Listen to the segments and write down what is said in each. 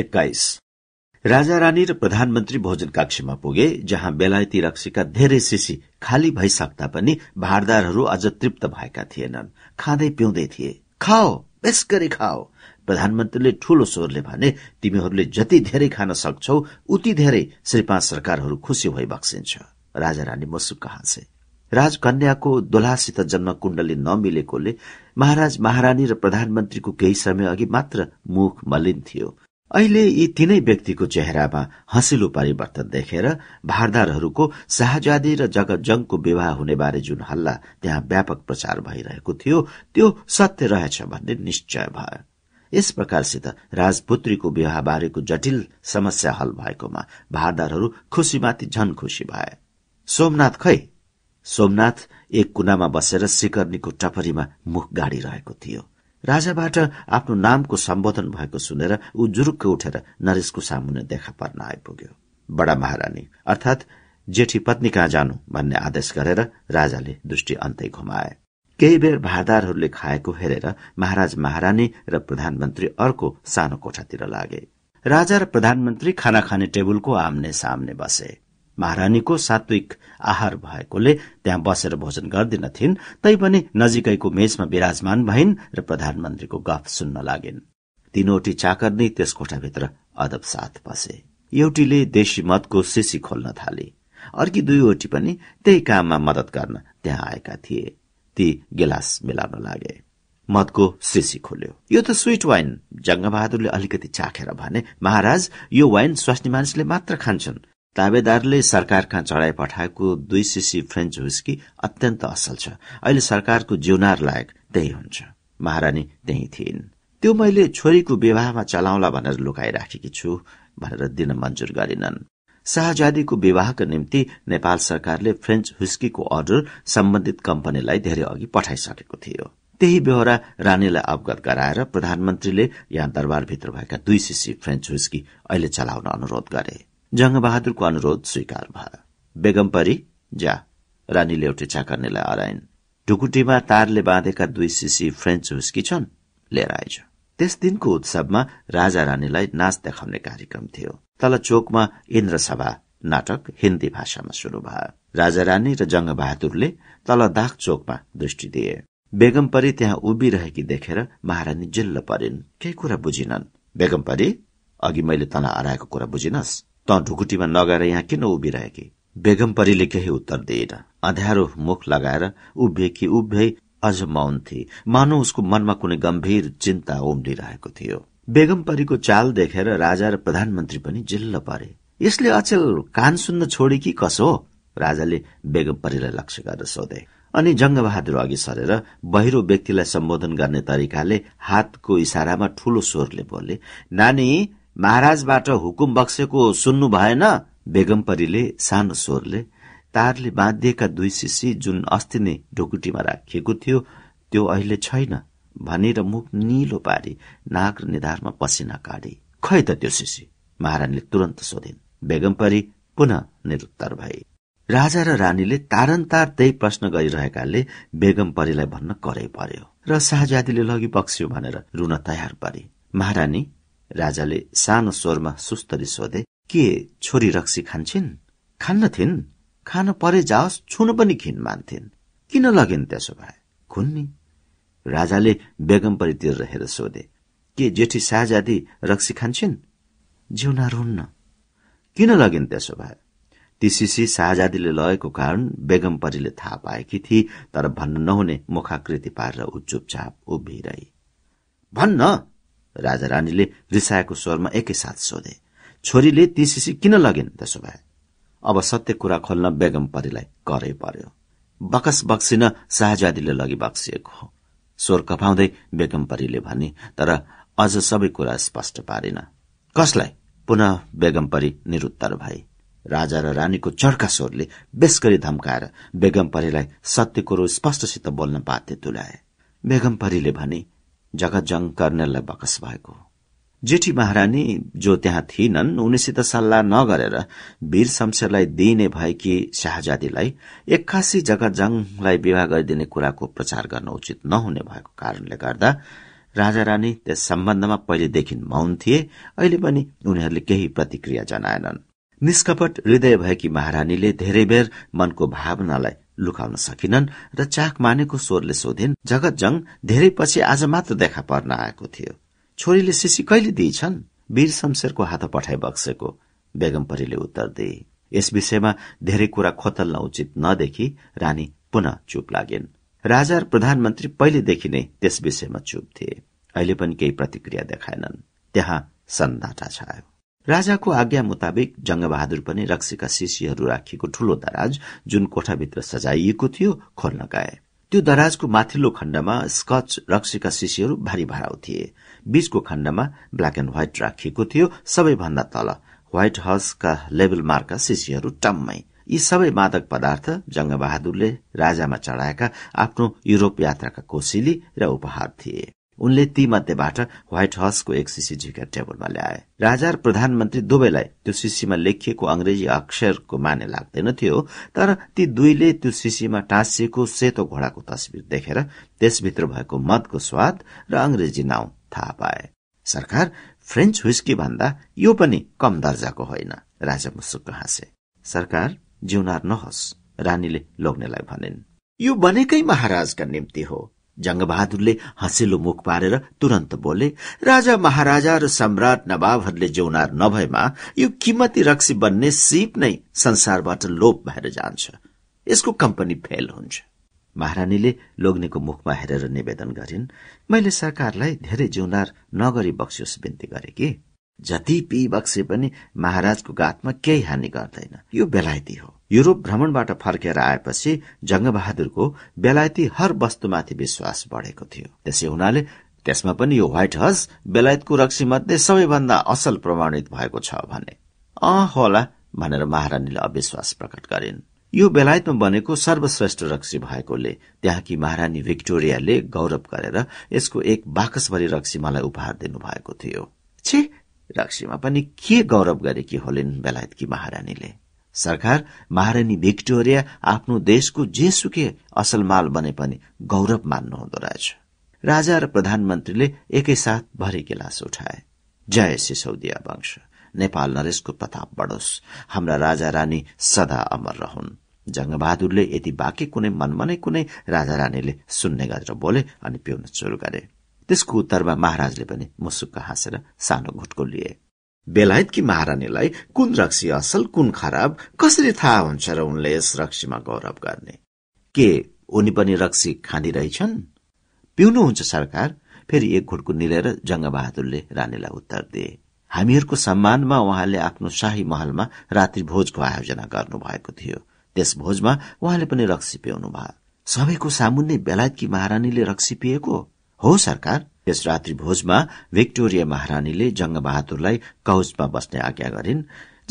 एक्काइस राजा रानी र प्रधानमन्त्री भोजन कक्षमा पुगे जहाँ बेलायती रक्सीका धेरै सिसी खाली भइसक्दा पनि भारदारहरू अझ तृप्त भएका थिएनन् खाँदै पिउँदै थिए खाओ बेस गरी खाओ प्रधानमन्त्रीले ठूलो स्वरले भने तिमीहरूले जति धेरै खान सक्छौ उति धेरै श्रीपा सरकारहरू खुसी भई बक्सिन्छ राजा रानी मुसुक हाँसे राजकन्याको दोलासित जन्म कुण्डली नमिलेकोले महाराज महारानी र प्रधानमन्त्रीको केही समय अघि मात्र मुख मलिन थियो अहिले यी तीनै व्यक्तिको चेहरामा हँसिलो परिवर्तन देखेर भारदारहरूको शाहजादी र जगत जंगको विवाह हुनेबारे जुन हल्ला त्यहाँ व्यापक प्रचार भइरहेको थियो त्यो सत्य रहेछ भन्ने निश्चय भयो यस प्रकारसित राजपुत्रीको विवाहबारेको जटिल समस्या हल भएकोमा भारदारहरू खुसीमाथि झन खुसी भए सोमनाथ खै सोमनाथ एक कुनामा बसेर सिकर्नीको टपरीमा मुख गाडिरहेको थियो राजाबाट आफ्नो नामको सम्बोधन भएको सुनेर ऊ जुरुक्क उठेर नरेशको सामुने देखा पर्न आइपुग्यो बडा महारानी अर्थात जेठी पत्नी कहाँ जानु भन्ने आदेश गरेर राजाले दृष्टि अन्तै घुमाए केही बेर भारदारहरूले खाएको हेरेर महाराज महारानी र प्रधानमन्त्री अर्को सानो कोठातिर लागे राजा र प्रधानमन्त्री खाना खाने टेबुलको आम्ने सामने बसे महारानीको सात्विक आहार भएकोले त्यहाँ बसेर भोजन गर्दिनथिन् तैपनि नजिकैको मेचमा विराजमान भइन् र प्रधानमन्त्रीको गफ सुन्न लागिन् तीनवटी चाकर्नी त्यस कोठाभित्र अदब साथ पसे एउटीले देशी मतको सिसी खोल्न थाले अर्की दुईवटी पनि त्यही काममा मदत गर्न त्यहाँ आएका थिए ती गिलास मिलाउन लागे मदको सिसी खोल्यो यो त स्वीट वाइन जङ्गबहादुरले अलिकति चाखेर भने महाराज यो वाइन स्वास्नी मानिसले मात्र खान्छन् ताबेदारले सरकार कहाँ चढाइ पठाएको दुई सिसी फ्रेन्च हुस्की अत्यन्त असल छ अहिले सरकारको जीवनार लायक त्यही हुन्छ महारानी त्यही थिइन् त्यो मैले छोरीको विवाहमा चलाउला भनेर लुकाइराखेकी छु भनेर दिन मन्जुर गरिनन् शाहजादीको विवाहको निम्ति नेपाल सरकारले फ्रेन्च हुस्कीको अर्डर सम्बन्धित कम्पनीलाई धेरै अघि पठाइसकेको थियो त्यही बेहोरा रानीलाई अवगत गराएर प्रधानमन्त्रीले यहाँ दरबारभित्र भएका दुई सिसी फ्रेन्च हुस्की अहिले चलाउन अनुरोध गरे जङ्गबहादुरको अनुरोध स्वीकार भयो बेगम परी जा रानीले एउटा चाकर्नेलाई हराइन् ढुकुटीमा तारले बाँधेका दुई सिसी फ्रेन्च हुस्की छन् लिएर आइज त्यस दिनको उत्सवमा राजा रानीलाई नाच देखाउने कार्यक्रम थियो तल चोकमा इन्द्रसभा नाटक हिन्दी भाषामा शुरू भयो राजा रानी र जङ्गबहादुरले तल दाग चोकमा दृष्टि दिए बेगम परी त्यहाँ उभिरहेकी देखेर महारानी जिल्ल परिन् केही कुरा बुझिनन् बेगम परी अघि मैले तल हराएको कुरा बुझिनस् तँ ढुकुटीमा नगएर यहाँ किन उभिरहेकी बेगम परीले केही उत्तर दिएन अँध्यारो मुख लगाएर उभिएकी उभ्यै अझ मौन थिए मानव उसको मनमा कुनै गम्भीर चिन्ता उम्लिरहेको थियो बेगम परीको चाल देखेर राजा र प्रधानमन्त्री पनि जिल्ल परे यसले अचेल कान सुन्न छोडे कि कसो राजाले बेगम परीलाई लक्ष्य गरेर सोधे अनि जङ्गबहादुर अघि सरेर बहिरो व्यक्तिलाई सम्बोधन गर्ने तरिकाले हातको इसारामा ठूलो स्वरले बोले नानी महाराजबाट हुकुम बक्सेको सुन्नु भएन बेगम्परीले सानो स्वरले तारले बाँधिएका दुई सिसी जुन अस्ति नै ढुकुटीमा राखिएको थियो त्यो अहिले छैन भनेर मुख निलो पारी नाक र निधारमा पसिना काडे खै त त्यो सिसी महारानीले तुरन्त सोधिन् बेगम परी पुनः निरुत्तर भए राजा र रानीले तारन्तार त्यही प्रश्न गरिरहेकाले बेगम भन्न करै पर्यो र शाहजादीले लगी बक्स्यो भनेर रुन तयार परे महारानी राजाले सानो स्वरमा सुस्तरी सोधे के छोरी रक्सी खान्छन् खान्न थिइन् खान परे जाओस् छुन पनि खिन मान्थिन् किन लगिन् त्यसो भए खुन्नी राजाले बेगमपरीतिर रहेर सोधे के जेठी शाहजादी रक्सी खान्छन् जिउना रुन्न किन लगिन् त्यसो भए ती सिसी शाहजादीले लगेको कारण बेगम परीले थाहा पाएकी थिए तर भन्न नहुने मुखाकृति पारेर उच्चुपचाप उभिरहे भन्न राजा रानीले रिसाएको स्वरमा एकैसाथ सोधे छोरीले ती सिसी किन लगेन् त्यसो भए अब सत्य कुरा खोल्न बेगम परीलाई करै पर्यो बकस बक्सिन शाहजादीले लगि बक्सिएको हो स्वर कफाउँदै बेगम परीले भने तर अझ सबै कुरा स्पष्ट पारेन कसलाई पुनः बेगम परी निरुत्तर भए राजा र रानीको चर्का स्वरले बेस गरी धम्काएर बेगम परीलाई सत्य कुरो स्पष्टसित बोल्न बाध्य तुल्याए बेगम परीले भने जगजङ कर्नेललाई बकस भएको जेठी महारानी जो त्यहाँ थिएनन् उनीसित सल्लाह नगरेर वीर शमशेरलाई दिइने भएकी शाहजादीलाई एक्कासी जगजङलाई विवाह गरिदिने कुराको प्रचार गर्न उचित नहुने भएको कारणले गर्दा राजा रानी त्यस सम्बन्धमा पहिलेदेखि मौन थिए अहिले पनि उनीहरूले केही प्रतिक्रिया जनाएनन् निष्कपट हृदय भएकी महारानीले धेरै बेर मनको भावनालाई लुकाउन सकिनन् र चाख मानेको स्वरले सोधिन् जगत जङ धेरै पछि आज मात्र देखा पर्न आएको थियो छोरीले सिसी कहिले दिइछन् वीर शमशेरको हात पठाइ बक्सेको बेगम उत्तर दिए यस विषयमा धेरै कुरा खोतल्न उचित नदेखि रानी पुनः चुप लागिन् राजा र प्रधानमन्त्री पहिलेदेखि नै त्यस विषयमा चुप थिए अहिले पनि केही प्रतिक्रिया देखाएनन् त्यहाँ सन्नाटा छायो राजाको आज्ञा मुताबिक जङ्गबहादुर पनि रक्सीका शिशीहरू राखिएको ठूलो दराज जुन कोठाभित्र सजाइएको थियो खोल्न गए त्यो दराजको माथिल्लो खण्डमा स्कच रक्सीका शिशीहरू भारी भराउ थिए बीचको खण्डमा ब्ल्याक एन्ड व्हाइट राखिएको थियो सबैभन्दा तल व्हाइट हाउसका लेबल मार्का शिशीहरू टम्मै यी सबै मादक पदार्थ जङ्गबहादुरले राजामा चढाएका आफ्नो युरोप यात्राका कोसिली र उपहार थिए उनले ती मध्येबाट व्हाइट हाउसको एक सिसी झिका टेबलमा ल्याए राजा र प्रधानमन्त्री दुवैलाई त्यो सिसीमा लेखिएको अंग्रेजी अक्षरको माने लाग्दैन थियो तर ती दुईले त्यो सिसीमा टाँसिएको सेतो घोडाको तस्विर देखेर त्यसभित्र भएको मदको स्वाद र अंग्रेजी नाउँ थाहा पाए सरकार फ्रेन्च हुस्की भन्दा यो पनि कम दर्जाको होइन राजा मुसुक हाँसे सरकार जिउनार नहोस् रानीले लोग्नेलाई भनिन् यो बनेकै महाराजका निम्ति हो जङ्गबहादुरले हँसिलो मुख पारेर तुरन्त बोले राजा महाराजा र सम्राट नवाबहरूले जौनार नभएमा यो किमती रक्सी बन्ने सिप नै संसारबाट लोप भएर जान्छ यसको कम्पनी फेल हुन्छ महारानीले लोग्नेको मुखमा हेरेर निवेदन गरिन् मैले सरकारलाई धेरै जौनार नगरी बक्सियोस् विन्ती गरे कि जति पी बक्से पनि महाराजको गातमा केही हानि गर्दैन यो बेलायती हो युरोप भ्रमणबाट फर्केर आएपछि जंगबहादुरको बेलायती हर वस्तुमाथि विश्वास बढेको थियो त्यसै हुनाले त्यसमा पनि यो व्हाइट हाउस बेलायतको रक्सी मध्ये सबैभन्दा असल प्रमाणित भएको छ भने अँ होला भनेर महारानीले अविश्वास प्रकट गरिन् यो बेलायतमा बनेको सर्वश्रेष्ठ रक्सी भएकोले त्यहाँकी महारानी भिक्टोरियाले गौरव गरेर यसको एक बाकसभरि रक्सी मलाई उपहार भएको थियो छे रक्सीमा पनि के गौरव गरेकी होलिन् बेलायतकी महारानीले सरकार महारानी भिक्टोरिया आफ्नो देशको सुके असल माल बने पनि गौरव मान्नु हुँदो रहेछ राजा र प्रधानमन्त्रीले एकैसाथ भरि गिलास उठाए जय सिसौदिया वंश नेपाल नरेशको प्रताप बढोस् हाम्रा राजा रानी सदा अमर रहन् जङ्गबहादुरले यति बाँकी कुनै मनमनै कुनै राजा रानीले सुन्ने गरेर बोले अनि पिउन सुरु गरे त्यसको उत्तरमा महाराजले पनि मुसुक्क हाँसेर सानो घुटको लिए बेलायतकी महारानीलाई कुन रक्सी असल कुन खराब कसरी थाहा हुन्छ र उनले यस रक्सीमा गौरव गर्ने के उनी पनि रक्सी खाँदी पिउनुहुन्छ सरकार फेरि एक घुटको निलेर जङ्गबहादुरले रानीलाई उत्तर दिए हामीहरूको सम्मानमा उहाँले आफ्नो शाही महलमा रात्रि भोजको आयोजना भएको थियो त्यस भोजमा उहाँले पनि रक्सी पिउनु भयो सबैको सामुन्ने बेलायतकी महारानीले रक्सी पिएको हो सरकार यस रात्रिभोजमा भिक्टोरिया महारानीले जंगबहादुरलाई कौचमा बस्ने आज्ञा गरिन्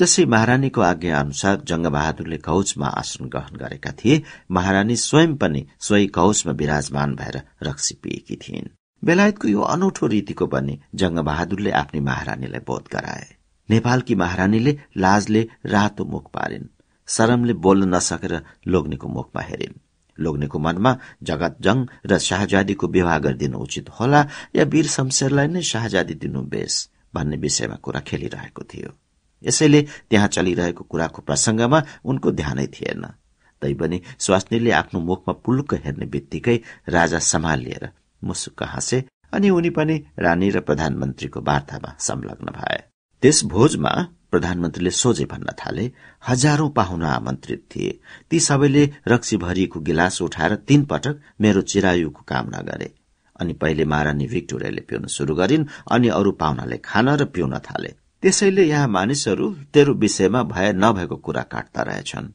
जसै महारानीको आज्ञा अनुसार जंगबहादुरले कौचमा आसन ग्रहण गरेका थिए महारानी स्वयं पनि सोही कौचमा विराजमान भएर रक्सी पिएकी थिइन् बेलायतको यो अनौठो रीतिको पनि जंगबहादुरले आफ्नी महारानीलाई बोध गराए नेपालकी महारानीले लाजले रातो मुख पारिन् शरमले बोल्न नसकेर लोग्नेको मुखमा हेरिन् लोग्नेको मनमा जगत जङ र शाहजादीको विवाह गरिदिनु उचित होला या वीर शमशेरलाई नै शाहजादी दिनु बेस भन्ने विषयमा कुरा खेलिरहेको थियो यसैले त्यहाँ चलिरहेको कुराको प्रसङ्गमा उनको ध्यानै थिएन तैपनि स्वास्नीले आफ्नो मुखमा पुलुक्क हेर्ने बित्तिकै राजा सम्हालिएर मुसुक्क हाँसे अनि उनी पनि रानी र प्रधानमन्त्रीको वार्तामा संलग्न भए त्यस भोजमा प्रधानमन्त्रीले सोझै भन्न थाले हजारौं पाहुना आमन्त्रित थिए ती सबैले रक्सी भरिएको गिलास उठाएर तीन पटक मेरो चिरायुको कामना गरे अनि पहिले महारानी भिक्टोरियाले पिउन सुरु गरिन् अनि अरू पाहुनाले खान र पिउन थाले त्यसैले यहाँ मानिसहरू तेरो विषयमा भय नभएको कुरा काट्दा रहेछन्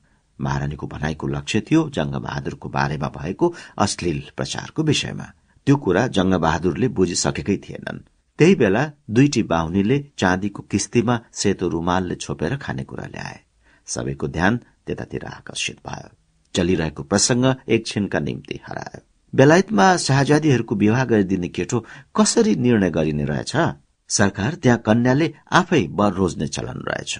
महारानीको भनाइको लक्ष्य थियो जंगबहादुरको बारेमा भएको अश्लील प्रचारको विषयमा त्यो कुरा जंगबहादुरले बुझिसकेकै थिएनन् त्यही बेला दुईटी बाहुनीले चाँदीको किस्तीमा सेतो रुमालले छोपेर खानेकुरा ल्याए सबैको ध्यान त्यतातिर आकर्षित भयो चलिरहेको प्रसंग एकछिनका निम्ति हरायो बेलायतमा शाहजादीहरूको विवाह गरिदिने केटो कसरी निर्णय गरिने रहेछ सरकार त्यहाँ कन्याले आफै बर रोज्ने चलन रहेछ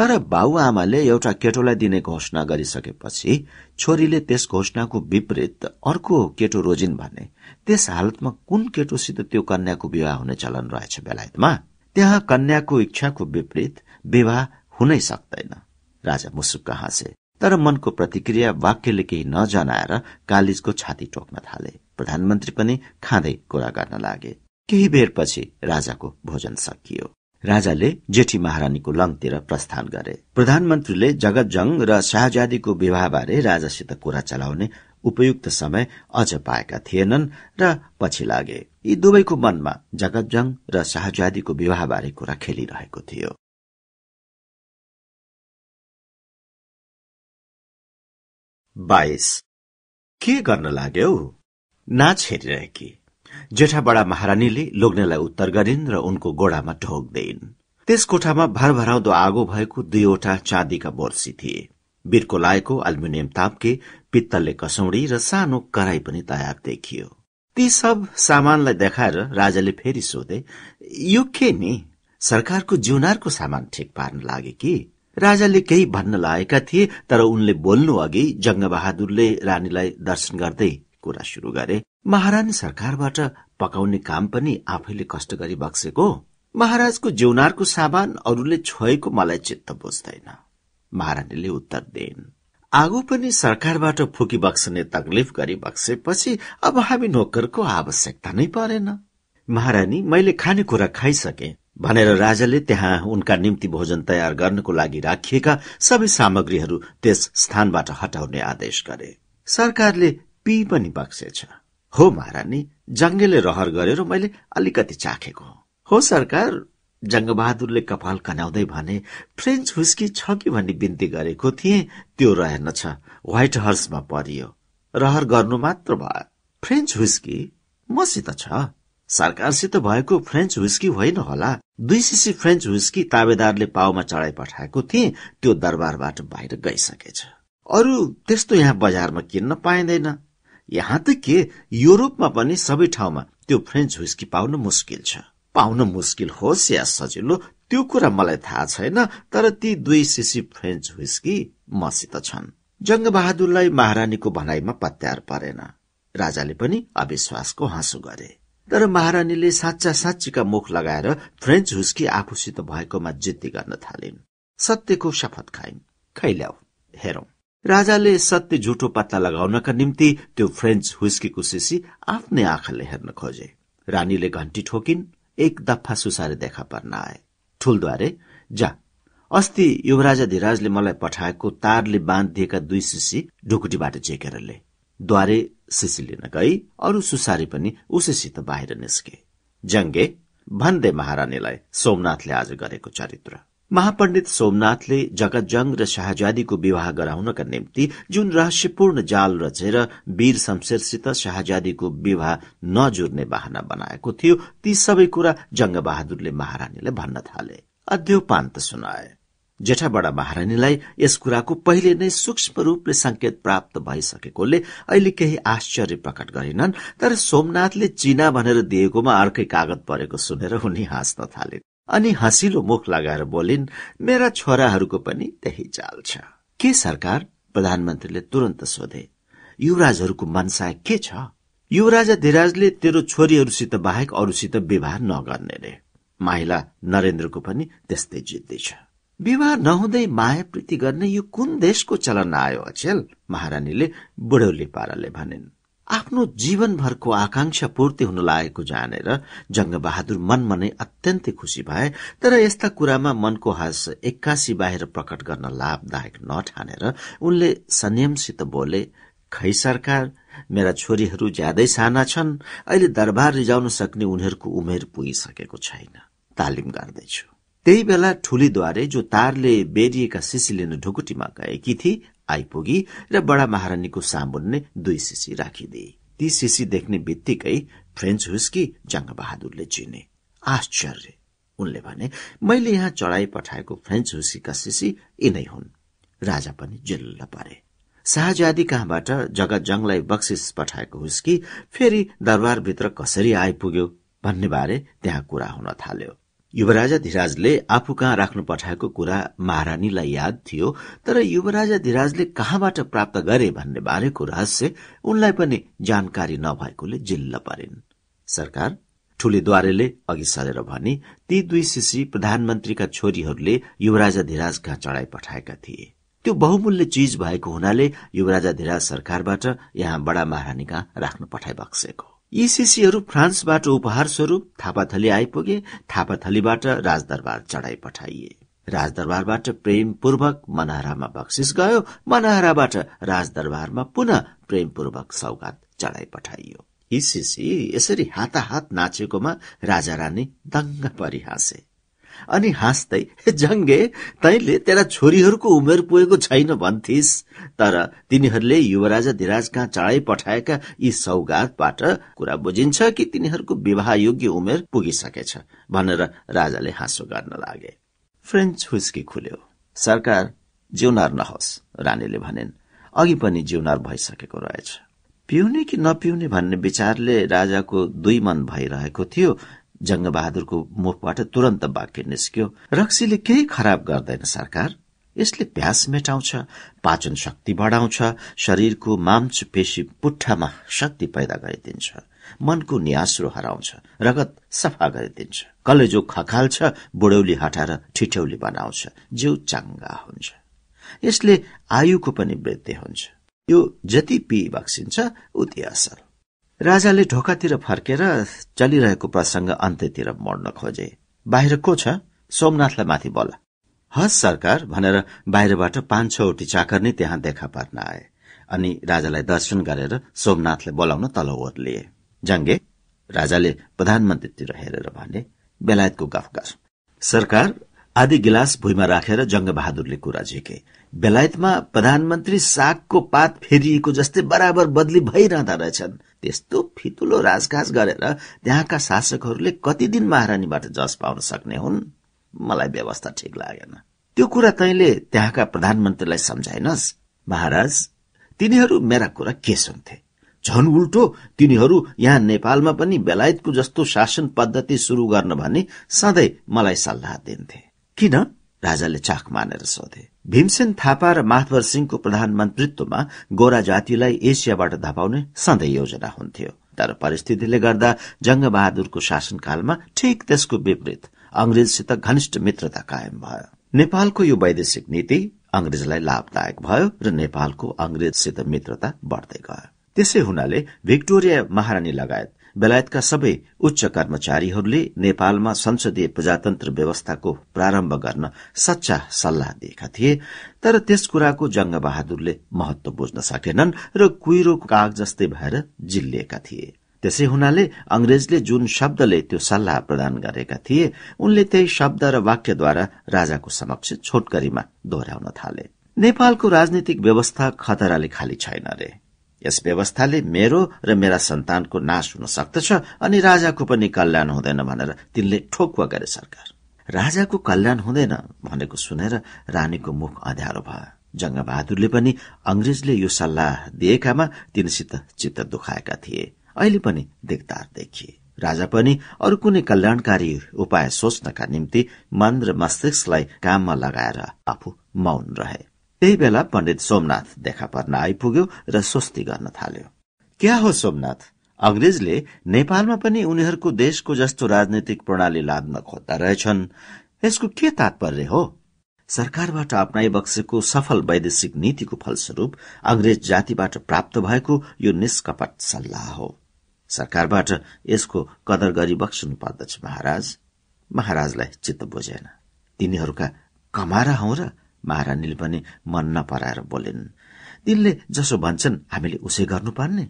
तर बाबुआमाले एउटा केटोलाई दिने घोषणा गरिसकेपछि छोरीले त्यस घोषणाको विपरीत अर्को केटो रोजिन् भने त्यस हालतमा कुन केटोसित त्यो कन्याको विवाह हुने चलन रहेछ बेलायतमा त्यहाँ कन्याको इच्छाको विपरीत विवाह हुनै सक्दैन राजा मुसुक हाँसे तर मनको प्रतिक्रिया वाक्यले केही नजनाएर कालिजको छाती टोक्न थाले प्रधानमन्त्री पनि खाँदै कुरा गर्न लागे केही बेरपछि राजाको भोजन सकियो राजाले जेठी महारानीको लङतिर प्रस्थान गरे प्रधानमन्त्रीले जगतजङ र शाहजादीको विवाह बारे राजासित कुरा चलाउने उपयुक्त समय अझ पाएका थिएनन् र पछि लागे यी दुवैको मनमा जगतजङ र शाहजादीको विवाह बारे कुरा खेलिरहेको थियो बाइस के गर्न लाग्यौ नाच हेरिरहेकी जेठा बडा महारानीले लोग्नेलाई उत्तर गरिन् र उनको गोडामा ढोक दिइन् त्यस कोठामा भर भराउँदो आगो भएको दुईवटा चाँदीका बोर्सी थिए बिरको लाएको अल्युमिनियम तापके पित्तलले कसौडी र सानो कराई पनि तयार देखियो ती सब सामानलाई देखाएर राजाले फेरि सोधे यो के नि सरकारको जीवनारको सामान ठिक पार्न लागे कि राजाले केही भन्न लागेका थिए तर उनले बोल्नु अघि जङ्गबहादुरले रानीलाई दर्शन गर्दै कुरा शुरू गरे महारानी सरकारबाट पकाउने काम पनि आफैले कष्ट गरी बक्सेको महाराजको जीवनारको सामान अरूले छोएको मलाई चित्त बुझ्दैन महारानीले उत्तर दिइन् आगो पनि सरकारबाट फुकी बक्सने तकलिफ गरी बक्सेपछि अब हामी नोकरको आवश्यकता नै परेन महारानी मैले खानेकुरा खाइसके भनेर राजाले त्यहाँ उनका निम्ति भोजन तयार गर्नको लागि राखिएका सबै सामग्रीहरू त्यस स्थानबाट हटाउने आदेश गरे सरकारले पी पनि बक्सेछ हो महारानी जङ्गेले रहर गरेर मैले अलिकति चाखेको हो सरकार जङ्गबहादुरले कपाल कनाउँदै भने फ्रेन्च हुस्की छ कि भन्ने बिन्ती गरेको थिएँ त्यो रहेनछ व्हाइट हर्समा परियो रहर गर्नु मात्र भयो फ्रेन्च हुस्की मसित छ सरकारसित भएको फ्रेन्च हुस्की होइन होला दुई सिसी फ्रेन्च हुस्की ताबेदारले पाउमा चढाइ पठाएको थिए त्यो दरबारबाट बाहिर गइसकेछ अरू त्यस्तो यहाँ बजारमा किन्न पाइँदैन यहाँ त के युरोपमा पनि सबै ठाउँमा त्यो फ्रेन्च हुस्की पाउन मुस्किल छ पाउन मुस्किल होस् या सजिलो त्यो कुरा मलाई थाहा छैन तर ती दुई सिसी फ्रेन्च हुस्की मसित छन् जङ्गबहादुरलाई महारानीको भनाइमा पत्यार परेन राजाले पनि अविश्वासको हाँसो गरे तर महारानीले साँच्चा साँच्चीका मुख लगाएर फ्रेन्च हुस्की आफूसित भएकोमा जिद्दी गर्न थालिन् सत्यको शपथ खाइन् खैल्याउ हेरौं राजाले सत्य झुठो पत्ता लगाउनका निम्ति त्यो फ्रेन्च हुस्कीको सिसी आफ्नै आँखाले हेर्न खोजे रानीले घन्टी ठोकिन् एक दफा सुसारे देखा पर्न आए ठुलद्वारे जा अस्ति युवराजा धिराजले मलाई पठाएको तारले बाँधिएका दुई सिसी ढुकुटीबाट झेकेर ले द्वारे सिसी लिन गई अरू सुसारी पनि उसैसित बाहिर निस्के जङ्गे भन्दे महारानीलाई सोमनाथले आज गरेको चरित्र महापण्डित सोमनाथले जगतजंग र शाहजादीको विवाह गराउनका निम्ति जुन रहस्यपूर्ण जाल रचेर वीर शमशेरसित शाहजादीको विवाह नजुर्ने बाहना बनाएको थियो ती सबै कुरा जंगबहादुरले महारानीलाई भन्न थाले अध्योपान्त सुनाए जेठा बडा महारानीलाई यस कुराको पहिले नै सूक्ष्म रूपले संकेत प्राप्त भइसकेकोले अहिले केही आश्चर्य प्रकट गरेनन् तर सोमनाथले चिना भनेर दिएकोमा अर्कै कागज परेको सुनेर उनी हाँस्न थाले अनि हँसिलो मुख लगाएर बोलिन् मेरा छोराहरूको पनि त्यही चाल छ के सरकार प्रधानमन्त्रीले तुरन्त सोधे युवराजहरूको मनसा के छ युवराजा धिराजले तेरो छोरीहरूसित बाहेक अरूसित विवाह नगर्ने रे माइला नरेन्द्रको पनि त्यस्तै जिद्दी छ विवाह नहुँदै माया प्रीति गर्ने यो कुन देशको चलन आयो अचेल महारानीले बुढौली पाराले भनिन् आफ्नो जीवनभरको आकांक्षा पूर्ति हुन लागेको जानेर जङ्गबहादुर मनमा नै अत्यन्तै खुसी भए तर यस्ता कुरामा मनको हास एक्कासी बाहिर प्रकट गर्न लाभदायक नठानेर उनले संयमसित बोले खै सरकार मेरा छोरीहरू ज्यादै साना छन् अहिले दरबार रिजाउन सक्ने उनीहरूको उमेर पुगिसकेको छैन तालिम गर्दैछु त्यही बेला ठुलीद्वारे जो तारले बेरिएका सिसिलिन ढुकुटीमा गएकी थिए आइपुगी र बडा महारानीको सामुन्ने दुई सिसी राखिदिए ती सिसी देख्ने बित्तिकै फ्रेन्च हुस्की जङ्गबहादुरले चिने आश्चर्य उनले भने मैले यहाँ चढाइ पठाएको फ्रेन्च हुस्कीका सिसी यिनै हुन् राजा पनि जिल्ल परे शाहजादी कहाँबाट जगत जङलाई बक्सिस पठाएको हुस्की फेरि दरबारभित्र कसरी आइपुग्यो भन्ने बारे त्यहाँ कुरा हुन थाल्यो युवराजाधिराजले आफू कहाँ राख्नु पठाएको कुरा महारानीलाई याद थियो तर युवराजा धिराजले कहाँबाट प्राप्त गरे भन्ने बारेको रहस्य उनलाई पनि जानकारी नभएकोले जिल्ल परिन् सरकार ठूलेद्वारेले अघि सरेर भने ती दुई शिशी प्रधानमन्त्रीका छोरीहरूले युवराजाधिराज कहाँ चढ़ाई पठाएका थिए त्यो बहुमूल्य चीज भएको हुनाले युवराजाधिराज सरकारबाट यहाँ बडा महारानी कहाँ राख्न पठाइ बक्सेको यी फ्रान्सबाट उपहार स्वरूप थापाथली आइपुगे थापाथलीबाट राजदरबार चढाइ पठाइए राजदरबारबाट प्रेमपूर्वक मनहरामा बक्सिस गयो मनहराबाट राजदरबारमा पुनः प्रेमपूर्वक सौगात चढाइ पठाइयो यी यसरी हाताहात नाचेकोमा राजा रानी दङ्ग परिहासे अनि हाँस्दै जङ्गे तैँले तेरा छोरीहरूको उमेर पुगेको छैन भन्थिस् तर तिनीहरूले युवराज धिराज कहाँ चाँडै पठाएका यी सौगातबाट कुरा बुझिन्छ कि तिनीहरूको विवाह योग्य उमेर पुगिसकेछ भनेर राजाले हाँसो गर्न लागे फ्रेन्च हुस्की खुल्यो सरकार जिउनार नहोस् रानीले भनेन् अघि पनि जिउनार भइसकेको रहेछ पिउने कि नपिउने भन्ने विचारले राजाको दुई मन भइरहेको थियो जङ्गबहादुरको मुखबाट तुरन्त वाक्य निस्क्यो रक्सीले केही खराब गर्दैन सरकार यसले प्यास मेटाउँछ पाचन शक्ति बढाउँछ शरीरको मांस पेशी पुट्ठामा शक्ति पैदा गरिदिन्छ मनको नियास्रो हराउँछ रगत सफा गरिदिन्छ कलेजो खखाल्छ बुढौली हटाएर ठिठौली बनाउँछ जिउ चाङ्गा हुन्छ यसले आयुको पनि वृद्धि हुन्छ यो जति पी बक्सिन्छ उति असल राजाले ढोकातिर फर्केर चलिरहेको प्रसङ्ग अन्त्यतिर मोड्न खोजे बाहिर को छ सोमनाथलाई माथि बोला हस सरकार भनेर बाहिरबाट पाँच छवटी चाकर नै त्यहाँ देखा पर्न आए अनि राजालाई दर्शन गरेर सोमनाथले बोलाउन तल ओर्लिए जंगे राजाले प्रधानमन्त्रीतिर हेरेर भने बेलायतको गफ गर सरकार आधी गिलास भुइँमा राखेर जङ्गबहादुरले कुरा झिके बेलायतमा प्रधानमन्त्री सागको पात फेरिएको जस्तै बराबर बदली भइरहँदा रहेछन् त्यस्तो फितुलो राजकाज गरेर त्यहाँका शासकहरूले कति दिन महारानीबाट जस पाउन सक्ने हुन् मलाई व्यवस्था ठिक लागेन त्यो कुरा तैँले त्यहाँका प्रधानमन्त्रीलाई सम्झाइनस् महाराज तिनीहरू मेरा कुरा के सुन्थे झन उल्टो तिनीहरू यहाँ नेपालमा पनि बेलायतको जस्तो शासन पद्धति सुरु गर्न भनी सधैँ मलाई सल्लाह दिन्थे किन राजाले चाख मानेर सोधे भीमसेन थापा र माथवर सिंहको प्रधानमन्त्रीत्वमा गोरा जातिलाई एसियाबाट धपाउने सधैँ योजना हुन्थ्यो तर परिस्थितिले गर्दा जंगबहादुरको शासनकालमा ठिक त्यसको विपरीत अंग्रेजसित घनिष्ठ मित्रता कायम भयो नेपालको यो वैदेशिक नीति अंग्रेजलाई लाभदायक भयो र नेपालको अंग्रेजसित मित्रता बढ्दै गयो त्यसै हुनाले भिक्टोरिया महारानी लगायत बेलायतका सबै उच्च कर्मचारीहरूले नेपालमा संसदीय प्रजातन्त्र व्यवस्थाको प्रारम्भ गर्न सच्चा सल्लाह दिएका थिए तर त्यस कुराको बहादुरले महत्व बुझ्न सकेनन् र कुहिरो काग जस्तै भएर जिल्लिएका थिए त्यसै हुनाले अंग्रेजले जुन शब्दले त्यो सल्लाह प्रदान गरेका थिए उनले त्यही शब्द र वाक्यद्वारा राजाको समक्ष छोटकरीमा दोहोर्याउन थाले नेपालको राजनीतिक व्यवस्था खतराले खाली छैन रे यस व्यवस्थाले मेरो र मेरा सन्तानको नाश हुन सक्दछ अनि राजाको पनि कल्याण हुँदैन भनेर तिनले ठोकुवा गरे सरकार राजाको कल्याण हुँदैन भनेको सुनेर रानीको मुख अध्यारो भयो जङ्गबहादुरले पनि अंग्रेजले यो सल्लाह दिएकामा तिनसित चित्त दुखाएका थिए अहिले पनि देखदार देखिए राजा पनि अरू कुनै कल्याणकारी उपाय सोच्नका निम्ति मन र मस्तिष्कलाई काममा लगाएर आफू मौन रहे त्यही बेला पण्डित सोमनाथ देखा पर्न आइपुग्यो र स्वस्ति गर्न थाल्यो क्या हो सोमनाथ अङ्ग्रेजले नेपालमा पनि उनीहरूको देशको जस्तो राजनैतिक प्रणाली लाग्न खोज्दा रहेछन् यसको के तात्पर्य हो सरकारबाट अप्नाइ बक्सेको सफल वैदेशिक नीतिको फलस्वरूप अंग्रेज जातिबाट प्राप्त भएको यो निष्कपट सल्लाह हो सरकारबाट यसको कदर गरी बक्सनु पर्दछ महाराज महाराजलाई चित्त बुझेन तिनीहरूका कमारा हौ र महारानीले पनि मन नपराएर बोलिन् तिनले जसो भन्छन् हामीले उसै गर्नु पर्ने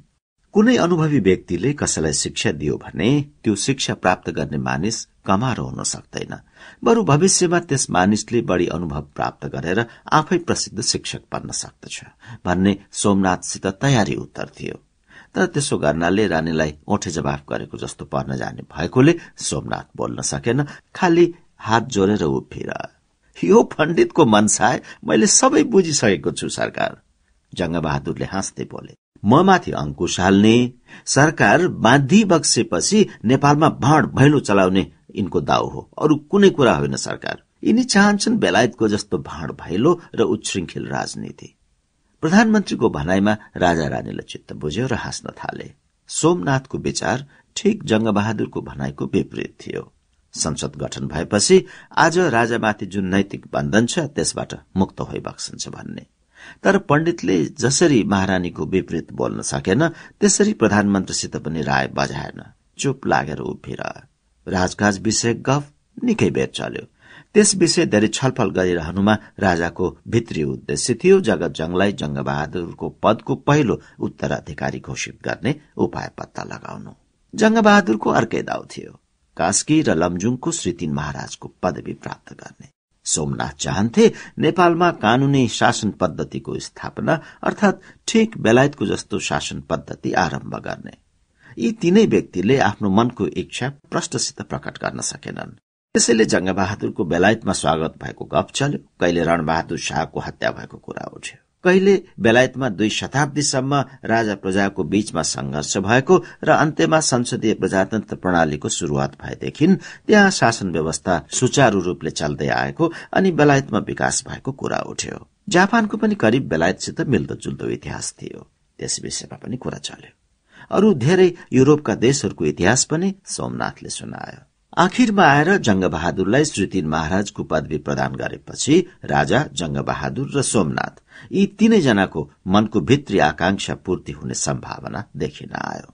कुनै अनुभवी व्यक्तिले कसैलाई शिक्षा दियो भने त्यो शिक्षा प्राप्त गर्ने मानिस कमारो हुन सक्दैन बरु भविष्यमा त्यस मानिसले बढ़ी अनुभव प्राप्त गरेर आफै प्रसिद्ध शिक्षक बन्न सक्दछ भन्ने सोमनाथसित तयारी उत्तर थियो तर त्यसो गर्नाले रानीलाई ओठे जवाफ गरेको जस्तो पर्न जाने भएकोले सोमनाथ बोल्न सकेन खालि हात जोडेर उभिरह यो पण्डितको मनसाय मैले सबै बुझिसकेको छु सरकार जङ्गबहादुरले हाँस्दै बोले म माथि अङ्कुश हाल्ने सरकार बाँधी बक्सेपछि नेपालमा भाँड भैलो चलाउने यिनको दाउ हो अरू कुनै कुरा होइन सरकार यिनी चाहन्छन् बेलायतको जस्तो भाँड भैलो र उच्छृङ्खेल राजनीति प्रधानमन्त्रीको भनाइमा राजा रानीले चित्त बुझ्यो र हाँस्न थाले सोमनाथको विचार ठिक जङ्गबहादुरको भनाइको विपरीत थियो संसद गठन भएपछि आज राजामाथि जुन नैतिक बन्धन छ त्यसबाट मुक्त भइबक्सन्छ भन्ने तर पण्डितले जसरी महारानीको विपरीत बोल्न सकेन त्यसरी प्रधानमन्त्रीसित पनि राय बजाएन चुप लागेर उभिएर राजकाज विषय गफ निकै बेर चल्यो त्यस विषय धेरै छलफल गरिरहनुमा राजाको भित्री उद्देश्य थियो जगत जंगलाई जङ्गबहादुरको पदको पहिलो उत्तराधिकारी घोषित गर्ने उपाय पत्ता लगाउनु जंगबहादुरको अर्कै दाउ थियो कास्की र लमजुङको श्री श्रीतिन महाराजको पदवी प्राप्त गर्ने सोमनाथ चाहन्थे नेपालमा कानूनी शासन पद्धतिको स्थापना अर्थात ठिक बेलायतको जस्तो शासन पद्धति आरम्भ गर्ने यी तीनै व्यक्तिले आफ्नो मनको इच्छा प्रष्टसित प्रकट गर्न सकेनन् त्यसैले जङ्गबहादुरको बेलायतमा स्वागत भएको गफ चल्यो कहिले रणबहादुर शाहको हत्या भएको कुरा उठ्यो कहिले बेलायतमा दुई शताब्दीसम्म राजा प्रजाको बीचमा संघर्ष भएको र अन्त्यमा संसदीय प्रजातन्त्र प्रणालीको शुरूआत भएदेखि त्यहाँ शासन व्यवस्था सुचारू रूपले चल्दै आएको अनि बेलायतमा विकास भएको कुरा उठ्यो जापानको पनि करिब बेलायतसित मिल्दोजुल्दो इतिहास थियो त्यस विषयमा पनि कुरा चल्यो अरू धेरै युरोपका देशहरूको इतिहास पनि सोमनाथले सुनायो आखिरमा आएर जङ्गबहादुरलाई श्रीतिन महाराजको पदवी प्रदान गरेपछि राजा जङ्गबहादुर र सोमनाथ यी तीनैजनाको मनको भित्री आकांक्षा पूर्ति हुने सम्भावना देखिन आयो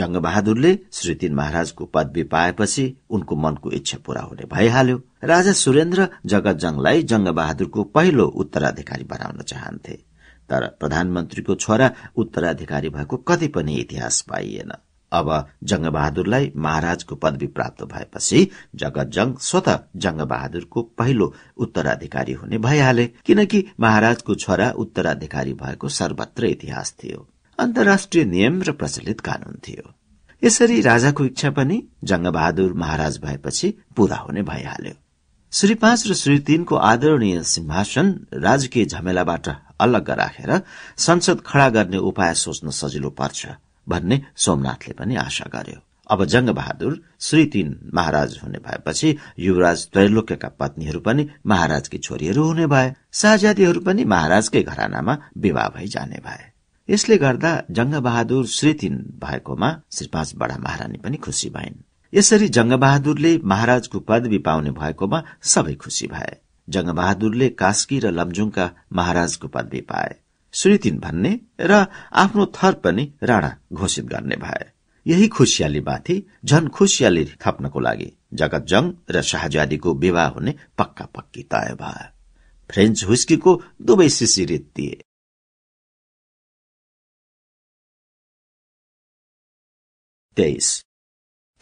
जङ्गबहादुरले श्रीतिन महाराजको पदवी पाएपछि उनको मनको इच्छा पूरा हुने भइहाल्यो राजा सुरेन्द्र जगत जङ्गलाई जङ्गबहादुरको पहिलो उत्तराधिकारी बनाउन चाहन्थे तर प्रधानमन्त्रीको छोरा उत्तराधिकारी भएको कति पनि इतिहास पाइएन अब जंगबहादुरलाई महाराजको पदवी प्राप्त भएपछि जगत जंग स्वत जंगबहादुरको पहिलो उत्तराधिकारी हुने भइहाले किनकि महाराजको छोरा उत्तराधिकारी भएको सर्वत्र इतिहास थियो अन्तर्राष्ट्रिय नियम र प्रचलित कानून थियो यसरी राजाको इच्छा पनि जंगबहादुर महाराज भएपछि पूरा हुने भइहाल्यो श्री पाँच र श्री तीनको आदरणीय सिंहासन राजकीय झमेलाबाट अलग राखेर संसद खड़ा गर्ने उपाय सोच्न सजिलो पर्छ भन्ने सोमनाथले पनि आशा गर्यो अब जङ्गबहादुर श्री तीन महाराज हुने भएपछि युवराज त्रैलोक्यका पत्नीहरू पनि महाराजकी छोरीहरू हुने भए शाहजादीहरू पनि महाराजकै घरानामा विवाह भई जाने भए यसले गर्दा जङ्गबहादुर श्री तीन भएकोमा श्री पाँच बडा महारानी पनि खुसी भइन् यसरी जङ्गबहादुरले महाराजको पदवी पाउने भएकोमा सबै खुसी भए जङ्गबहादुरले कास्की र लमजुङका महाराजको पदवी पाए श्रीतिन भन्ने र आफ्नो थर पनि राणा घोषित गर्ने भए यही खुसियालीमाथि झन खुसियाली थप्नको लागि जगत जङ र शाहजादीको विवाह हुने पक्का पक्की तय भयो फ्रेन्च हुस्कीको दुवै सिसी रित दिए तेइस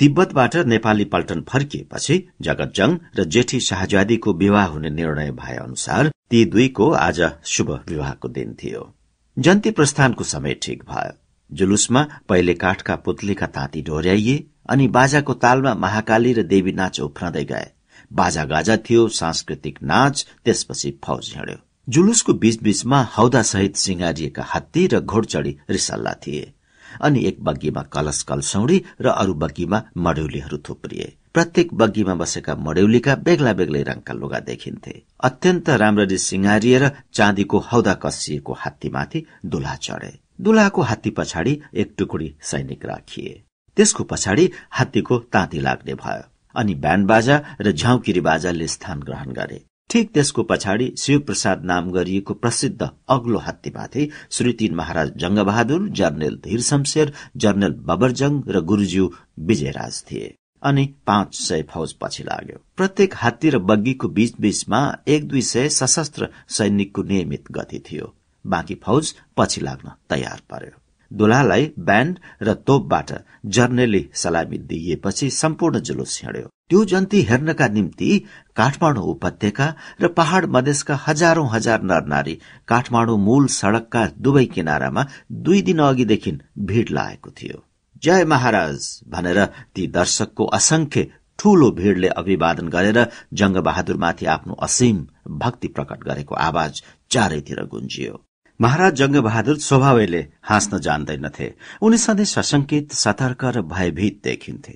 तिब्बतबाट नेपाली पल्टन फर्किएपछि जगतजङ र जेठी शाहजादीको विवाह हुने निर्णय भए अनुसार ती दुईको आज शुभ विवाहको दिन थियो जन्ती प्रस्थानको समय ठिक भयो जुलुसमा पहिले काठका पुतलीका ताँती डोर्याइए अनि बाजाको तालमा महाकाली र देवी नाच उफ्रदै गए बाजा गाजा थियो सांस्कृतिक नाच त्यसपछि फौज हिँड्यो जुलुसको बीचबीचमा सहित सिंगारिएका हात्ती र घोडचडी रिसल्ला थिए अनि एक बग्गीमा कलश कलसौडी र अरू बग्गीमा मडेलीहरू थुप्रिए प्रत्येक बग्गीमा बसेका मड्यौलीका बेग्ला बेग्लै रङका लुगा देखिन्थे अत्यन्त राम्ररी सिंगारिएर चाँदीको हौदा कसिएको हात्तीमाथि दुल्हा चढे दुल्हाको हात्ती पछाडि एक टुकुडी सैनिक राखिए त्यसको पछाडि हात्तीको ताँती लाग्ने भयो अनि ब्यान्ड बाजा र झ्याउकिरी बाजाले स्थान ग्रहण गरे ठिक त्यसको पछाडि शिवप्रसाद नाम गरिएको प्रसिद्ध अग्लो हात्तीमाथि तीन महाराज जंगबहादुर जर्नेल धीर शमशेर जर्नेल बबरजङ र गुरूज्यू विजयराज थिए अनि पाँच सय फौज पछि लाग्यो प्रत्येक हात्ती र बग्गीको बीचबीचमा बीचमा एक दुई सय सशस्त्र सैनिकको नियमित गति थियो बाँकी फौज पछि लाग्न तयार पर्यो दुलालाई ब्यान्ड र तोपबाट जर्नेली सलामी दिइएपछि सम्पूर्ण जुलुस हिँड्यो त्यो जन्ती हेर्नका निम्ति काठमाडौँ उपत्यका र पहाड़ मधेसका हजारौं हजार नर नारी काठमाडौँ मूल सड़कका दुवै किनारामा दुई दिन अघिदेखि भीड़ लागेको थियो जय महाराज भनेर ती दर्शकको असंख्य ठूलो भीड़ले अभिवादन गरेर जंगबहादुरमाथि आफ्नो असीम भक्ति प्रकट गरेको आवाज चारैतिर गुन्जियो महाराज जङ्गबहादुर स्वभावैले हाँस्न जान्दैनथे उनी सधैँ सशंकित सतर्क र भयभीत देखिन्थे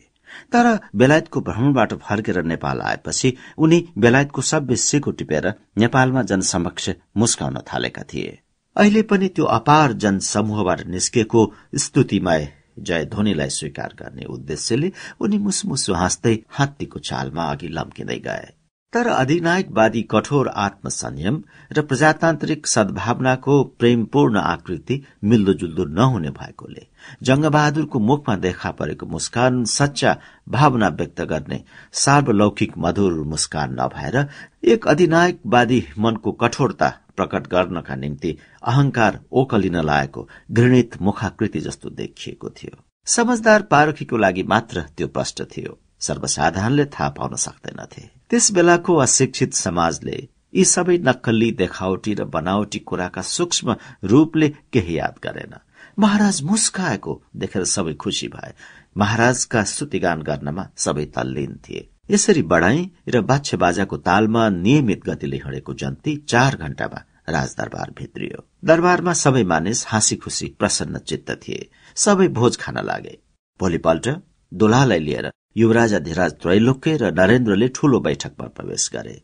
तर बेलायतको भ्रमणबाट फर्केर नेपाल आएपछि उनी बेलायतको सभ्य सिको टिपेर नेपालमा जनसमक्ष मुस्काउन थालेका थिए अहिले पनि त्यो अपार जनसमूहबाट निस्केको स्तुतिमय जय ध्वनिलाई स्वीकार गर्ने उद्देश्यले उनी मुसमुसु हाँस्दै हात्तीको चालमा अघि लम्किँदै गए तर अधिनायकवादी कठोर आत्मसंयम र प्रजातान्त्रिक सद्भावनाको प्रेमपूर्ण आकृति मिल्दोजुल्दो नहुने भएकोले जंगबहादुरको मुखमा देखा परेको मुस्कान सच्चा भावना व्यक्त गर्ने सार्वलौकिक मधुर मुस्कान नभएर एक अधिनायकवादी मनको कठोरता प्रकट गर्नका निम्ति अहंकार ओकलिन लागेको घृणित मुखाकृति जस्तो देखिएको थियो समझदार पारखीको लागि मात्र त्यो प्रष्ट थियो सर्वसाधारणले थाहा पाउन सक्दैनथे त्यस बेलाको अशिक्षित समाजले यी सबै नक्कली देखावटी र बनावटी कुराका सूक्ष्म रूपले केही याद गरेन महाराज मुस्काएको देखेर सबै खुसी भए महाराजका स्तुतिगान गर्नमा सबै तल्लीन थिए यसरी बढाई र बाछे बाजाको तालमा नियमित गतिले हिँडेको जन्ती चार घण्टामा राजदरबार भित्रियो दरबारमा सबै मानिस हाँसी खुसी प्रसन्न चित्त थिए सबै भोज खान लागे भोलिपल्ट दुलालाई लिएर युवराज अधिराज त्रैलोक्य र नरेन्द्रले ठूलो बैठकमा प्रवेश गरे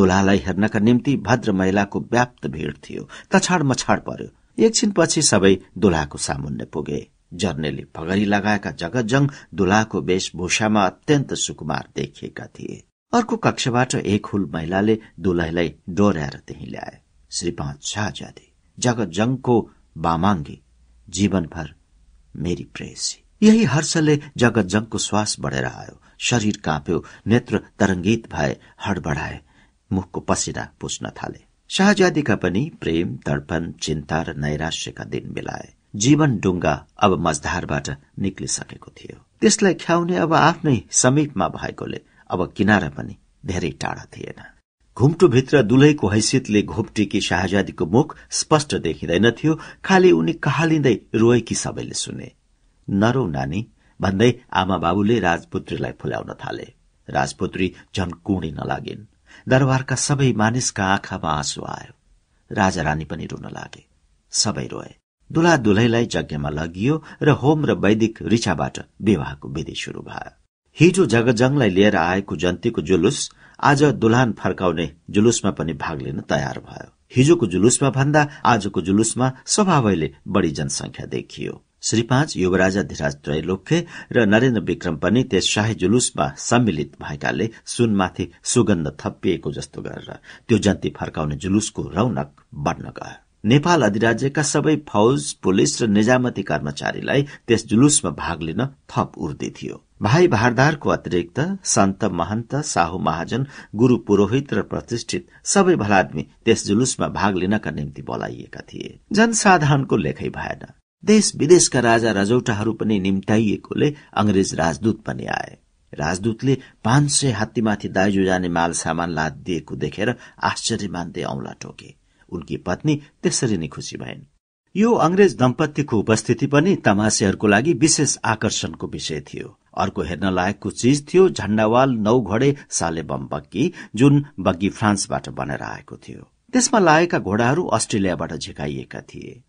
दुलहालाई हेर्नका निम्ति भद्र महिलाको व्याप्त भीड़ थियो तछाड मछाड पर्यो एकछिनपछि सबै दुलहाको सामुन्ने पुगे जर्नेली भगरी लगाएका जगतजङ दुलहाको वेशभूषामा अत्यन्त सुकुमार देखिएका थिए अर्को कक्षबाट एक हुल महिलाले दुलाईलाई डोर्याएर त्यही ल्याए श्रीपाँच शाहजादी जगतजङको बामाङ्गी जीवनभर मेरी प्रेसी यही हर्षले जगत जगको श्वास बढेर आयो शरीर काँप्यो नेत्र तरङ्गित भए हडबडाए मुखको पसिना पुस्न थाले शाहजादीका पनि प्रेम दर्पण चिन्ता र नैराश्यका दिन मिलाए जीवन डुङ्गा अब मजधारबाट निक्लिसकेको थियो त्यसलाई ख्याउने अब आफ्नै समीपमा भएकोले अब किनारा पनि धेरै टाढा थिएन घुम्टुभित्र दुलैको हैसियतले घोप्टेकी शाहजादीको मुख स्पष्ट देखिँदैन थियो खालि उनी कहालिँदै रोएकी सबैले सुने नरौ नानी भन्दै आमा बाबुले राजपुत्रीलाई फुल्याउन थाले राजपुत्री झन कुणी नलागिन् दरबारका सबै मानिसका आँखामा आँसु आयो राजा रानी पनि रुन लागे सबै रोए दुला दुलैलाई यज्ञमा लगियो र होम र वैदिक रिचाबाट विवाहको विधि शुरू भयो हिजो जगजङलाई लिएर आएको जन्तीको जुलुस आज दुलहान फर्काउने जुलुसमा पनि भाग लिन तयार भयो हिजोको जुलुसमा भन्दा आजको जुलुसमा स्वभावैले बढी जनसङ्ख्या देखियो श्री पाँच युवराजा धिराज त्रैलोक्य र नरेन्द्र विक्रम पनि त्यस शाही जुलुसमा सम्मिलित भएकाले सुनमाथि सुगन्ध थपिएको जस्तो गरेर त्यो जन्ती फर्काउने जुलुसको रौनक बढ्न गयो नेपाल अधिराज्यका सबै फौज पुलिस र निजामती कर्मचारीलाई त्यस जुलुसमा भाग लिन थप उर्दी थियो भाइ भारदारको अतिरिक्त सन्त महन्त साहु महाजन गुरू पुरोहित र प्रतिष्ठित सबै भलादमी त्यस जुलुसमा भाग लिनका निम्ति बोलाइएका थिए जनसाधारणको लेखै भएन देश विदेशका राजा राजौटाहरू पनि निम्ताइएकोले अंग्रेज राजदूत पनि आए राजदूतले पाँच सय हात्तीमाथि दाइजो जाने माल सामान लादिएको देखेर आश्चर्य मान्दै औंला टोके उनकी पत्नी त्यसरी नै खुसी भइन् यो अंग्रेज दम्पतिको उपस्थिति पनि तमासेहरूको लागि विशेष आकर्षणको विषय थियो अर्को हेर्न लायकको चीज थियो झण्डावाल नौ घोडे साले बम बग्गी जुन बग्गी फ्रान्सबाट बनेर आएको थियो त्यसमा लागेका घोडाहरू अस्ट्रेलियाबाट झिकाइएका थिए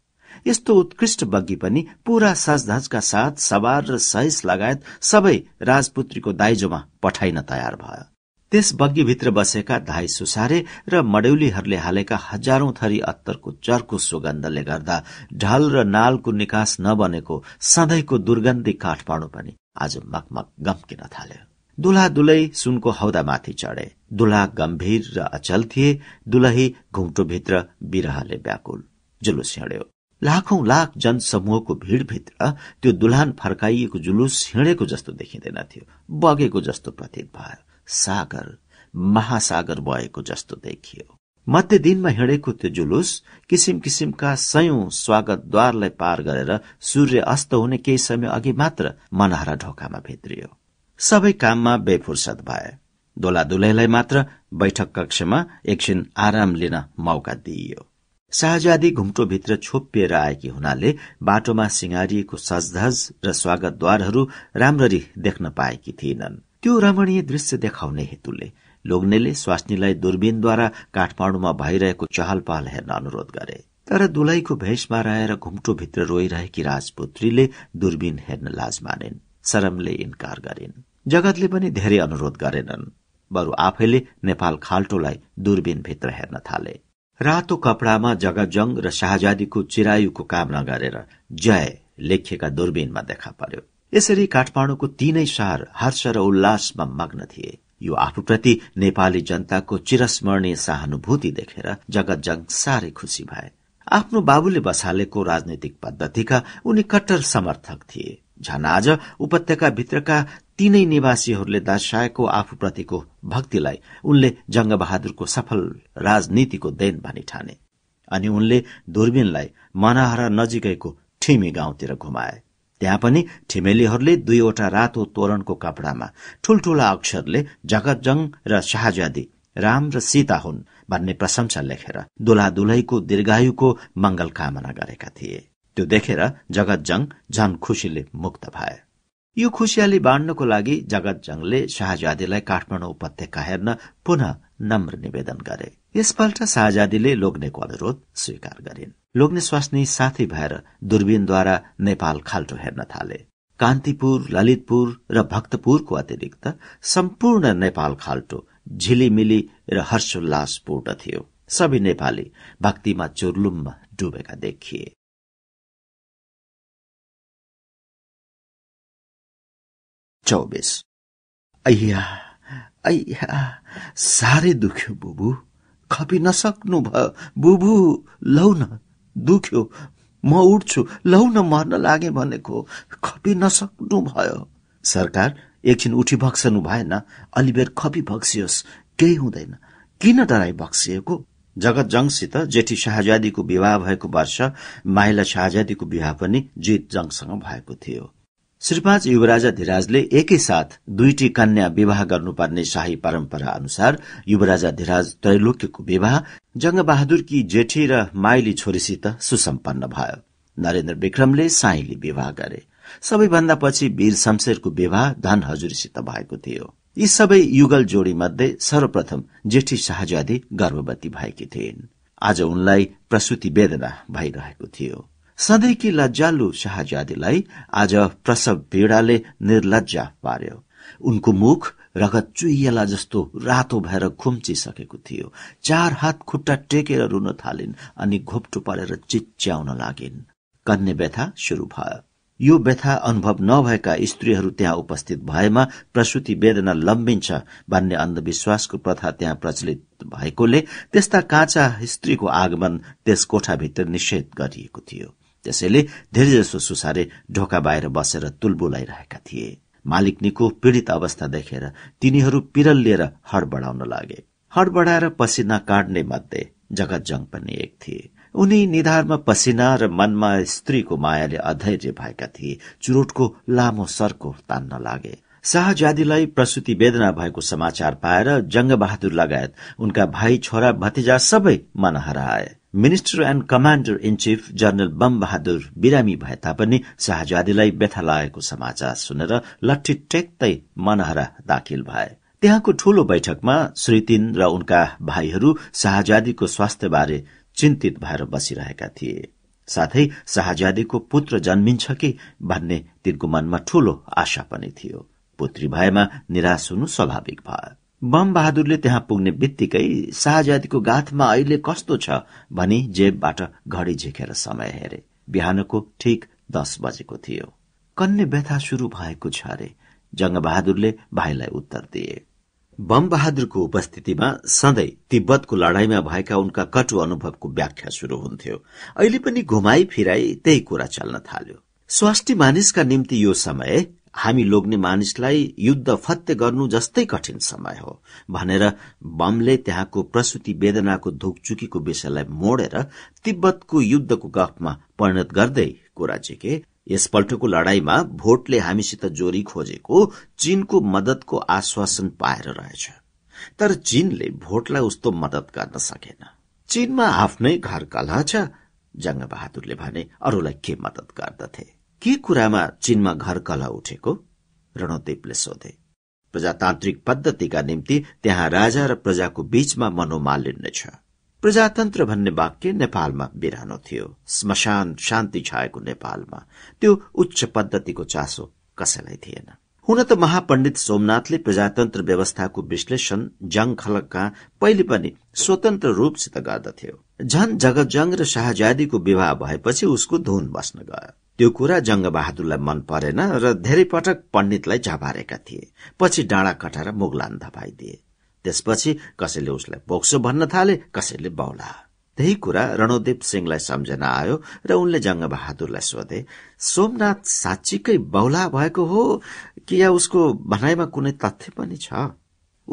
यस्तो उत्कृष्ट बग्गी पनि पूरा साजधाजका साथ सवार र सहिस लगायत सबै राजपुत्रीको दाइजोमा पठाइन तयार भयो त्यस बग्गीभित्र बसेका धाई सुसारे र मडौलीहरूले हालेका हजारौं थरी अत्तरको चर्को सुगन्धले गर्दा ढल र नालको निकास नबनेको सधैँको दुर्गन्धी काठमाडौँ पनि आज मकमक गम्किन थाल्यो दुल्हा दुलै सुनको हौदामाथि चढे दुल्हा गम्भीर र अचल थिए दुलही घुम्टोभित्र बिरहले व्याकुल जुलुस हिँड्यो लाखौं लाख जनसमूहको भीड़भित्र त्यो दुलहान फर्काइएको जुलुस हिँडेको जस्तो देखिँदैन थियो बगेको जस्तो प्रतीत भयो सागर महासागर भएको जस्तो देखियो मध्य दिनमा हिँडेको त्यो जुलुस किसिम किसिमका सयौं स्वागतद्वारलाई पार गरेर सूर्य अस्त हुने केही समय अघि मात्र मनहरा ढोकामा भित्रियो सबै काममा बेफुर्सद भए दोला दुलैलाई मात्र बैठक कक्षमा एकछिन आराम लिन मौका दिइयो शाहजादी घुम्टोभित्र छोपिएर आएकी हुनाले बाटोमा सिंगारिएको सजधज र स्वागतद्वारहरू राम्ररी देख्न पाएकी थिएनन् त्यो रमणीय दृश्य देखाउने हेतुले लोग्नेले स्वास्नीलाई दूरबीनद्वारा काठमाडौँमा भइरहेको चहल पहल हेर्न अनुरोध गरे तर दुलैको भेषमा रहेर घुम्टोभित्र रोइरहेकी राजपुत्रीले दूरबीन हेर्न लाज मानिन् शरमले इन्कार गरिन् जगतले पनि धेरै अनुरोध गरेनन् बरु आफैले नेपाल खाल्टोलाई दूरबीनभित्र हेर्न थाले रातो कपडामा जगजङ र शाहजादीको चिरायुको काम नगरेर जय लेखिएका दूरबीनमा देखा पर्यो यसरी काठमाडौँको तीनै सहर हर्ष र उल्लासमा मग्न थिए यो आफूप्रति नेपाली जनताको चिरस्मरणीय सहानुभूति देखेर जगतजङ साह्रै खुसी भए आफ्नो बाबुले बसालेको राजनैतिक पद्धतिका उनी कट्टर समर्थक थिए झन् आज भित्रका तीनै निवासीहरूले दर्शाएको आफूप्रतिको भक्तिलाई उनले जंगबहादुरको सफल राजनीतिको देन भनी ठाने अनि उनले दूरबीनलाई मनाहरा नजिकैको ठिमी गाउँतिर घुमाए त्यहाँ पनि ठिमेलीहरूले दुईवटा रातो तोरणको कपडामा ठूल्ठूला अक्षरले जगतजङ र शाहजादी राम र सीता हुन् भन्ने प्रशंसा लेखेर दुला दुलैको दीर्घायुको मंगल कामना गरेका थिए त्यो देखेर जगतजङ झन खुसीले मुक्त भए यो खुसियाली बाँड्नको लागि जगतजङले शाहजादीलाई काठमाडौँ उपत्यका हेर्न पुनः नम्र निवेदन गरे यसपल्ट शाहजादीले लोग्नेको अनुरोध स्वीकार गरिन् लोग्ने स्वास्नी साथी भएर दूरबीनद्वारा नेपाल खाल्टो हेर्न थाले कान्तिपुर ललितपुर र भक्तपुरको अतिरिक्त सम्पूर्ण नेपाल खाल्टो झिलिमिली र हर्षोल्लासपूर्ण थियो सबै नेपाली भक्तिमा चुर्लुम्ब डुबेका देखिए चौबिस अहिया साह्रै दुख्यो बुबु खपि नसक्नु भयो बुबु लौ न दुख्यो म उठ्छु लौ न मर्न लागे भनेको खपि नसक्नु भयो सरकार एकछिन उठी भक्सनु भएन अलिबेर खपी भक्सियोस् केही हुँदैन किन डराई भक्सिएको जगत जङसित जेठी शाहजादीको विवाह भएको वर्ष माइला शाहजादीको विवाह पनि जित जङसँग भएको थियो श्रीपाँच युवराजा धिराजले एकैसाथ दुईटी कन्या विवाह गर्नुपर्ने शाही परम्परा अनुसार युवराजा धिराज त्रैलोक्यको विवाह जंगबहादुर कि जेठी र माइली छोरीसित सुसम्पन्न भयो नरेन्द्र विक्रमले साईली विवाह गरे सबैभन्दा पछि वीर शमशेरको विवाह धन हजुरीसित भएको थियो यी सबै युगल जोडी मध्ये सर्वप्रथम जेठी शाहजादी गर्भवती भएकी थिइन् आज उनलाई प्रसुति वेदना भइरहेको थियो सधैँकी लज्जालु शाहजादीलाई आज प्रसव पीड़ाले निर्लज्जा पार्यो उनको मुख रगत चुइएला जस्तो रातो भएर खुम्चिसकेको थियो चार हात खुट्टा टेकेर रुन थालिन् अनि घोप्टो परेर चिच्याउन लागिन् कन्ने व्यथा शुरू भयो यो व्यथा अनुभव नभएका स्त्रीहरू त्यहाँ उपस्थित भएमा प्रसुति वेदना लम्बिन्छ भन्ने अन्धविश्वासको प्रथा त्यहाँ प्रचलित भएकोले त्यस्ता काँचा स्त्रीको आगमन त्यस कोठाभित्र निषेध गरिएको थियो त्यसैले धेरैजसो सुसारे ढोका बाहिर बसेर तुलबुलाइरहेका थिए मालिक निको पीड़ित अवस्था देखेर तिनीहरू पिरल लिएर हड बढाउन लागे हड बढाएर पसिना काट्ने मध्ये जगत जङ पनि एक थिए उनी निधारमा पसिना र मनमा स्त्रीको मायाले अधैर्य भएका थिए चुरोटको लामो सरको तान्न लागे शाहजादीलाई प्रसुति वेदना भएको समाचार पाएर जङ्गबहादुर लगायत उनका भाइ छोरा भतिजा सबै मन हराए minister and commander in chief general Bam Bahadur बिरामी भए तापनि शाहजादीलाई व्यथा लागेको समाचार सुनेर लट्ठी टेक्दै मनहरा दाखिल भए त्यहाँको ठूलो बैठकमा श्रीतिन र उनका भाइहरू शाहजादीको बारे चिन्तित भएर बसिरहेका थिए साथै शाहजादीको पुत्र जन्मिन्छ कि भन्ने तिनको मनमा ठूलो आशा पनि थियो पुत्री भएमा निराश हुनु स्वाभाविक भयो बम बहादुरले त्यहाँ पुग्ने बित्तिकै शाहजातिको गाथमा अहिले कस्तो छ भनी जेबबाट घडी झिकेर समय हेरे बिहानको ठिक दस बजेको थियो कन्ने व्यथा सुरु भएको छ अरे जङ्गबहादुरले भाइलाई उत्तर दिए बम बहादुरको उपस्थितिमा सधैँ तिब्बतको लड़ाईमा भएका उनका कटु अनुभवको व्याख्या शुरू हुन्थ्यो अहिले पनि घुमाई फिराई त्यही कुरा चल्न थाल्यो स्वास्थ्य मानिसका निम्ति यो समय हामी लोग्ने मानिसलाई युद्ध फत्य गर्नु जस्तै कठिन समय हो भनेर बमले त्यहाँको प्रसुति वेदनाको चुकीको विषयलाई मोडेर तिब्बतको युद्धको गफमा परिणत गर्दै कुरा झिके यसपल्टको लड़ाईमा भोटले हामीसित जोरी खोजेको चीनको मदतको आश्वासन पाएर रहेछ तर चीनले भोटलाई उस्तो मदत गर्न सकेन चीनमा आफ्नै घर कला छ जङ्गबहादुरले भने अरूलाई के मदत गर्दथे के कुरामा चीनमा घर कला उठेको रणदीपले सोधे प्रजातान्त्रिक पद्धतिका निम्ति त्यहाँ राजा र प्रजाको बीचमा मनोमालिन्य छ प्रजातन्त्र भन्ने वाक्य नेपालमा बिरानो थियो स्मशान शान्ति छाएको नेपालमा त्यो उच्च पद्धतिको चासो कसैलाई थिएन हुन त महापण्डित सोमनाथले प्रजातन्त्र व्यवस्थाको विश्लेषण जङ खलकका पहिले पनि स्वतन्त्र रूपसित गर्दथ्यो झन जगत जङ र शाहजादीको विवाह भएपछि उसको धुन बस्न गयो त्यो कुरा जङ्गबहादुरलाई मन परेन र धेरै पटक पण्डितलाई झपारेका थिए पछि डाँडा कटाएर मुगलान धपाइदिए त्यसपछि कसैले उसलाई बोक्सो भन्न थाले कसैले बौला त्यही कुरा रणोदीप सिंहलाई सम्झना आयो र उनले जङ्गबहादुरलाई सोधे सोमनाथ साँच्चीकै बौला भएको हो कि या उसको भनाइमा कुनै तथ्य पनि छ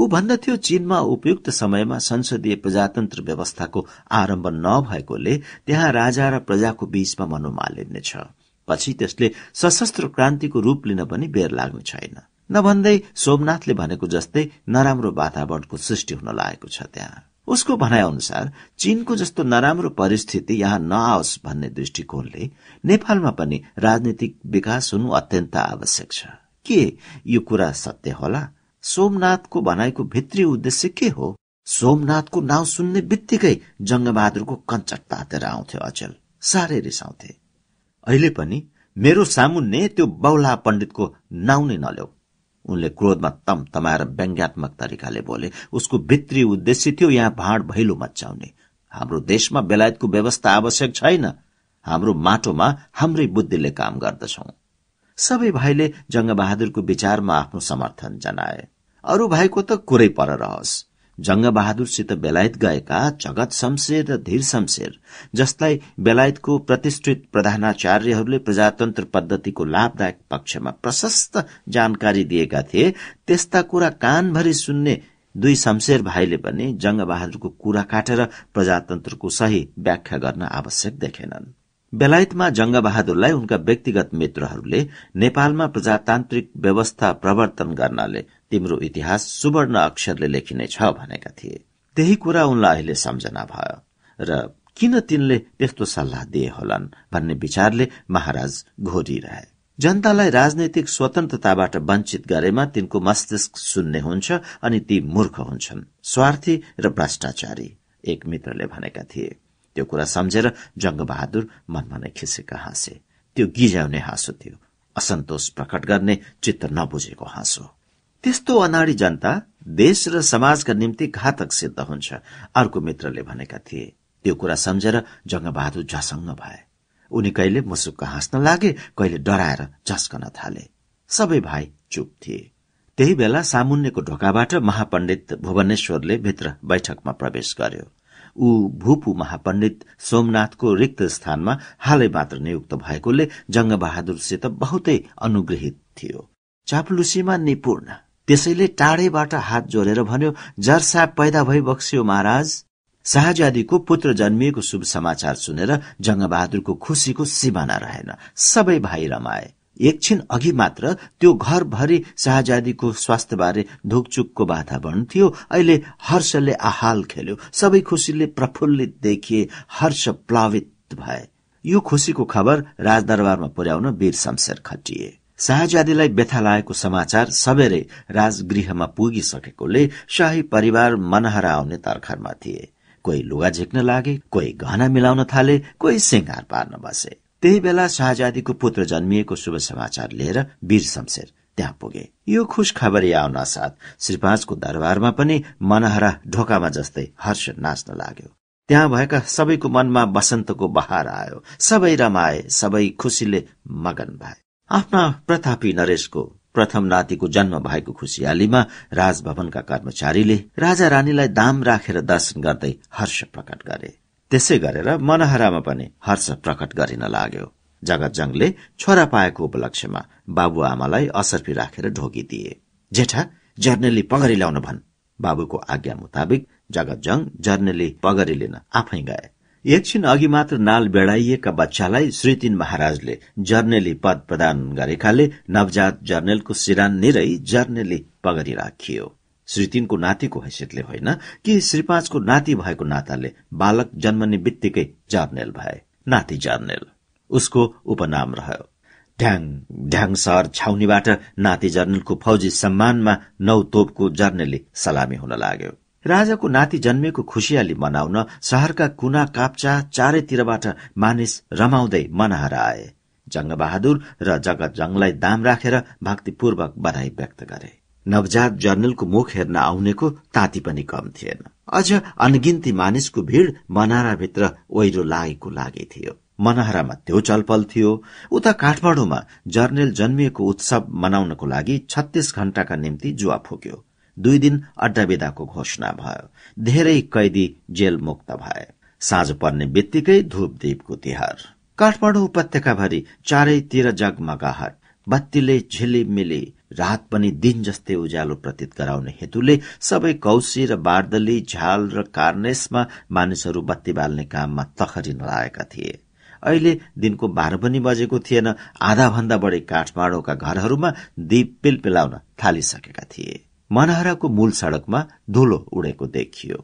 ऊ भन्दथ्यो चीनमा उपयुक्त समयमा संसदीय प्रजातन्त्र व्यवस्थाको आरम्भ नभएकोले त्यहाँ राजा र प्रजाको बीचमा मनोमालिन्य छ पछि त्यसले सशस्त्र क्रान्तिको रूप लिन पनि बेर लाग्ने छैन नभन्दै सोमनाथले भनेको जस्तै नराम्रो वातावरणको सृष्टि हुन लागेको छ त्यहाँ उसको भनाइ अनुसार चीनको जस्तो नराम्रो परिस्थिति यहाँ नआओस् भन्ने दृष्टिकोणले नेपालमा पनि राजनीतिक विकास हुनु अत्यन्त आवश्यक छ के यो कुरा सत्य होला सोमनाथको भनाइको भित्री उद्देश्य के हो सोमनाथको नाउँ सुन्ने बित्तिकै जङ्गबहादुरको कञ्चट तातेर आउँथ्यो अचेल साह्रै रिसाउँथे अहिले पनि मेरो सामुन्ने त्यो बाउला पण्डितको नाउँ नै नल्याउ उनले क्रोधमा तम तमतमाएर व्यङ्ग्यात्मक तरिकाले बोले उसको भित्री उद्देश्य थियो यहाँ भाँड भैलो मच्याउने हाम्रो देशमा बेलायतको व्यवस्था आवश्यक छैन हाम्रो माटोमा हाम्रै बुद्धिले काम गर्दछौ सबै भाइले जङ्गबहादुरको विचारमा आफ्नो समर्थन जनाए अरू भाइको त कुरै पर रहोस् जङ्गबहादुरसित बेलायत गएका जगत शमशेर र धीर शमशेर जसलाई बेलायतको प्रतिष्ठित प्रधानाचार्यहरूले प्रजातन्त्र पद्धतिको लाभदायक पक्षमा प्रशस्त जानकारी दिएका थिए त्यस्ता कुरा कानभरि सुन्ने दुई शमशेर भाइले पनि जङ्गबहादुरको कुरा काटेर प्रजातन्त्रको सही व्याख्या गर्न आवश्यक देखेनन् बेलायतमा जङ्गबहादुरलाई उनका व्यक्तिगत मित्रहरूले नेपालमा प्रजातान्त्रिक व्यवस्था प्रवर्तन गर्नले तिम्रो इतिहास सुवर्ण अक्षरले लेखिनेछ भनेका थिए त्यही कुरा उनलाई अहिले सम्झना भयो र किन तिनले त्यस्तो सल्लाह दिए होलान् भन्ने विचारले महाराज घोरिरहे जनतालाई राजनैतिक स्वतन्त्रताबाट वञ्चित गरेमा तिनको मस्तिष्क सुन्ने हुन्छ अनि ती मूर्ख हुन्छन् स्वार्थी र भ्रष्टाचारी एक मित्रले भनेका थिए त्यो कुरा सम्झेर जङ्गबहादुर मनमा नै खिसेका हाँसे त्यो गिजाउने हाँसो थियो असन्तोष प्रकट गर्ने चित्त नबुझेको हाँसो त्यस्तो अनाडी जनता देश र समाजका निम्ति घातक सिद्ध हुन्छ अर्को मित्रले भनेका थिए त्यो कुरा सम्झेर जङ्गबहादुर झसङ्ग भए उनी कहिले मुसुक्क हाँस्न लागे कहिले डराएर झस्कन थाले सबै भाइ चुप थिए त्यही बेला सामुन्नेको ढोकाबाट महापण्डित भुवनेश्वरले भित्र बैठकमा प्रवेश गर्यो ऊ भूपू महापण्डित सोमनाथको रिक्त स्थानमा हालै मात्र नियुक्त भएकोले जङ्गबहादुरसित बहुतै अनुग्रहित थियो चाप्लुसीमा निपूर्ण त्यसैले टाढेबाट हात जोडेर भन्यो जर्सा पैदा भई बक्सियो महाराज शाहजादीको पुत्र जन्मिएको शुभ समाचार सुनेर जङ्गबहादुरको खुसीको सिमाना रहेन सबै भाइ रमाए एकछिन अघि मात्र त्यो घरभरि शाहजादीको स्वास्थ्यबारे धुकचुकको वातावरण थियो अहिले हर्षले आहाल खेल्यो सबै खुसीले प्रफुल्लित देखिए हर्ष प्लावित भए यो खुसीको खबर राजदरबारमा पुर्याउन वीर शमशेर खटिए शाहजादीलाई व्यथा लागेको समाचार सबेरै राजगृहमा पुगिसकेकोले शाही परिवार मनहरा आउने तर्खरमा थिए कोही लुगा झिक्न लागे कोही गहना मिलाउन थाले कोही सिंगार पार्न बसे त्यही बेला शाहजादीको पुत्र जन्मिएको शुभ समाचार लिएर वीर शमशेर त्यहाँ पुगे यो खबरी आउन साथ श्रीपाजको दरबारमा पनि मनहरा ढोकामा जस्तै हर्ष नाच्न लाग्यो त्यहाँ भएका सबैको मनमा बसन्तको बहार आयो सबै रमाए सबै खुसीले मगन भए आफ्ना प्रतापी नरेशको प्रथम नातिको जन्म भएको खुसियालीमा राजभवनका कर्मचारीले राजा रानीलाई दाम राखेर दर्शन गर्दै हर्ष प्रकट गरे त्यसै गरेर मनहरामा पनि हर्ष प्रकट गरिन लाग्यो जगत जंगले छोरा पाएको उपलक्ष्यमा बाबुआमालाई असर्पी राखेर दिए जेठा जर्नेली पगरी ल्याउन भन् बाबुको आज्ञा मुताबिक जगत जङ जर्नेली पगरी लिन आफै गए एकछिन अघि मात्र नाल बेडाइएका बच्चालाई श्रीतिन महाराजले जर्नेली पद प्रदान गरेकाले नवजात जर्नेलको सिरान निरै जर्नेली पगरी राखियो श्रीतिनको नातिको हैसियतले होइन कि श्रीपाँचको नाति भएको नाताले बालक जन्मने बित्तिकै जर्नेल भए नाति जर्नेल उसको उपनाम रह्यो ढ्याङ ढ्याङ सहर छाउनीबाट नाति जर्नेलको फौजी सम्मानमा नौ तोपको जर्नेली सलामी हुन लाग्यो राजाको नाति जन्मेको खुसियाली मनाउन शहरका कुना काप्चा चारैतिरबाट मानिस रमाउँदै मनहार आए जङ्गबहादुर र जगत जङ्गलाई दाम राखेर भक्तिपूर्वक बधाई व्यक्त गरे नवजात जर्नलको मुख हेर्न आउनेको ताती पनि कम थिएन अझ अनगिन्ती मानिसको भीड़ मनाहराभित्र ओहिरो लागेको लागि थियो मनहरामा त्यो चलपल थियो उता काठमाडौँमा जर्नेल जन्मिएको उत्सव मनाउनको लागि छत्तीस घण्टाका निम्ति जुवा फुक्यो दुई दिन अड्डाविदाको घोषणा भयो धेरै कैदी जेल मुक्त भए साँझ पर्ने बित्तिकै दीपको तिहार काठमाडौँ उपत्यकाभरि चारैतिर जगमगाहट बत्तीले झिलिमिली रात पनि दिन जस्तै उज्यालो प्रतीत गराउने हेतुले सबै कौशी र बार्दली झाल र कार्नेसमा मानिसहरू बत्ती बाल्ने काममा तखरिन लागेका थिए अहिले दिनको बाह्र पनि बजेको थिएन आधा भन्दा बढी काठमाडौँका घरहरूमा दीप पिलपिलाउन थालिसकेका थिए मनहराको मूल सड़कमा धुलो उडेको देखियो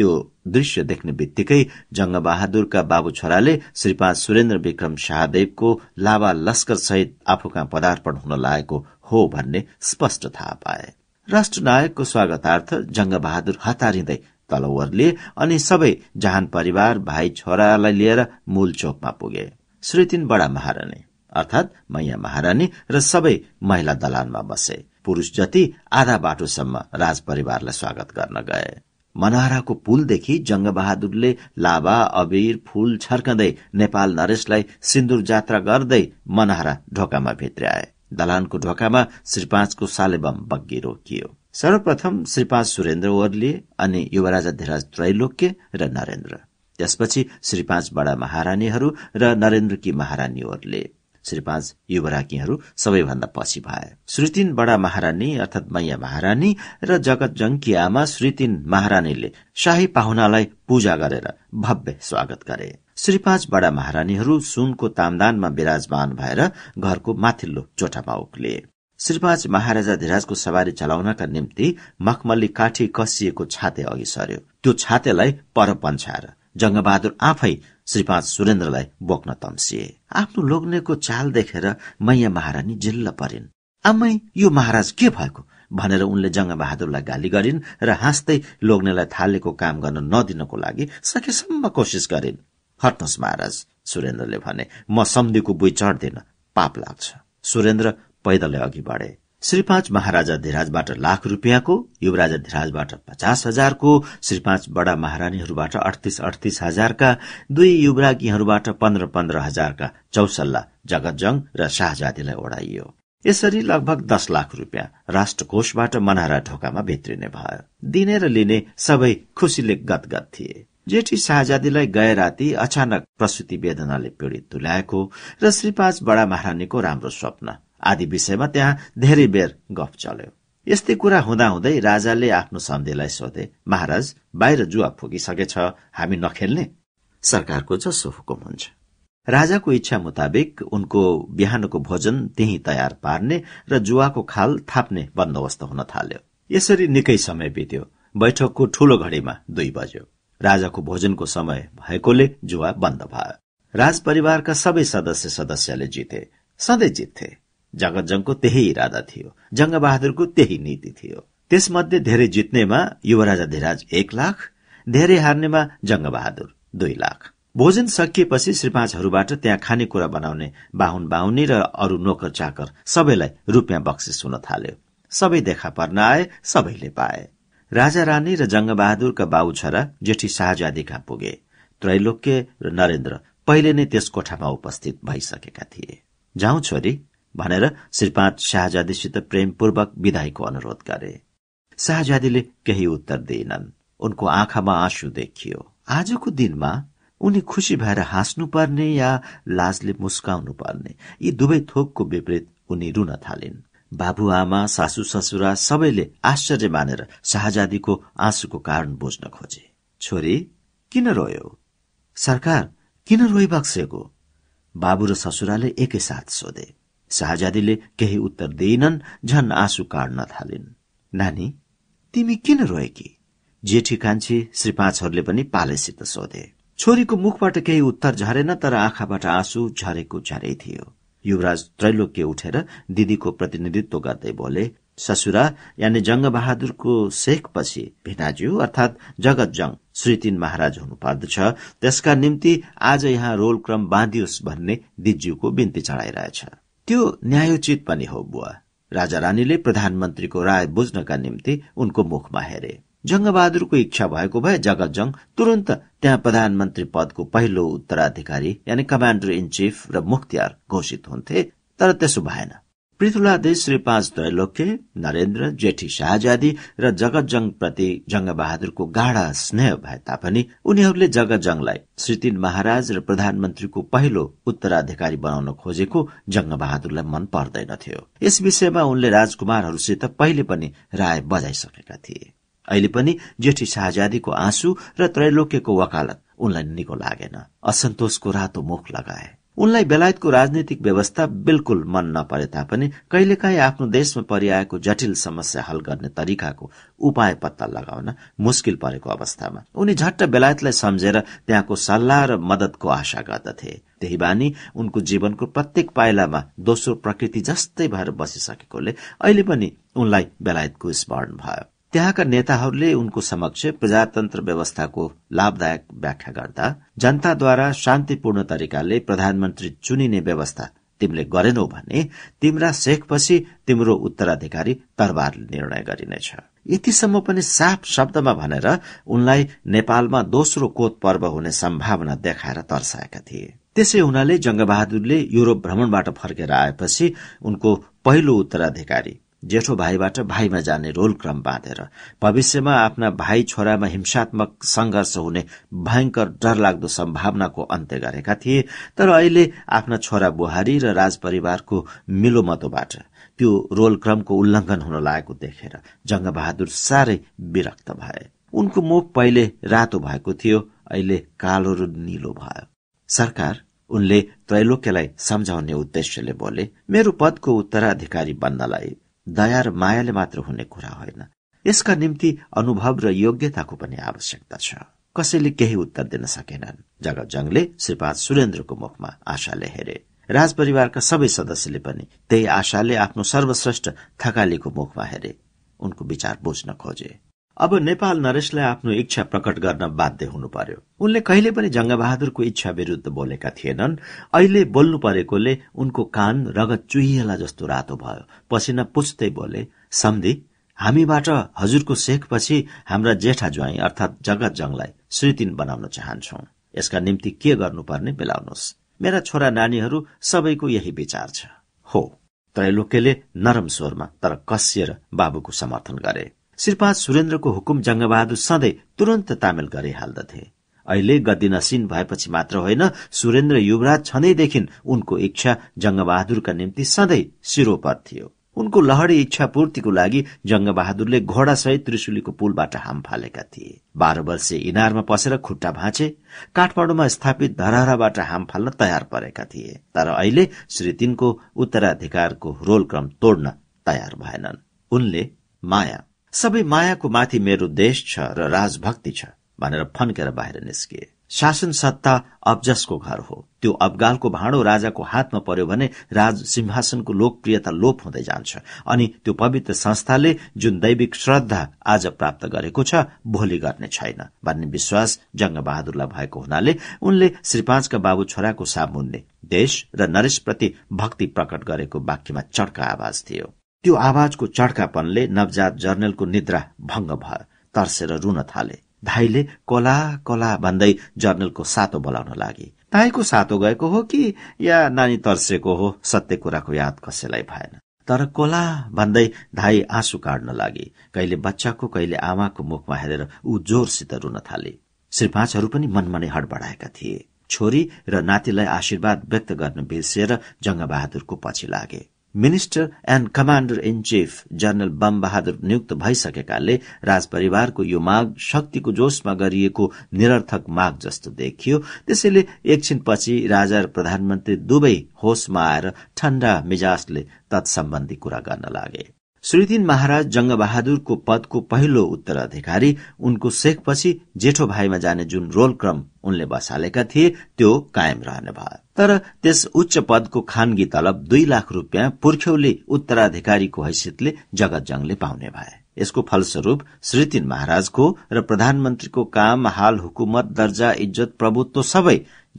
त्यो दृश्य देख्ने बित्तिकै जङ्गबहादुरका बाबु छोराले श्रीपाद सुरेन्द्र विक्रम शाहदेवको लाभा लस्कर सहित आफू कहाँ पदार्पण हुन लागेको हो भन्ने स्पष्ट थाहा पाए राष्ट्रनायकको स्वागतार्थ जङ्गबहादुर हतारिँदै तल ओर्लिए अनि सबै जहान परिवार भाइ छोरालाई लिएर मूल चोकमा पुगे श्रीतिन बडा महारानी अर्थात मैया महारानी र सबै महिला दलानमा बसे पुरुष जति आधा बाटोसम्म राजपरिवारलाई स्वागत गर्न गए मनहराको पुलदेखि जङ्गबहादुरले लाभा अबिर फूल छर्कँदै नेपाल नरेशलाई सिन्दुर जात्रा गर्दै मनहरा ढोकामा भित्र्याए दलानको ढोकामा श्रीपाँचको सालेबम बग्गी रोकियो सर्वप्रथम श्रीपाँच सुरेन्द्र ओर्लिए अनि युवराजा धीराज त्रैलोक्य र नरेन्द्र त्यसपछि श्रीपाँच बडा महारानीहरू र नरेन्द्रकी महारानी ओर्ले श्री पाँच युवराकीहरू सबैभन्दा पछि भए श्रुतिन बडा महारानी अर्थात् मैया महारानी र जगत जङ्की आमा श्रुतिन महारानीले शाही पाहुनालाई पूजा गरेर भव्य स्वागत गरे श्री पाँच बडा महारानीहरू सुनको तामदानमा विराजमान भएर घरको माथिल्लो चोटामा उक्ले पाँच महाराजा धिराजको सवारी चलाउनका निम्ति मखमल्ली काठी कसिएको छाते अघि सर्यो त्यो छातेलाई पर पन्छाएर जङ्गबहादुर आफै पाँच सुरेन्द्रलाई बोक्न तम्सिए आफ्नो लोग्नेको चाल देखेर मैया महारानी जिल्ल परिन् आमै यो महाराज के भएको भनेर उनले जङ्गबहादुरलाई गाली गरिन् र हाँस्दै लोग्नेलाई थालेको काम गर्न नदिनको लागि सकेसम्म कोसिस गरिन् हट्नुहोस् महाराज सुरेन्द्रले भने म सम्धिको बुई चढ्दिन पाप लाग्छ सुरेन्द्र पैदलै अघि बढे श्रीपाँच महाराजा धिराजबाट लाख रूपियाँको युवराजा धिराजबाट पचास हजारको श्रीपाँच बडा महारानीहरूबाट अडतिस अडतिस हजारका दुई युवरागीहरूबाट पन्ध्र पन्ध्र हजारका चौसल्ला जगतजङ र शाहजादीलाई ओडाइयो यसरी लगभग दस लाख रूपियाँ राष्ट्रकोषबाट मनहरा ढोकामा भित्रिने भयो दिने र लिने सबै खुसीले गदगद थिए जेठी शाहजादीलाई गए राति अचानक प्रसुति वेदनाले पीड़ित तुल्याएको र श्रीपाँच बडा महारानीको राम्रो स्वप्न आदि विषयमा त्यहाँ धेरै बेर गफ चल्यो यस्तै कुरा हुँदाहुँदै राजाले आफ्नो सन्धिलाई सोधे महाराज बाहिर जुवा फुकिसकेछ हामी नखेल्ने सरकारको जसो हुकुम हुन्छ राजाको इच्छा मुताबिक उनको बिहानको भोजन त्यही तयार पार्ने र जुवाको खाल थाप्ने बन्दोबस्त हुन थाल्यो यसरी निकै समय बित्यो बैठकको ठूलो घडीमा दुई बज्यो राजाको भोजनको समय भएकोले जुवा बन्द भयो राजपरिवारका सबै सदस्य सदस्यले जिते सधैँ जित्थे जङ्गको त्यही इरादा थियो जङ्गबहादुरको त्यही नीति थियो त्यसमध्ये धेरै जित्नेमा युवराजा धीराज एक लाख धेरै हार्नेमा जङ्गबहादुर दुई लाख भोजन सकिएपछि श्रीपाँचहरूबाट त्यहाँ खानेकुरा बनाउने बाहुन बाहुनी र अरू नोकर चाकर सबैलाई रूपियाँ बक्सिस हुन थाल्यो सबै देखा पर्न आए सबैले पाए राजा रानी र जङ्गबहादुरका बाबु छोरा जेठी शाहजादीका पुगे त्रैलोक्य र नरेन्द्र पहिले नै त्यस कोठामा उपस्थित भइसकेका थिए जाउँ छोरी भनेर श्रीपाद शाहजादीसित प्रेमपूर्वक विदाईको अनुरोध गरे शाहजादीले केही उत्तर दिएनन् उनको आँखामा आँसु देखियो आजको दिनमा उनी खुसी भएर हाँस्नु पर्ने या लाजले मुस्काउनु पर्ने यी दुवै थोकको विपरीत उनी रुन थालिन् बाबुआमा सासू ससुरा सबैले आश्चर्य मानेर शाहजादीको आँसुको कारण बुझ्न खोजे छोरी किन रोयो सरकार किन रोइबक्सेको बाबु र ससुराले एकैसाथ सोधे शाहजादीले केही उत्तर दिएनन् झन् आँसु काड्न थालिन् नानी तिमी किन रोएकी जेठी कान्छी श्री पाँचहरूले पनि पालेसित सोधे छोरीको मुखबाट केही उत्तर झरेन तर आँखाबाट आँसु झरेको झरै थियो युवराज त्रैलोक्य उठेर दिदीको प्रतिनिधित्व गर्दै बोले ससुरा यानि जङ्गबहादुरको शेखपछि भिनाज्यू अर्थात जगत जङ श्री तीन महाराज हुनुपर्दछ त्यसका निम्ति आज यहाँ रोलक्रम क्रम बाँधियोस् भन्ने दिज्यूको बिन्ती चढाइरहेछ त्यो न्यायोचित पनि हो बुवा राजा रानीले प्रधानमन्त्रीको राय बुझ्नका निम्ति उनको मुखमा हेरे जङ्गबहादुरको इच्छा भएको भए जङ तुरन्त त्यहाँ प्रधानमन्त्री पदको पहिलो उत्तराधिकारी यानि कमान्डर इन चिफ र मुख्तियार घोषित हुन्थे तर त्यसो भएन श्री पाँच त्रैलोक्य नरेन्द्र जेठी शाहजादी र जगत जंग बहादुरको गाढा स्नेह भए तापनि उनीहरूले जगत श्री श्रीतिन महाराज र प्रधानमन्त्रीको पहिलो उत्तराधिकारी बनाउन खोजेको बहादुरलाई मन पर्दैनथ्यो यस विषयमा उनले राजकुमारहरूसित पहिले पनि राय बजाइसकेका थिए अहिले पनि जेठी शाहजादीको आँसु र त्रैलोक्यको वकालत उनलाई निको लागेन असन्तोषको रातो मुख लगाए उनलाई बेलायतको राजनीतिक व्यवस्था बिल्कुल मन नपरे तापनि कहिलेकाहीँ आफ्नो देशमा परिआएको जटिल समस्या हल गर्ने तरिकाको उपाय पत्ता लगाउन मुस्किल परेको अवस्थामा उनी झट्ट बेलायतलाई सम्झेर त्यहाँको सल्लाह र मदतको आशा गर्दथे त्यही बानी उनको जीवनको प्रत्येक पाइलामा दोस्रो प्रकृति जस्तै भएर बसिसकेकोले अहिले पनि उनलाई बेलायतको स्मरण भयो त्यहाँका नेताहरूले उनको समक्ष प्रजातन्त्र व्यवस्थाको लाभदायक व्याख्या गर्दा जनताद्वारा शान्तिपूर्ण तरिकाले प्रधानमन्त्री चुनिने व्यवस्था तिमीले गरेनौ भने तिम्रा शेखपछि तिम्रो उत्तराधिकारी तरबारले निर्णय गरिनेछ यतिसम्म पनि साफ शब्दमा भनेर उनलाई नेपालमा दोस्रो कोत पर्व हुने सम्भावना देखाएर तर्साएका थिए त्यसै हुनाले जंगबहादुरले युरोप भ्रमणबाट फर्केर आएपछि उनको पहिलो उत्तराधिकारी जेठो भाइबाट भाइमा जाने रोलक्रम क्रम बाँधेर भविष्यमा आफ्ना भाइ छोरामा हिंसात्मक संघर्ष हुने भयंकर डरलाग्दो सम्भावनाको अन्त्य गरेका थिए तर अहिले आफ्ना छोरा बुहारी र राजपरिवारको मिलोमतोबाट त्यो रोलक्रमको उल्लंघन हुन लागेको देखेर जंगबहादुर साह्रै विरक्त भए उनको मुख पहिले रातो भएको थियो अहिले कालो र निलो भयो सरकार उनले त्रैलोक्यलाई सम्झाउने उद्देश्यले बोले मेरो पदको उत्तराधिकारी बन्नलाई दया र मायाले मात्र हुने कुरा होइन यसका निम्ति अनुभव र योग्यताको पनि आवश्यकता छ कसैले केही उत्तर दिन सकेनन् जगत जङले श्रीपाद सुरेन्द्रको मुखमा आशाले हेरे राज परिवारका सबै सदस्यले पनि त्यही आशाले आफ्नो सर्वश्रेष्ठ थकालीको मुखमा हेरे उनको विचार बुझ्न खोजे अब नेपाल नरेशलाई आफ्नो इच्छा प्रकट गर्न बाध्य हुनु पर्यो उनले कहिले पनि जङ्गबहादुरको इच्छा विरुद्ध बोलेका थिएनन् अहिले बोल्नु परेकोले उनको कान रगत चुहिएला जस्तो रातो भयो पसिना पुछ्दै बोले सम्धि हामीबाट हजुरको शेखपछि हाम्रा जेठा ज्वाइँ अर्थात् जगत जङलाई श्रीतिन बनाउन चाहन्छौ यसका निम्ति के गर्नुपर्ने मिलाउनुहोस् मेरा छोरा नानीहरू सबैको यही विचार छ हो त्रैलोक्यले नरम स्वरमा तर कसिएर बाबुको समर्थन गरे श्रीपाद सुरेन्द्रको हुकुम जंगबहादुर सधैँ तुरन्त तामेल गरिहाल्दथे अहिले गद्दी भएपछि मात्र होइन सुरेन्द्र युवराज छँदैदेखि उनको इच्छा जंगबहादुरका निम्ति सधैँ सिरोपर थियो उनको लहरी इच्छा पूर्तिको लागि घोड़ा सहित त्रिशुलीको पुलबाट हाम फालेका थिए बाह्र वर्षे इनारमा पसेर खुट्टा भाँचे काठमाडौँमा स्थापित धरहराबाट हाम फाल्न तयार परेका थिए तर अहिले श्री तिनको उत्तराधिकारको रोलक्रम तोड्न तयार भएनन् उनले माया सबै मायाको माथि मेरो देश छ र राजभक्ति छ भनेर फन्केर बाहिर निस्किए शासन सत्ता अब्जसको घर हो त्यो अब्गालको भाँडो राजाको हातमा पर्यो भने राज सिंहासनको लोकप्रियता लोप हुँदै जान्छ अनि त्यो पवित्र संस्थाले जुन दैविक श्रद्धा आज प्राप्त गरेको छ भोलि गर्ने छैन भन्ने विश्वास जङ्गबहादुरलाई भएको हुनाले उनले श्री पाँचका बाबु छोराको सामुन्ने देश र नरेशप्रति भक्ति प्रकट गरेको वाक्यमा चड्का आवाज थियो त्यो आवाजको चड्कापनले नवजात जर्नलको निद्रा भङ्ग भयो तर्सेर रुन थाले धाईले कला कला भन्दै जर्नलको सातो बोलाउन लागे ताईको सातो गएको हो कि या नानी तर्सेको हो सत्य कुराको याद कसैलाई भएन तर कोला भन्दै धाई आँसु काट्न लागे कहिले बच्चाको कहिले आमाको मुखमा हेरेर ऊ जोरसित रुन थाले पाँचहरू पनि मनमा नै हडबडाएका थिए छोरी र नातिलाई आशीर्वाद व्यक्त गर्न बिर्सिएर जङ्गबहादुरको पछि लागे minister and commander in chief general Bam Bahadur नियुक्त भइसकेकाले राजपरिवारको यो माग शक्तिको जोशमा गरिएको निरर्थक माग जस्तो देखियो त्यसैले एकछिनपछि राजा र प्रधानमन्त्री दुवै होसमा आएर ठण्डा मिजाजले तत्सम्बन्धी कुरा गर्न लागे श्रीदिन महाराज जङ्गबहादुरको पदको पहिलो उत्तराधिकारी उनको शेखपछि जेठो भाइमा जाने जुन रोलक्रम उनले बसालेका थिए त्यो कायम रहने भयो तर त्यस उच्च पदको खानगी तलब दुई लाख रुपियाँ पुर्ख्यौली उत्तराधिकारीको हैसियतले जगत जङ्गले पाउने भए यसको फलस्वरूप श्रीतिन महाराजको र प्रधानमन्त्रीको काम हाल हुकुमत दर्जा इज्जत प्रभुत्व सबै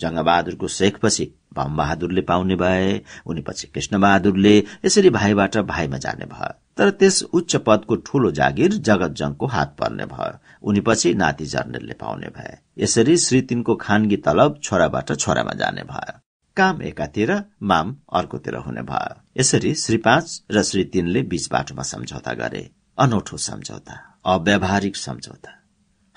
जङ्गबहादुरको शेखपछि बहादुरले पाउने भए उनी पछि कृष्णबहादुरले यसरी भाइबाट भाइमा जाने भयो तर त्यस उच्च पदको ठूलो जागिर जगत जङको हात पर्ने भयो उनी पछि नाति जर्नेलले पाउने भए यसरी श्री तिनको खानगी तलब छोराबाट छोरामा जाने भयो काम एकातिर माम अर्कोतिर हुने भयो यसरी श्री पाँच र श्री तिनले बीच बाटोमा सम्झौता गरे अनौठो सम्झौता अव्यावहारिक सम्झौता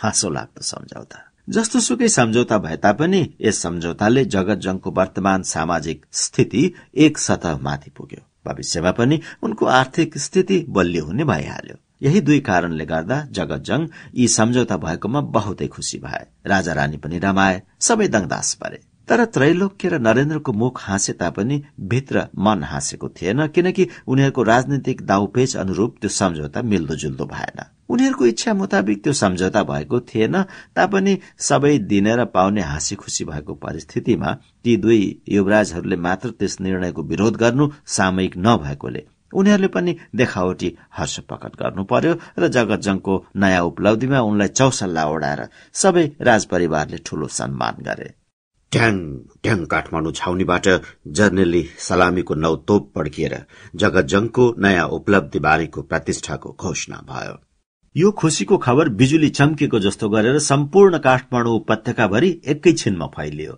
हाँसो लाग्दो सम्झौता जस्तो सुकै सम्झौता भए तापनि यस सम्झौताले जगत जङको वर्तमान सामाजिक स्थिति एक सतह माथि पुग्यो भविष्यमा पनि उनको आर्थिक स्थिति बलियो हुने भइहाल्यो यही दुई कारणले गर्दा जगत जङ यी सम्झौता भएकोमा बहुतै खुसी भए राजा रानी पनि रमाए सबै दङदास परे तर त्रैलोक्य र नरेन्द्रको मुख हाँसे तापनि भित्र मन हाँसेको थिएन किनकि उनीहरूको राजनीतिक दाउपेच अनुरूप त्यो सम्झौता मिल्दोजुल्दो भएन उनीहरूको इच्छा मुताबिक त्यो सम्झौता भएको थिएन तापनि सबै दिने र पाउने हाँसी खुसी भएको परिस्थितिमा ती दुई युवराजहरूले मात्र त्यस निर्णयको विरोध गर्नु सामयिक नभएकोले उनीहरूले पनि देखावटी हर्ष प्रकट गर्नु पर्यो र जंगको नयाँ उपलब्धिमा उनलाई चौसल्ला ओढाएर सबै राजपरिवारले ठूलो सम्मान गरे ढ्याङ ढ्याङ काठमाडौँ छाउनीबाट जर्नेली सलामीको नौ तोप पड्किएर जगजङको नयाँ उपलब्धि बारेको प्रतिष्ठाको घोषणा भयो यो खुशीको खबर बिजुली चम्केको जस्तो गरेर सम्पूर्ण काठमाडौँ उपत्यकाभरि एकैछिनमा फैलियो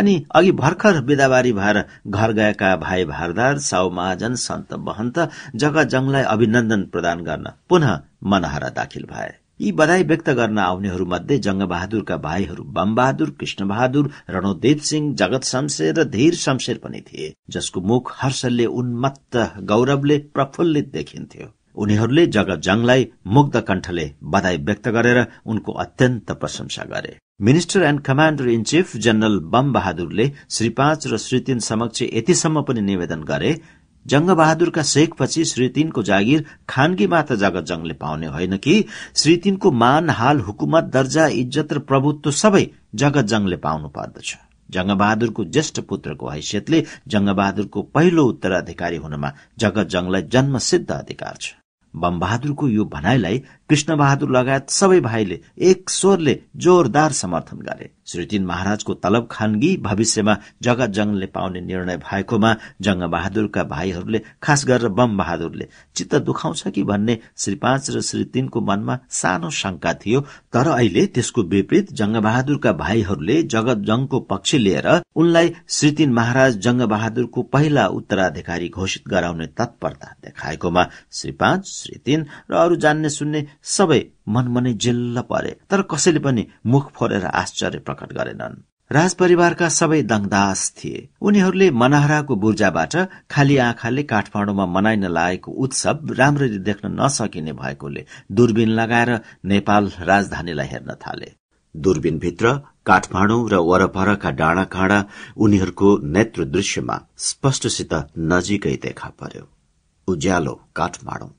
अनि अघि भर्खर विदाबारी भएर घर गएका भाइ भारदार साउ महाजन सन्त महन्त जग्गा जङलाई अभिनन्दन प्रदान गर्न पुनः मनहरा दाखिल भए यी बधाई व्यक्त गर्न आउनेहरूमध्ये जङ्गबहादुरका भाइहरू बमबहादुर कृष्णबहादुर रणोदेव सिंह जगत शमशेर र धीर शमशेर पनि थिए जसको मुख हर्षले उन्मत्त गौरवले प्रफुल्लित देखिन्थ्यो उनीहरूले जगत जङ्गलाई मुग्ध कण्ठले बधाई व्यक्त गरेर उनको अत्यन्त प्रशंसा गरे minister and commander in chief general Bam बहादुरले श्री पाँच र श्री तीन समक्ष यतिसम्म पनि निवेदन गरे जङ्गबहादुरका शेखपछि श्री तिनको जागिर खानगी मात्र जगत जङले पाउने होइन कि श्री तिनको मान हाल हुकुमत दर्जा इज्जत र प्रभुत्व सबै जगत जङ्गले पाउनु पर्दछ जङ्गबहादुरको ज्येष्ठ पुत्रको हैसियतले जङ्गबहादुरको पहिलो उत्तराधिकारी हुनमा जगत जन्म जन्मसिद्ध अधिकार छ बमबहादुरको यो भनाईलाई कृष्णबहादुर लगायत सबै भाइले एक स्वरले जोरदार समर्थन गरे श्री श्रीतिन महाराजको तलब खानगी भविष्यमा जगत जङ्गले पाउने निर्णय भएकोमा जङ्गबहादुरका भाइहरूले खास गरेर बम बहादुरले चित्त दुखाउँछ कि भन्ने श्री पाँच र श्री तिनको मनमा सानो शंका थियो तर अहिले त्यसको विपरीत जङ्गबहादुरका भाइहरूले जगत जङ्गको पक्ष लिएर उनलाई श्री श्रीतिन महाराज जङ्गबहादुरको पहिला उत्तराधिकारी घोषित गराउने तत्परता देखाएकोमा श्री पाँच श्री तीन र अरू जान्ने सुन्ने सबै मनमनै जिल्ल परे तर कसैले पनि मुख फोरेर आश्चर्य प्रकट गरेनन् राजपरिवारका सबै दङदास थिए उनीहरूले मनाहराको बुर्जाबाट खाली आँखाले काठमाडौँमा मनाइन लागेको उत्सव राम्ररी देख्न नसकिने भएकोले दूरबीन लगाएर नेपाल राजधानीलाई हेर्न थाले दूरबीनभित्र काठमाडौँ र वरपरका डाँडा काँडा उनीहरूको नेत्र दृश्यमा स्पष्टसित नजिकै देखा पर्यो उज्यालो काठमाडौँ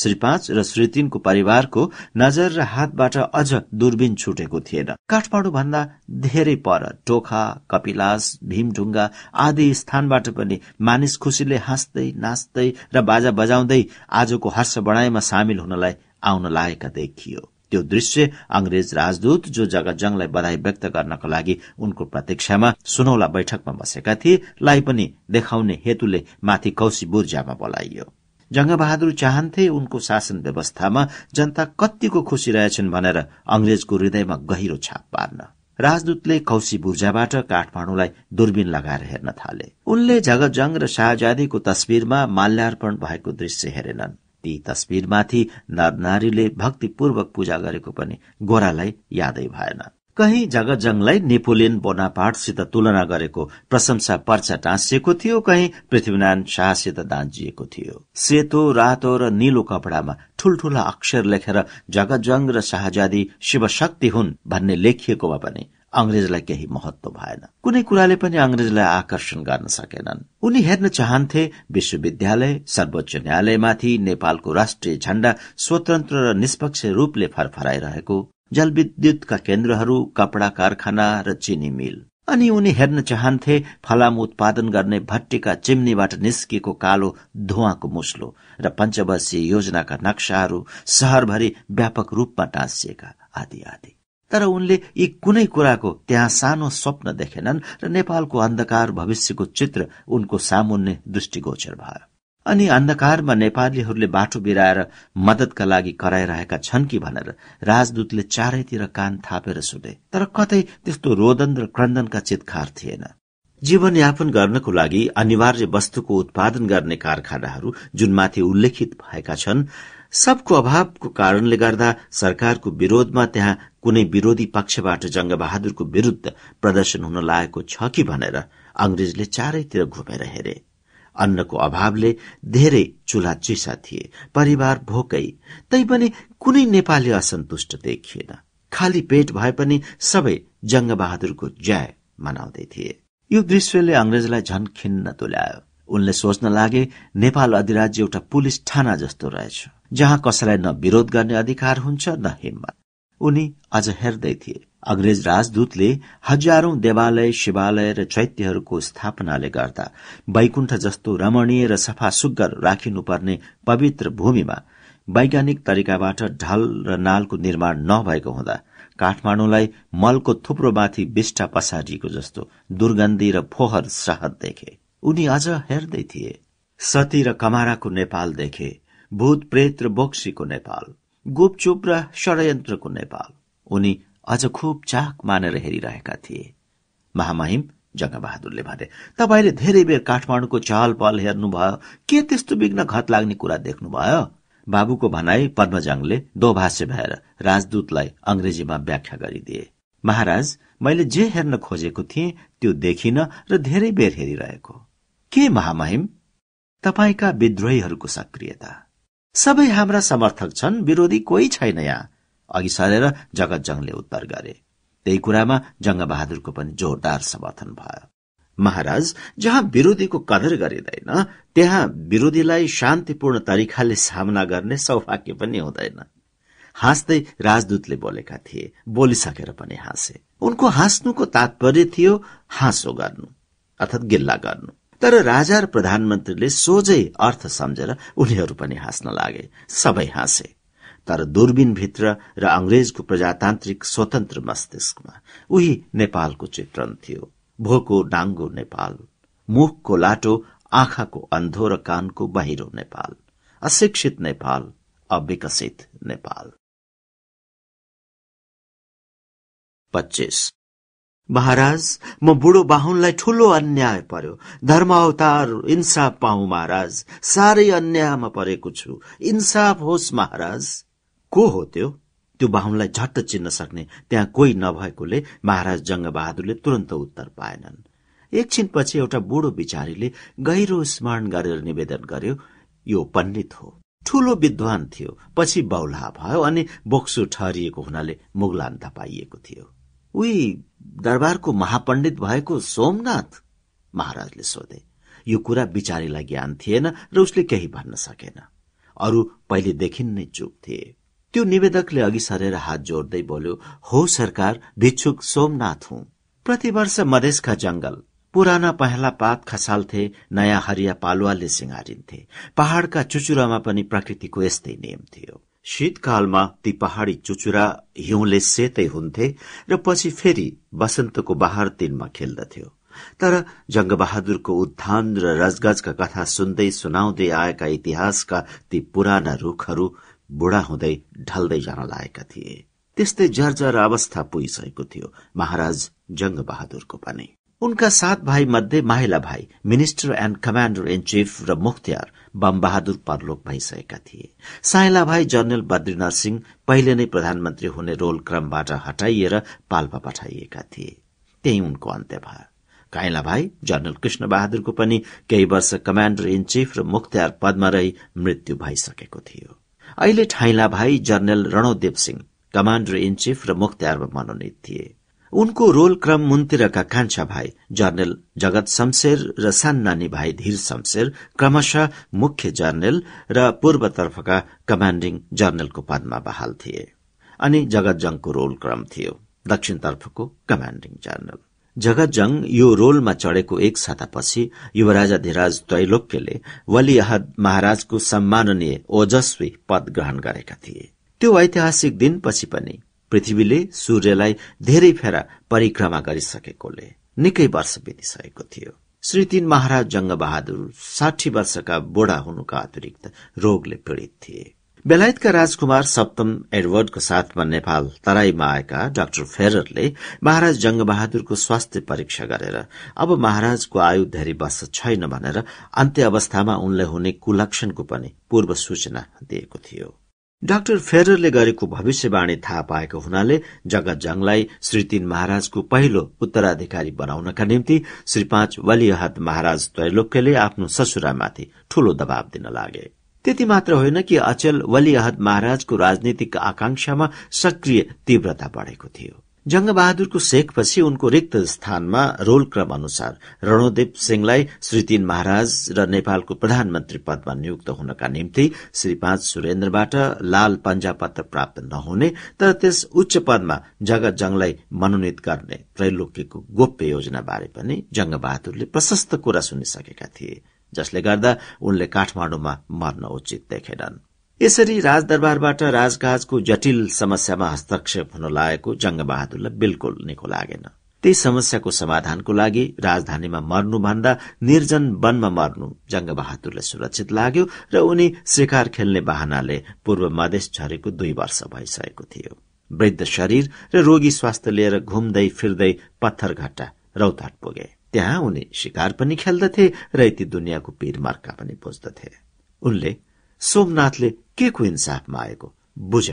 श्री पाँच र श्री तीनको परिवारको नजर र हातबाट अझ दूरबीन छुटेको थिएन काठमाडौँ भन्दा धेरै पर टोखा कपिलास भीमढुङ्गा आदि स्थानबाट पनि मानिस खुसीले हाँस्दै नाच्दै र बाजा बजाउँदै आजको हर्ष बढाइमा सामेल हुनलाई आउन लागेका देखियो त्यो दृश्य अंग्रेज राजदूत जो जंगलाई बधाई व्यक्त गर्नका लागि उनको प्रतीक्षामा सुनौला बैठकमा बसेका थिए लाई पनि देखाउने हेतुले माथि कौशी बुर्जामा बोलाइयो जङ्गबहादुर चाहन्थे उनको शासन व्यवस्थामा जनता कतिको खुसी रहेछन् भनेर अंग्रेजको हृदयमा गहिरो छाप पार्न राजदूतले कौशी बुर्जाबाट काठमाडौँलाई दूरबीन लगाएर हेर्न थाले उनले जगतजङ र शाहजादीको तस्विरमा माल्यार्पण भएको दृश्य हेरेनन् ती तस्विरमाथि नारीले भक्तिपूर्वक पूजा गरेको पनि गोरालाई यादै भएन कहीँ जगजङलाई नेपोलियन बोनापाटसित तुलना गरेको प्रशंसा पर्चा टाँसिएको थियो कहीँ पृथ्वीनारायण शाहसित दाँजिएको थियो सेतो रातो र निलो कपडामा ठूल्ठूला अक्षर लेखेर जगजङ र शाहजादी शिवशक्ति हुन् भन्ने लेखिएकोमा पनि अंग्रेजलाई केही महत्व भएन कुनै कुराले पनि अंग्रेजलाई आकर्षण गर्न सकेनन् उनी हेर्न चाहन्थे विश्वविद्यालय सर्वोच्च न्यायालयमाथि नेपालको राष्ट्रिय झण्डा स्वतन्त्र र निष्पक्ष रूपले फरफराइरहेको जलविद्युतका केन्द्रहरू कपड़ा कारखाना र चिनी मिल अनि उनी हेर्न चाहन्थे फलाम उत्पादन गर्ने भट्टीका चिम्नीबाट निस्किएको कालो धुवाको मुस्लो र पञ्चवर्षीय योजनाका नक्साहरू सहरभरि व्यापक रूपमा टाँसिएका आदि आदि तर उनले यी कुनै कुराको त्यहाँ सानो स्वप्न देखेनन् र नेपालको अन्धकार भविष्यको चित्र उनको सामुन्ने दृष्टिगोचर भयो अनि अन्धकारमा नेपालीहरूले बाटो बिराएर मदतका लागि कराइरहेका छन् कि भनेर राजदूतले चारैतिर कान थापेर सुने तर कतै त्यस्तो रोदन र क्रन्दनका चितखार थिएन जीवनयापन गर्नको लागि अनिवार्य वस्तुको उत्पादन गर्ने कारखानाहरू माथि उल्लेखित भएका छन् सबको अभावको कारणले गर्दा सरकारको विरोधमा त्यहाँ कुनै विरोधी पक्षबाट जंगबहादुरको विरूद्ध प्रदर्शन हुन लागेको छ कि भनेर अंग्रेजले चारैतिर घुमेर हेरे अन्नको अभावले धेरै चुला चिसा थिए परिवार भोकै तैपनि कुनै नेपाली असन्तुष्ट देखिएन खाली पेट भए पनि सबै जंगबहादुरको जय मनाउँदै थिए यो दृश्यले अंग्रेजलाई झन खिन्न तुल्यायो उनले सोच्न लागे नेपाल अधिराज्य एउटा पुलिस थाना जस्तो रहेछ जहाँ कसैलाई न विरोध गर्ने अधिकार हुन्छ न हिम्मत उनी अझ हेर्दै थिए अंग्रेज राजदूतले हजारौं देवालय शिवालय र चैत्यहरूको स्थापनाले गर्दा वैकुण्ठ जस्तो रमणीय र सफा सुग्गर राखिनुपर्ने पवित्र भूमिमा वैज्ञानिक तरिकाबाट ढल र नालको निर्माण नभएको हुँदा काठमाडौँलाई मलको थुप्रोमाथि विष्ठा पसारिएको जस्तो दुर्गन्धी र फोहर सहर देखे उनी अझ हेर्दै थिए सती र कमाराको नेपाल देखे भूत प्रेत र बोक्सीको नेपाल गुपचुप र षड्यन्त्रको नेपाल उनी अझ खुब चाक मानेर हेरिरहेका थिए महामहिम जङ्गबहादुरले भने तपाईँले धेरै बेर काठमाडौँको चहलपहल हेर्नुभयो के त्यस्तो विघ्न घत लाग्ने कुरा देख्नुभयो बाबुको भनाई पद्मजाङले दोभाष्य भएर राजदूतलाई अंग्रेजीमा व्याख्या गरिदिए महाराज मैले जे हेर्न खोजेको थिएँ त्यो देखिन र धेरै बेर हेरिरहेको के महामहिम तपाईँका विद्रोहीहरूको सक्रियता सबै हाम्रा समर्थक छन् विरोधी कोही छैन यहाँ अघि सरेर जगत जङले उत्तर गरे त्यही कुरामा जङ्गबहादुरको पनि जोरदार समर्थन भयो महाराज जहाँ विरोधीको कदर गरिँदैन त्यहाँ विरोधीलाई शान्तिपूर्ण तरिकाले सामना गर्ने सौभाग्य पनि हुँदैन हाँस्दै राजदूतले बोलेका थिए बोलिसकेर पनि हाँसे उनको हाँस्नुको तात्पर्य थियो हाँसो गर्नु अर्थात् गिल्ला गर्नु तर राजा र प्रधानमन्त्रीले सोझै अर्थ सम्झेर उनीहरू पनि हाँस्न लागे सबै हाँसे तर भित्र र अंग्रेजको प्रजातान्त्रिक स्वतन्त्र मस्तिष्कमा उही नेपालको चित्रण थियो भोको डाङ्गो नेपाल मुखको लाटो आँखाको अन्धो र कानको बाहिरो नेपाल अशिक्षित नेपाल अविकसित नेपाल पच्चिस महाराज म बुढो बाहुनलाई ठूलो अन्याय पर्यो धर्म अवतार इन्साफ पाऊ महाराज साह्रै अन्यायमा परेको छु इन्साफ होस् महाराज को हो त्यो त्यो बाहुनलाई झट्ट चिन्न सक्ने त्यहाँ कोही नभएकोले महाराज जङ्गबहादुरले तुरन्त उत्तर पाएनन् एकछिनपछि एउटा बुढो विचारीले गहिरो स्मरण गरेर निवेदन गर्यो यो पण्डित हो ठूलो विद्वान थियो पछि बौला भयो अनि बोक्सु ठहरिएको हुनाले मुगलान थपाइएको थियो उही दरबारको महापण्डित भएको सोमनाथ महाराजले सोधे यो कुरा विचारीलाई ज्ञान थिएन र उसले केही भन्न सकेन अरू पहिलेदेखि नै चुप थिए त्यो निवेदकले अघि सरेर हात जोड्दै बोल्यो हो सरकार भिक्षुक सोमनाथ हुँ प्रतिवर्ष मधेसका जंगल पुराना पहला पात खसाल्थे नयाँ हरिया पालुवाले सिंगारिन्थे पहाड़का चुचुरामा पनि प्रकृतिको यस्तै नियम थियो शीतकालमा ती पहाड़ी चुचुरा हिउँले सेतै हुन्थे र पछि फेरि वसन्तको बहार तिनमा खेल्दथ्यो तर जंगबहादुरको उत्थान र रजगजका कथा सुन्दै सुनाउँदै आएका इतिहासका ती पुराना रूखहरू बुढा हुँदै ढल्दै जान लागेका थिए त्यस्तै जर्जर अवस्था पुगिसकेको थियो महाराज जङ्गबहादुरको पनि उनका सात भाइ मध्ये माहिला भाइ minister and commander in chief र मुख्तियार बम बहादुर परलोक भइसकेका थिए साइला भाइ जनरल बद्रीनाथ सिंह पहिले नै प्रधानमन्त्री हुने रोल क्रमबाट हटाइएर पाल्पा पठाइएका थिए त्यही उनको अन्त्य भयो काइला भाइ जनरल कृष्ण बहादुरको पनि केही वर्ष कमाण्डर इन चिफ र मुख्तियार पदमा रही मृत्यु भइसकेको थियो अहिले ठाइला भाइ general Randev Singh commander in chief र मुख्तियारमा मनोनित थिए उनको रोल क्रम मुन्तिरका कान्छा भाइ जनरल जगत शमशेर र सन्नानी भाइ धीर शमशेर क्रमशः मुख्य जनरल र पूर्वतर्फका कमान्डिङ जनरलको पदमा बहाल थिए अनि जगतजङको रोल क्रम थियो दक्षिणतर्फको कमान्डिङ जनरल जगतजङ यो रोलमा चढेको एक सातापछि धीराज त्रैलोक्यले वलियाहद महाराजको सम्माननीय ओजस्वी पद ग्रहण गरेका थिए त्यो ऐतिहासिक दिनपछि पनि पृथ्वीले सूर्यलाई धेरै फेरा परिक्रमा गरिसकेकोले निकै वर्ष बितिसकेको थियो श्री तीन महाराज जङ्गबहादुर साठी वर्षका बोडा हुनुका अतिरिक्त रोगले पीड़ित थिए बेलायतका राजकुमार सप्तम एडवर्डको साथमा नेपाल तराईमा आएका डाक्टर फेररले महाराज जंगबहादुरको स्वास्थ्य परीक्षा गरेर अब महाराजको आयु धेरै वर्ष छैन भनेर अन्त्य अवस्थामा उनले हुने कुलक्षणको पनि पूर्व सूचना दिएको थियो डाक्टर फेररले गरेको भविष्यवाणी थाहा पाएको हुनाले जगत जंगलाई श्री तीन महाराजको पहिलो उत्तराधिकारी बनाउनका निम्ति श्री पाँच वलिहद महाराज त्रैलोक्यले आफ्नो ससुरामाथि ठूलो दबाव दिन लागे त्यति मात्र होइन कि अचल वली अहद महाराजको राजनीतिक आकांक्षामा सक्रिय तीव्रता बढेको थियो जंगबहादुरको शेखपछि उनको रिक्त स्थानमा रोलक्रम अनुसार रणोदेव सिंहलाई श्री तीन महाराज र नेपालको प्रधानमन्त्री पदमा नियुक्त हुनका निम्ति श्री पाँच सुरेन्द्रबाट लाल पञ्जा प्राप्त नहुने तर त्यस उच्च पदमा जगत जंगलाई मनोनित गर्ने त्रैलोक्यको गोप्य योजना बारे पनि जंगबहादुरले प्रशस्त कुरा सुनिसकेका थिए जसले गर्दा उनले काठमाडौँमा मर्न उचित देखेनन् यसरी राजदरबारबाट राजकाजको जटिल समस्यामा हस्तक्षेप हुन लागेको जंगबहादुरलाई बिल्कुल निको लागेन त्यही समस्याको समाधानको लागि राजधानीमा मर्नुभन्दा निर्जन वनमा मर्नु जंगबहादुरलाई सुरक्षित लाग्यो र उनी शिकार खेल्ने बहानाले पूर्व मधेस झरेको दुई वर्ष भइसकेको थियो वृद्ध शरीर र रोगी स्वास्थ्य लिएर घुम्दै फिर्दै पत्थरघट्टा रौतहट पुगे त्यहाँ उनी शिकार पनि खेल्दथे र यति दुनियाँको मार्का पनि बुझ्दथे उनले सोमनाथले के को इन्साफमा आएको बुझ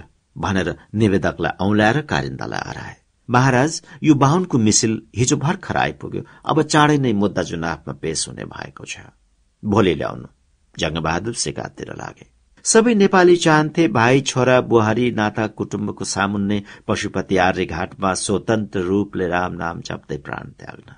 भनेर निवेदकलाई औलाएर कारिन्दालाई हराए महाराज यो बाहुनको मिसिल हिजो भर्खर आइपुग्यो अब चाँडै नै मुद्दा चुनावमा पेश हुने भएको छ भोलि ल्याउनु जङ्गबहादुर सिकातिर लागे सबै नेपाली चाहन्थे भाइ छोरा बुहारी नाता कुटुम्बको सामुन्ने पशुपति आर्यघाटमा स्वतन्त्र रूपले राम नाम जप्दै प्राण त्याग्न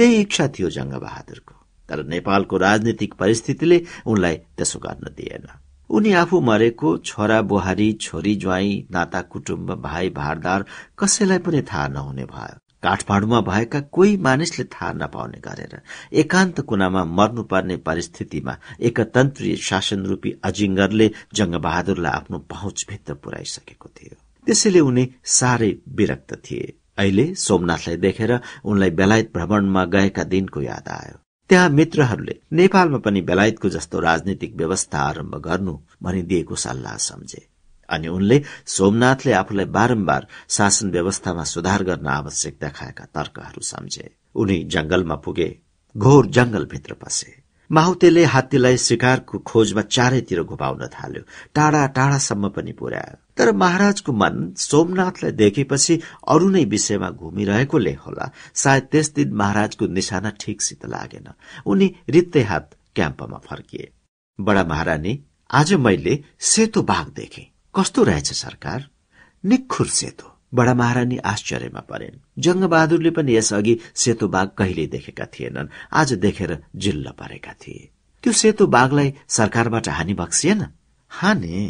त्यही इच्छा थियो जङ्गबहादुरको तर नेपालको राजनीतिक परिस्थितिले उनलाई त्यसो गर्न दिएन उनी आफू मरेको छोरा बुहारी छोरी ज्वाई नाता कुटुम्ब भाइ भारदार कसैलाई पनि थाहा नहुने भयो काठमाडौँमा भएका कोही मानिसले थाहा नपाउने गरेर एकान्त कुनामा मर्नुपर्ने परिस्थितिमा एकतन्त्रीय शासन रूपी अजिङ्गरले जङ्गबहादुरलाई आफ्नो पहुँचभित्र पुर्याइसकेको थियो त्यसैले उनी साह्रै विरक्त थिए अहिले सोमनाथलाई देखेर उनलाई बेलायत भ्रमणमा गएका दिनको याद आयो त्यहाँ मित्रहरूले नेपालमा पनि बेलायतको जस्तो राजनीतिक व्यवस्था आरम्भ गर्नु भनिदिएको सल्लाह सम्झे अनि उनले सोमनाथले आफूलाई बारम्बार शासन व्यवस्थामा सुधार गर्न आवश्यक देखाएका तर्कहरू सम्झे उनी जंगलमा पुगे घोर जंगल भित्र पसे माहुतेले हात्तीलाई शिकारको खोजमा चारैतिर घुमाउन थाल्यो टाढा टाढासम्म पनि पुर्यायो तर महाराजको मन सोमनाथलाई देखेपछि अरू नै विषयमा घुमिरहेकोले होला सायद त्यस दिन महाराजको निशाना ठिकसित लागेन उनी रित्तै हात क्याम्पमा फर्किए बडा महारानी आज मैले सेतो बाघ देखे कस्तो रहेछ सरकार निखुर सेतो बडा महारानी आश्चर्यमा परेन् जङ्गबहादुरले पनि यसअघि सेतो बाघ कहिले देखेका थिएनन् आज देखेर जिल्ल परेका थिए त्यो सेतो बाघलाई सरकारबाट हानि बक्सिएन हाने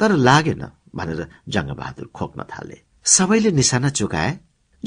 तर लागेन भनेर जङ्गबहादुर खोक्न थाले सबैले निशाना चुकाए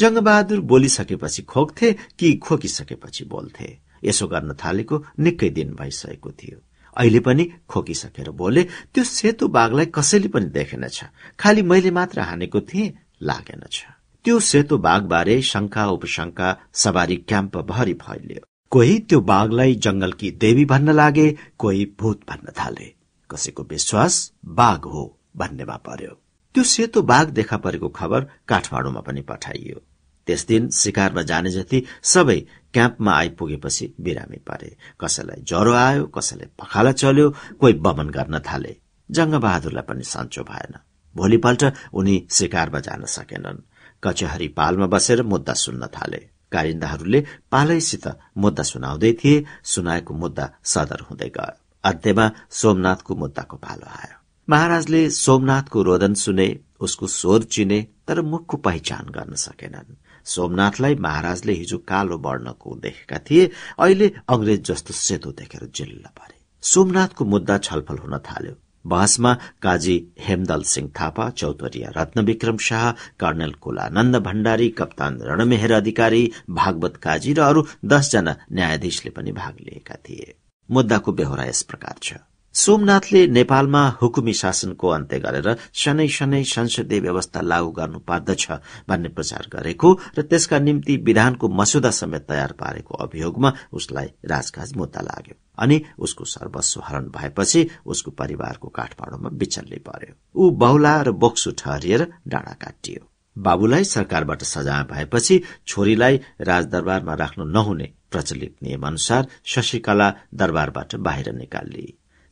जङ्गबहादुर बोलिसकेपछि खोक्थे कि खोकिसकेपछि बोल्थे यसो गर्न थालेको निकै दिन भइसकेको थियो अहिले पनि खोकिसकेर बोले त्यो सेतो बाघलाई कसैले पनि देखेनछ खालि मैले मात्र हानेको थिएँ लागेनछ त्यो सेतो बाघ बारे शंका उपशंका सवारी क्याम्प भरि फैलियो कोही त्यो बाघलाई जंगलकी देवी भन्न लागे कोही भूत भन्न थाले कसैको विश्वास बाघ हो भन्नेमा पर्यो त्यो सेतो बाघ देखा परेको खबर काठमाडौँमा पनि पठाइयो त्यस दिन शिकारमा जाने जति सबै क्याम्पमा आइपुगेपछि बिरामी परे कसैलाई ज्वरो आयो कसैलाई पखाला चल्यो कोही बमन गर्न थाले जङ्गबहादुरलाई पनि सन्चो भएन भोलिपल्ट उनी शिकारमा जान सकेनन् कचहरी पालमा बसेर मुद्दा सुन्न थाले कारिन्दाहरूले पालैसित मुद्दा सुनाउँदै थिए सुनाएको मुद्दा सदर हुँदै गयो अन्त्यमा सोमनाथको मुद्दाको पालो आयो महाराजले सोमनाथको रोदन सुने उसको स्वर चिने तर मुखको पहिचान गर्न सकेनन् सोमनाथलाई महाराजले हिजो कालो वर्णको देखेका थिए अहिले अंग्रेज जस्तो सेतो देखेर जिल्ला परे सोमनाथको मुद्दा छलफल हुन थाल्यो बहसमा काजी हेमदल सिंह थापा रत्न रत्नविक्रम शाह कर्णल कुलानन्द भण्डारी कप्तान रणमेहर अधिकारी भागवत काजी र अरू दशजना न्यायाधीशले पनि भाग लिएका थिए मुद्दाको बेहोरा यस प्रकार छ सोमनाथले नेपालमा हुकुमी शासनको अन्त्य गरेर शनै शनै संसदीय व्यवस्था लागू गर्नु गर्नुपर्दछ भन्ने प्रचार गरेको र त्यसका निम्ति विधानको मसुदा समेत तयार पारेको अभियोगमा उसलाई राजकाज मुद्दा लाग्यो अनि उसको सर्वस्व हरण भएपछि उसको परिवारको काठमाडौँमा बिचल्ली पर्यो ऊ बहुला र बोक्सु ठहरिएर डाँडा काटियो बाबुलाई सरकारबाट सजाय भएपछि छोरीलाई राजदरबारमा राख्नु नहुने प्रचलित नियम अनुसार शशिकला दरबारबाट बाहिर निकालिए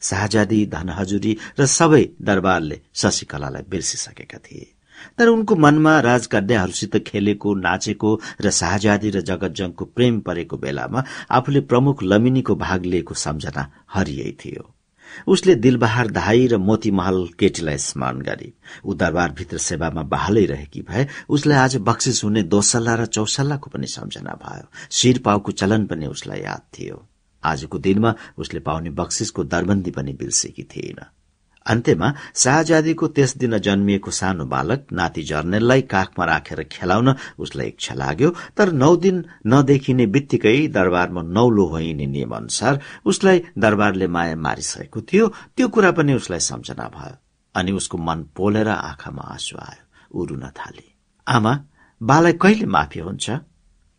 शाहजादी धनहजुरी र सबै दरबारले शशिकलालाई बिर्सिसकेका थिए तर उनको मनमा राजकन्याहरूसित खेलेको नाचेको र शाहजादी र जगतजङको प्रेम परेको बेलामा आफूले प्रमुख लमिनीको भाग लिएको सम्झना हरियै थियो उसले दिलबहार धाई र मोती महल केटीलाई स्मरण गरी ऊ दरबारभित्र सेवामा बहालै रहेकी भए उसलाई आज बक्सिस हुने दोसल्ला र चौसल्लाको पनि सम्झना भयो शिरपाउको चलन पनि उसलाई याद थियो आजको दिनमा उसले पाउने बक्सिसको दरबन्दी पनि बिर्सेकी थिएन अन्त्यमा शाहजादीको त्यस दिन जन्मिएको सानो बालक नाति जर्नेललाई काखमा राखेर खेलाउन उसलाई इच्छा लाग्यो तर नौ दिन नदेखिने बित्तिकै दरबारमा नौलो होइने नियम अनुसार उसलाई दरबारले माया मारिसकेको थियो त्यो कुरा पनि उसलाई सम्झना भयो अनि उसको मन पोलेर आँखामा आँसु आयो उरुन थाले आमा बालाई कहिले माफी हुन्छ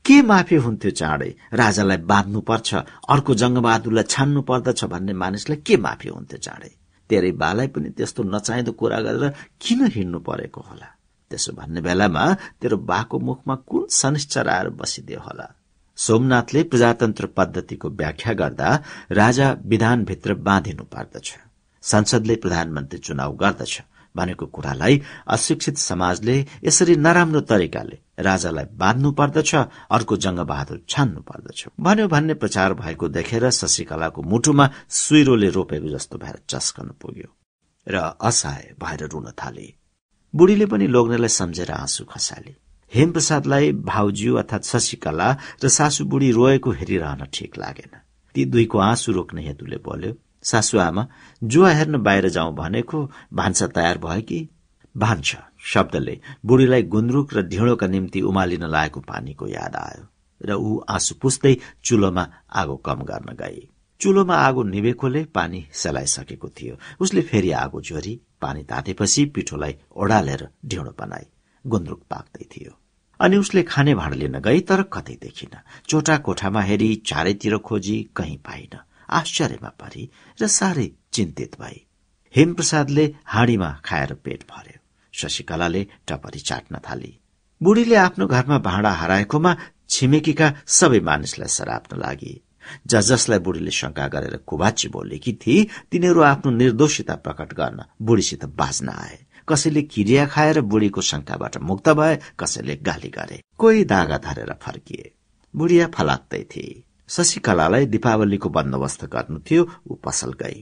के माफी हुन्थ्यो चाँडै राजालाई बाँध्नु पर्छ अर्को जङ्गबहादुरलाई छान्नु पर्दछ भन्ने मानिसलाई के माफी हुन्थ्यो चाँडै तेरै बालाई पनि त्यस्तो नचाहिँदो कुरा गरेर किन हिँड्नु परेको होला त्यसो भन्ने बेलामा तेरो बाको मुखमा कुन सनिश्चर आएर बसिदियो होला सोमनाथले प्रजातन्त्र पद्धतिको व्याख्या गर्दा राजा विधानभित्र बाँधिनु पर्दछ संसदले प्रधानमन्त्री चुनाव गर्दछ भनेको कुरालाई अशिक्षित समाजले यसरी नराम्रो तरिकाले राजालाई बाँध्नु पर्दछ अर्को जङ्गबहादुर छान्नु पर्दछ भन्यो भन्ने प्रचार भएको देखेर शशिकलाको मुटुमा सुइरोले रोपेको जस्तो भएर चस्कन पुग्यो र असहाय भएर रुन थाले बुढीले पनि लोग्नेलाई सम्झेर आँसु खसाले हेमप्रसादलाई भाउज्यू अर्थात् शशिकला र सासु बुढी रोएको हेरिरहन ठिक लागेन ती दुईको आँसु रोक्ने हेतुले बोल्यो सासुआमा जुवा हेर्न बाहिर जाउँ भनेको भान्सा तयार भयो कि भान्सा शब्दले बुढीलाई गुन्द्रुक र ढिँडोका निम्ति उमालिन लागेको पानीको याद आयो र ऊ आँसु पुस्दै चुलोमा आगो कम गर्न गए चुलोमा आगो निभेकोले पानी सेलाइसकेको थियो उसले फेरि आगो झोरी पानी तातेपछि पिठोलाई ओडालेर ढिँडो बनाई गुन्द्रुक पाक्दै थियो अनि उसले खाने भाँड लिन गई तर कतै देखिन चोटा कोठामा हेरी चारैतिर खोजी कहीँ पाइन आश्चर्यमा परी र साह्रै चिन्तित भई हेमप्रसादले हाँडीमा खाएर पेट भरे शशिकलाले टपरी चाट्न थाली बुढीले आफ्नो घरमा भाँडा हराएकोमा छिमेकीका सबै मानिसलाई सराप्न लागे ज जसलाई बुढीले शंका गरेर कुबाची बोलेकी थिए तिनीहरू आफ्नो निर्दोषिता प्रकट गर्न बुढीसित बाँच्न आए कसैले किरिया खाएर बुढीको शंकाबाट मुक्त भए कसैले गाली गरे कोही दागा धरेर फर्किए बुढिया फलाक्तै थिए शशिकलालाई दीपावलीको बन्दोबस्त गर्नु थियो ऊ पसल गई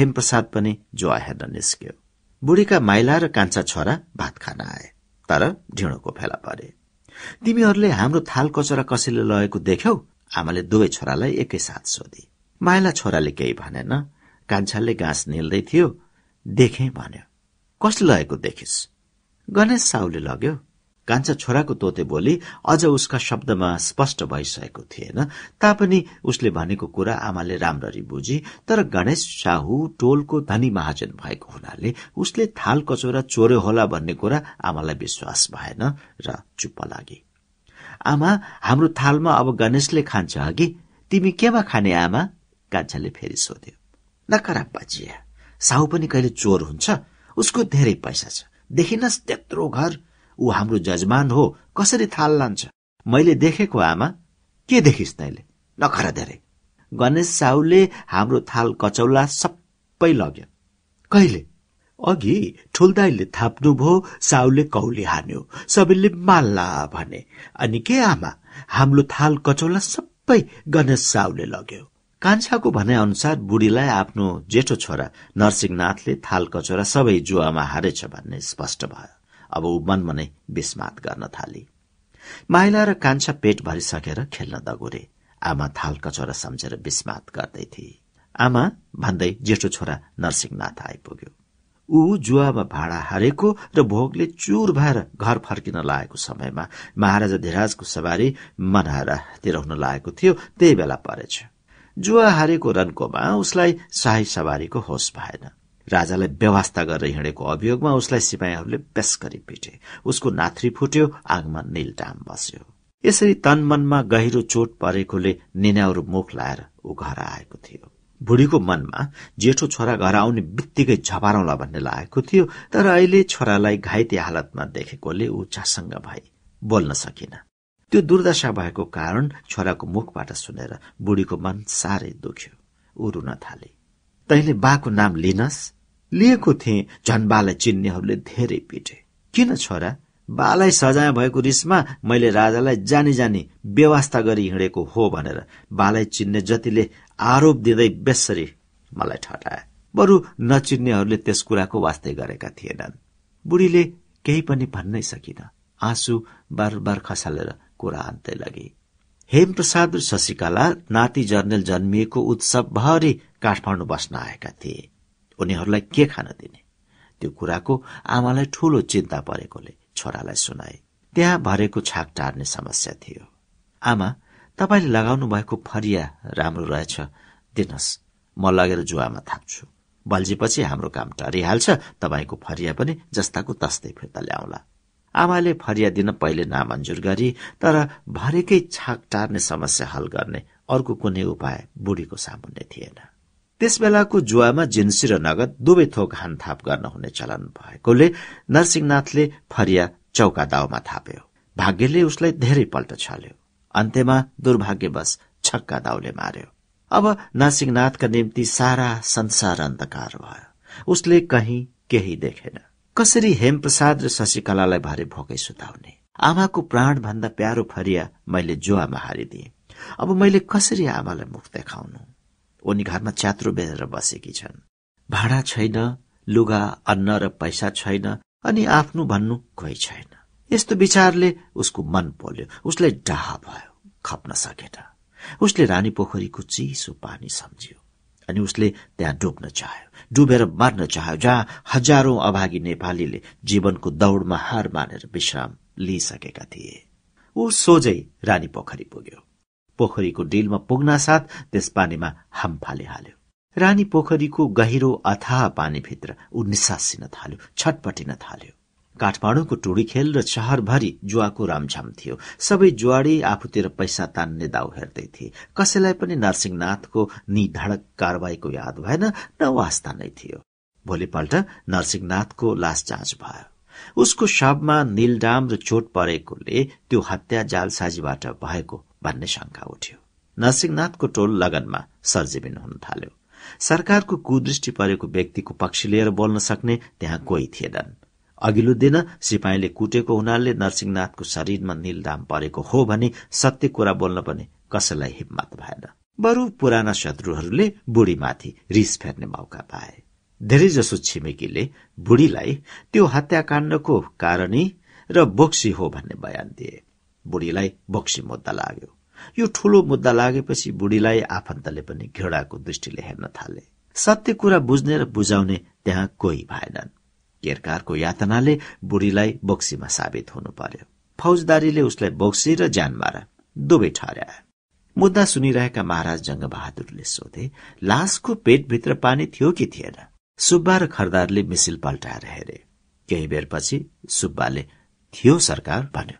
हेमप्रसाद पनि जुवा हेर्न निस्क्यो बुढीका माइला र कान्छा छोरा भात खान आए तर ढिँडोको फेला परे तिमीहरूले हाम्रो थाल कचरा कसैले लगेको देख्यौ आमाले दुवै छोरालाई एकैसाथ सोधे माइला छोराले केही भनेन कान्छाले घाँस निल्दै थियो देखे भन्यो कसले लगेको देखिस् गणेश साहुले लग्यो कान्छा छोराको तोते बोली अझ उसका शब्दमा स्पष्ट भइसकेको थिएन तापनि उसले भनेको कुरा आमाले राम्ररी बुझी तर गणेश साहु टोलको धनी महाजन भएको हुनाले उसले थाल कचोरा चोर्यो होला भन्ने कुरा आमालाई विश्वास भएन र चुप्प लागे आमा हाम्रो थालमा अब गणेशले खान्छ अघि तिमी केमा खाने आमा कान्छाले फेरि सोध्यो नकराब बाजिया साहु पनि कहिले चोर हुन्छ उसको धेरै पैसा छ देखिनस् त्यत्रो घर ऊ हाम्रो जजमान हो कसरी थाल लान्छ मैले देखेको आमा के देखिस् तैँले नखर धेरै गणेश साहुले हाम्रो थाल कचौला सबै लग्यो कहिले अघि थाप्नु थाप्नुभयो साहुले कौली हान्यो सबैले माल्ला भने अनि के आमा हाम्रो थाल कचौला सबै गणेश साहुले लग्यो कान्छाको अनुसार बुढीलाई आफ्नो जेठो छोरा नरसिंहनाथले थाल कचौरा सबै जुवामा हारेछ भन्ने स्पष्ट भयो अब ऊ मनमनै विस्मात गर्न थाले माइला र कान्छा पेट भरिसकेर खेल्न दगोरे आमा थाल कचोरा सम्झेर विस्मात गर्दै थिए आमा भन्दै जेठो छोरा नरसिंहनाथ आइपुग्यो ऊ जुवामा भाडा हारेको र भोगले चुर भएर घर फर्किन लागेको समयमा महाराजा धीराजको सवारी मनहारातिर हुन लागेको थियो त्यही बेला परेछ जुवा हारेको रन्कोमा उसलाई शाही सवारीको होस भएन राजालाई व्यवस्था गरेर हिँडेको अभियोगमा उसलाई सिपाहीहरूले बेसकरी पिटे उसको नाथ्री फुट्यो आगमा निलटाम बस्यो यसरी तनमनमा गहिरो चोट परेकोले निनाहरू मुख लाएर ऊ घर आएको थियो बुढीको मनमा जेठो छोरा घर आउने बित्तिकै झपारौंला भन्ने लागेको थियो तर अहिले छोरालाई घाइते हालतमा देखेकोले ऊ चासङ्ग भए बोल्न सकिन त्यो दुर्दशा भएको कारण छोराको मुखबाट सुनेर बुढीको मन साह्रै दुख्यो ऊ रुन थाले तैले बाको नाम लिनस् लिएको थिएँ झन् बालाई चिन्नेहरूले धेरै पिटे किन छोरा बालाई सजाय भएको रिसमा मैले राजालाई जानी जानी व्यवस्था गरी हिँडेको हो भनेर बालाई चिन्ने जतिले आरोप दिँदै बेसरी मलाई ठटाए बरु नचिन्नेहरूले त्यस कुराको वास्तै गरेका थिएनन् बुढीले केही पनि भन्नै सकिन आँसु बार बार खसालेर कुरा आन्तै लगे हेमप्रसाद र शशिकला नाति जर्नेल जन्मिएको उत्सवभरि काठमाडौँ बस्न आएका थिए उनीहरूलाई के खान दिने त्यो कुराको आमालाई ठूलो चिन्ता परेकोले छोरालाई सुनाए त्यहाँ भरेको छाक टार्ने समस्या थियो आमा तपाईँले लगाउनु भएको फरिया राम्रो रहेछ दिनुहोस् म लगेर जुवामा थाप्छु बल्झेपछि हाम्रो काम टरिहाल्छ तपाईँको फरिया पनि जस्ताको तस्तै फिर्ता ल्याउला आमाले फरिया दिन पहिले नामन्जुर गरी तर भरेकै छाक टार्ने समस्या हल गर्ने अर्को कुनै उपाय बुढीको सामुन्ने थिएन त्यस बेलाको जुवामा जिन्सी र नगद दुवै थोक हानथाप गर्न हुने चलन भएकोले नरसिंहनाथले फरिया चौका दाउमा थाप्यो भाग्यले उसलाई धेरै पल्ट छल्यो अन्त्यमा दुर्भाग्यवश छक्का दाउले मार्यो अब नरसिंहनाथका निम्ति सारा संसार अन्धकार भयो उसले कहीँ केही देखेन कसरी हेमप्रसाद र शशिकलालाई भारे भोकै सुताउने आमाको प्राण भन्दा प्यारो फरिया मैले जुवामा हारिदिए अब मैले कसरी आमालाई मुख देखाउनु उनी घरमा च्यात्रो बेचेर बसेकी छन् भाँडा छैन लुगा अन्न र पैसा छैन अनि आफ्नो भन्नु कोही छैन यस्तो विचारले उसको मन पोल्यो उसलाई डाहा भयो खप्न सकेन उसले रानी पोखरीको चिसो पानी सम्झ्यो अनि उसले त्यहाँ डुब्न चाह्यो डुबेर मर्न चाह्यो जहाँ हजारौं अभागी नेपालीले जीवनको दौड़मा हार मानेर विश्राम लिइसकेका थिए ऊ सोझै रानी पोखरी पुग्यो पोखरीको डिलमा पुग्नासाथ त्यस पानीमा हाम फालिहाल्यो रानी पोखरीको गहिरो अथाह पानीभित्र ऊ निसासिन थाल्यो छटपटिन थाल्यो काठमाडौँको टोडी खेल र शहरभरि जुवाको रामझाम थियो सबै जुवाडी आफूतिर पैसा तान्ने दाउ हेर्दै थिए कसैलाई पनि नरसिंहनाथको निधडक कारवाहीको याद भएन न वास्ता नै थियो भोलिपल्ट नरसिंहनाथको लास जाँच भयो उसको शवमा निलडाम र चोट परेकोले त्यो हत्या जालसाजीबाट भएको भन्ने शंका उठ्यो नरसिंहनाथको टोल लगनमा सर्जिबिन हुन थाल्यो सरकारको कुदृष्टि परेको व्यक्तिको पक्ष लिएर बोल्न सक्ने त्यहाँ कोही थिएनन् अघिल्लो दिन सिपाहीले कुटेको हुनाले नरसिंहनाथको शरीरमा निलदाम परेको हो भने सत्य कुरा बोल्न पनि कसैलाई हिम्मत भएन बरु पुराना शत्रुहरूले बुढीमाथि रिस फेर्ने मौका पाए धेरैजसो छिमेकीले बुढीलाई त्यो हत्याकाण्डको कारणी र बोक्सी हो भन्ने बयान दिए बुढीलाई बक्सी मुद्दा लाग्यो यो ठूलो मुद्दा लागेपछि बुढीलाई आफन्तले पनि घृणाको दृष्टिले हेर्न थाले सत्य कुरा बुझ्ने र बुझाउने त्यहाँ कोही भएनन् केरकारको यातनाले बुढीलाई बक्सीमा साबित हुनु पर्यो फौजदारीले उसलाई बक्सी र ज्यानमारा दुवै ठहर्याए मुद्दा सुनिरहेका महाराज जंगबहादुरले सोधे लासको पेटभित्र पानी थियो कि थिएन सुब्बा र खरदारले मिसिल पल्टाएर हेरे केही बेरपछि सुब्बाले थियो सरकार भन्यो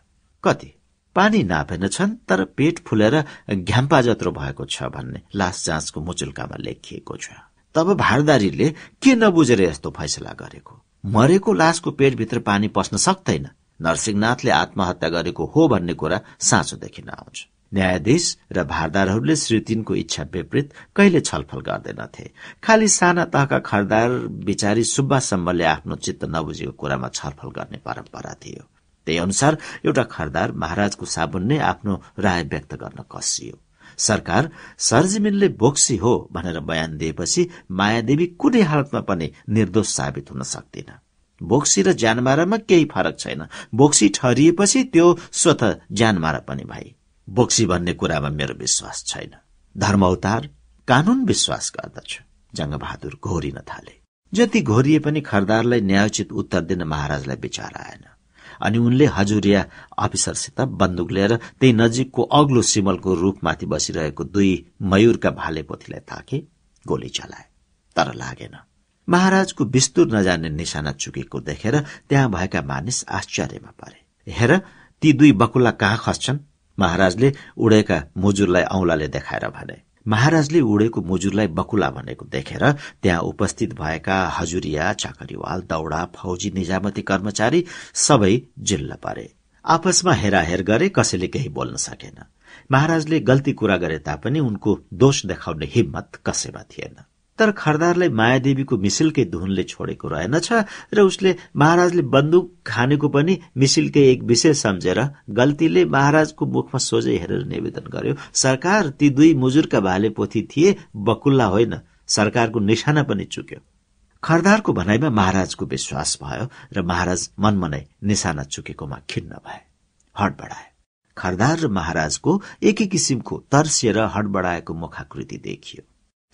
कति पानी नापेन छन् तर पेट फुलेर घ्याम्पा जत्रो भएको छ भन्ने लास जाँचको मुचुल्कामा लेखिएको छ तब भारदारीले के नबुझेर यस्तो फैसला गरेको मरेको लासको पेटभित्र पानी पस्न सक्दैन नरसिंहनाथले आत्महत्या गरेको हो भन्ने कुरा साँचो देखिन आउँछ न्यायाधीश र भारदारहरूले श्री तिनको इच्छा विपरीत कहिले छलफल गर्दैनथे खालि साना तहका खरदार विचारी सुब्बा सम्बलले आफ्नो चित्त नबुझेको कुरामा छलफल गर्ने परम्परा थियो त्यही अनुसार एउटा खरदार महाराजको साबुन नै आफ्नो राय व्यक्त गर्न कसियो सरकार सरजिमिनले बोक्सी हो भनेर बयान दिएपछि मायादेवी कुनै हालतमा पनि निर्दोष साबित हुन सक्दिन बोक्सी र ज्यानमारामा केही फरक छैन बोक्सी ठहरिएपछि त्यो स्वत ज्यानमारा पनि भए बोक्सी भन्ने कुरामा मेरो विश्वास छैन धर्म अवतार कानून विश्वास गर्दछु जङ्गबहादुर घोरिन थाले जति घोरिए पनि खरदारलाई न्यायोचित उत्तर दिन महाराजलाई विचार आएन अनि उनले हजुरिया अफिसरसित बन्दुक लिएर त्यही नजिकको अग्लो सिमलको रूखमाथि बसिरहेको दुई मयूरका भालेपोथीलाई थाके गोली चलाए तर लागेन महाराजको विस्तुर नजाने निशाना चुकेको देखेर त्यहाँ भएका मानिस आश्चर्यमा परे हेर ती दुई बकुला कहाँ खस्छन् महाराजले उडेका मुजुरलाई औंलाले देखाएर भने महाराजले उडेको मुजुरलाई बकुला भनेको देखेर त्यहाँ उपस्थित भएका हजुरिया चाकरीवाल दौडा फौजी निजामती कर्मचारी सबै जिल्ल परे आपसमा हेराहेर गरे कसैले केही बोल्न सकेन महाराजले गल्ती कुरा गरे तापनि उनको दोष देखाउने हिम्मत कसैमा थिएन तर खरदारलाई मायादेवीको मिसिलकै धुनले छोडेको रहेनछ र उसले महाराजले बन्दुक खानेको पनि मिसिलकै एक विषय सम्झेर गल्तीले महाराजको मुखमा सोझै हेरेर निवेदन गर्यो सरकार ती दुई मुजुरका भाले पोथी थिए बकुल्ला होइन सरकारको निशाना पनि चुक्यो खरदारको भनाइमा महाराजको विश्वास भयो र महाराज मनमनै निशाना चुकेकोमा खिन्न भए हडबडाए खरदार र महाराजको एकै किसिमको तर्सिएर हडबडाएको मुखाकृति देखियो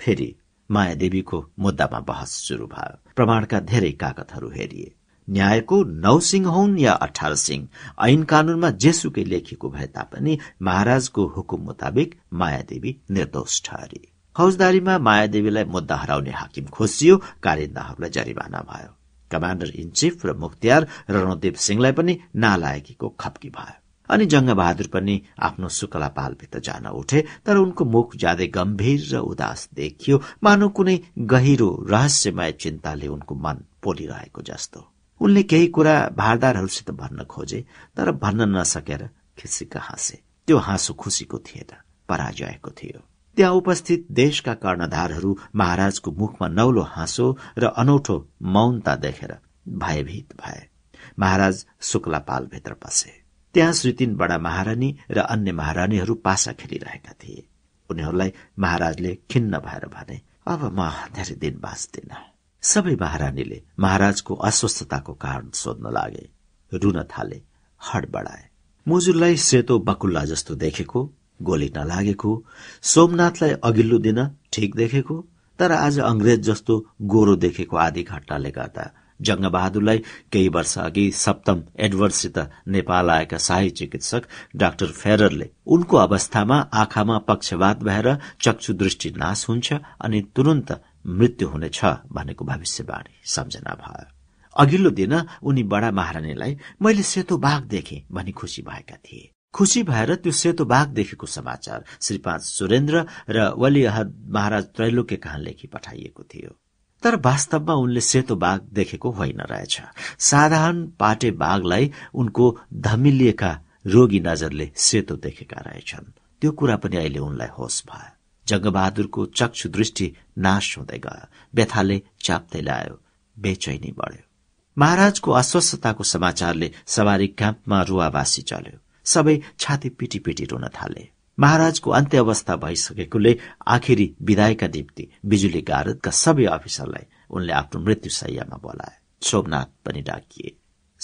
फेरि माया देवीको मुद्दामा बहस शुरू भयो प्रमाणका धेरै कागतहरू हेरिए न्यायको नौ सिंह हौन् या अठार सिंह ऐन कानूनमा जेसुकै लेखिएको भए तापनि महाराजको हुकुम मुताबिक माया देवी निर्दोष ठहरे फौजदारीमा देवीलाई मुद्दा हराउने हाकिम खोसियो कारिन्दाहरूलाई जरिवाना भयो कमाण्डर इन चिफ र मुख्तियार रणदीप सिंहलाई पनि नालायकीको खप्की भयो अनि जङ्गबहादुर पनि आफ्नो सुकला पालभित्र जान उठे तर उनको मुख ज्यादै गम्भीर र उदास देखियो मानव कुनै गहिरो रहस्यमय चिन्ताले उनको मन पोलिरहेको जस्तो उनले केही कुरा भारदारहरूसित भन्न खोजे तर भन्न नसकेर खिसिक हाँसे त्यो हाँसो खुसीको थिएन पराजयको थियो त्यहाँ उपस्थित देशका कर्णधारहरू महाराजको मुखमा नौलो हाँसो र अनौठो मौनता देखेर भयभीत भए महाराज शुक्ला पालभित्र पसे त्यहाँ तीन बडा महारानी र अन्य महारानीहरू पासा खेलिरहेका थिए उनीहरूलाई महाराजले खिन्न भएर भने अब म धेरै दिन बाँच्दिन सबै महारानीले महाराजको अस्वस्थताको कारण सोध्न लागे रुन थाले हड बढाए मुजुरलाई सेतो बकुल्ला जस्तो देखेको गोली नलागेको सोमनाथलाई अघिल्लो दिन ठिक देखेको तर आज अंग्रेज जस्तो गोरो देखेको आदि घटनाले गर्दा जङ्गबहादुरलाई केही वर्ष अघि सप्तम एडवर्डसित नेपाल आएका सहाय चिकित्सक डाक्टर फेररले उनको अवस्थामा आँखामा पक्षवात भएर चक्षु दृष्टि नाश हुन्छ अनि तुरन्त मृत्यु हुनेछ भनेको भविष्यवाणी सम्झना भयो अघिल्लो दिन उनी बडा महारानीलाई मैले सेतो बाघ देखे भनी खुसी भएका थिए खुशी भएर त्यो सेतो बाघ देखेको समाचार श्रीपाद सुरेन्द्र र वलिहद महाराज त्रैलोके कहाँ लेखी पठाइएको थियो तर वास्तवमा उनले सेतो बाघ देखेको होइन रहेछ साधारण पाटे बाघलाई उनको धमिलिएका रोगी नजरले सेतो देखेका रहेछन् त्यो कुरा पनि अहिले उनलाई होस भयो जङ्गबहादुरको चक्षु दृष्टि नाश हुँदै गयो व्यथाले चाप्दै ल्यायो बेचैनी बढ्यो महाराजको अस्वस्थताको समाचारले सवारी क्याम्पमा रुवाबासी चल्यो सबै छाती पिटी पिटी रुन थाले महाराजको अन्त्य अवस्था भइसकेकोले आखिरी विदायका निम्ति बिजुली गारदका सबै अफिसरलाई उनले आफ्नो मृत्युशैयामा बोलाए सोमनाथ पनि डाकिए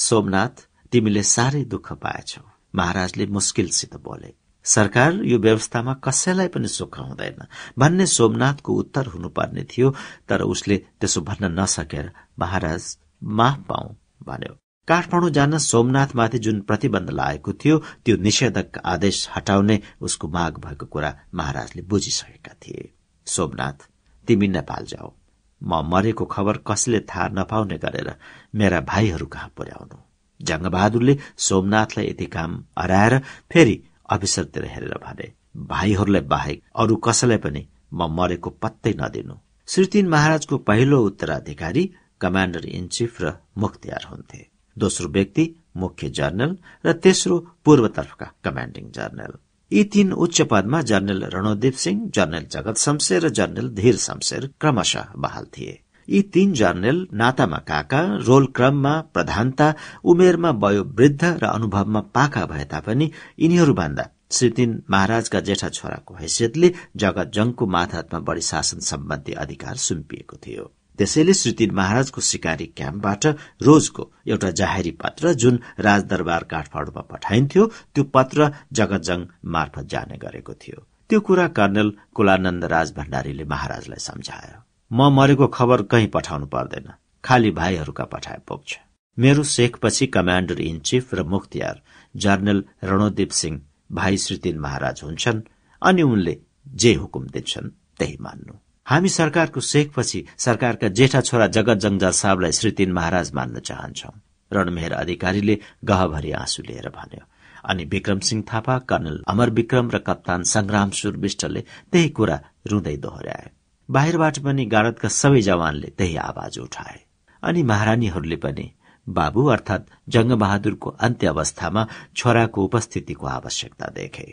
सोमनाथ तिमीले साह्रै दुःख पाएछौ महाराजले मुस्किलसित बोले सरकार यो व्यवस्थामा कसैलाई पनि सुख हुँदैन भन्ने सोमनाथको उत्तर हुनुपर्ने थियो तर उसले त्यसो भन्न नसकेर महाराज माफ पाऊ भन्यो काठमाडौँ जान सोमनाथमाथि जुन प्रतिबन्ध लागेको थियो त्यो निषेधक आदेश हटाउने उसको माग भएको कुरा महाराजले बुझिसकेका थिए सोमनाथ तिमी नेपाल जाऊ म मरेको खबर कसले थाहा नपाउने गरेर मेरा भाइहरू कहाँ पुर्याउनु जङ्गबहादुरले सोमनाथलाई यति काम हराएर फेरि अफिसरतिर हेरेर भने भाइहरूलाई बाहेक अरू कसैलाई पनि म मरेको पत्तै नदिनु श्री श्रीतिन महाराजको पहिलो उत्तराधिकारी कमान्डर इन चिफ र मुख्तियार हुन्थे दोस्रो व्यक्ति मुख्य जर्नल र तेस्रो पूर्वतर्फका कमान्डिङ जर्नल यी तीन उच्च पदमा जर्नल रणदीप सिंह जर्नल जगत शमशेर र जर्नल धीर शमशेर क्रमशः बहाल थिए यी तीन जर्नल नातामा काका रोल क्रममा प्रधानता उमेरमा वयोवृद्ध र अनुभवमा पाखा भए तापनि श्री श्रीतिन महाराजका जेठा छोराको हैसियतले जगत जंगको माथातमा बढ़ी शासन सम्बन्धी अधिकार सुम्पिएको थियो त्यसैले सुतिन महाराजको शिकारी क्याम्पबाट रोजको एउटा जाहेरी पत्र जुन राजदरबार काठमाडौँमा पठाइन्थ्यो त्यो पत्र जगजङ मार्फत जाने गरेको थियो त्यो कुरा कर्णल कुलानन्द राज भण्डारीले महाराजलाई सम्झायो म मरेको खबर कहीँ पठाउनु पर्दैन खाली भाइहरूका पठाए पुग्छ मेरो शेखपछि कमान्डर इन चिफ र मुख्तियार जर्नल रणदीप सिंह भाइ श्रीतिन महाराज हुन्छन् अनि उनले जे हुकुम दिन्छन् त्यही मान्नु हामी सरकारको सेखपछि सरकारका जेठा छोरा जगत जङ्जाल साहबलाई श्रीतिन महाराज मान्न चाहन्छौं रणमेहर अधिकारीले गहभरि आँसु लिएर भन्यो अनि विक्रम सिंह थापा कर्नल अमर विक्रम र कप्तान संग्राम सुर विष्टले त्यही कुरा रुँदै दोहोर्याए बाहिरबाट पनि गारतका सबै जवानले त्यही आवाज उठाए अनि महारानीहरूले पनि बाबु अर्थात् जंगबहादुरको अन्त्य अवस्थामा छोराको उपस्थितिको आवश्यकता देखे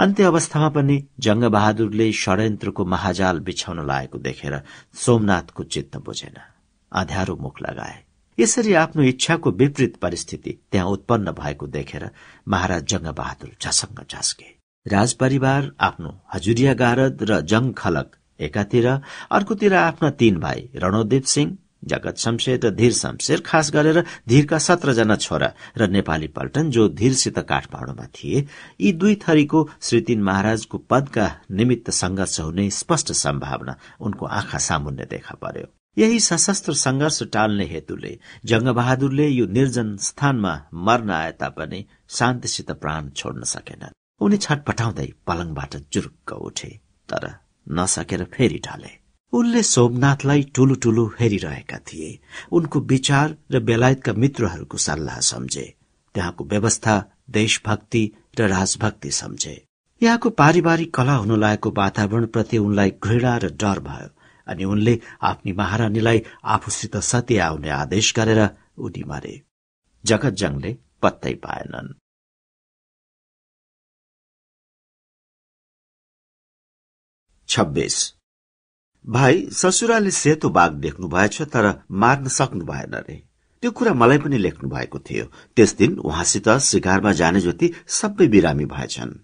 अन्त्य अवस्थामा पनि जङ्गबहादुरले षड्यन्त्रको महाजाल बिछाउन लागेको देखेर सोमनाथको चित्त बुझेन अध्यारो मुख लगाए यसरी आफ्नो इच्छाको विपरीत परिस्थिति त्यहाँ उत्पन्न भएको देखेर महाराज जङ्गबहादुर झसङ्ग झस्के राजपरिवार आफ्नो हजुरिया गारद र जङ खलक एकातिर अर्कोतिर आफ्ना तीन भाइ रणोदेव सिंह जगत शमशेर र धीर शमशेर खास गरेर धीरका सत्रजना छोरा र नेपाली पल्टन जो धीरसित काठमाडौँमा थिए यी दुई थरीको श्रीतिन महाराजको पदका निमित्त संघर्ष हुने स्पष्ट सम्भावना उनको आँखा सामुन्ने देखा पर्यो यही सशस्त्र संघर्ष टाल्ने हेतुले जङ्गबहादुरले यो निर्जन स्थानमा मर्न आए तापनि शान्तिसित प्राण छोड्न सकेन उनी छटपटाउँदै पलङबाट जुरुक्क उठे तर नसकेर फेरि ढले उनले सोमनाथलाई टुलु टुलु हेरिरहेका थिए उनको विचार र बेलायतका मित्रहरूको सल्लाह सम्झे त्यहाँको व्यवस्था देशभक्ति र राजभक्ति सम्झे यहाँको पारिवारिक कला हुन लागेको वातावरण प्रति उनलाई घृणा र डर भयो अनि उनले आफ्नी महारानीलाई आफूसित सती आउने आदेश गरेर उनी मारे जगतजङले पत्तै पाएनन् छब्बिस भाइ ससुराले सेतो बाघ भएछ तर मार्न सक्नु भएन रे त्यो कुरा मलाई पनि लेख्नु भएको थियो त्यस दिन उहाँसित शिकारमा जाने जति सबै बिरामी भएछन्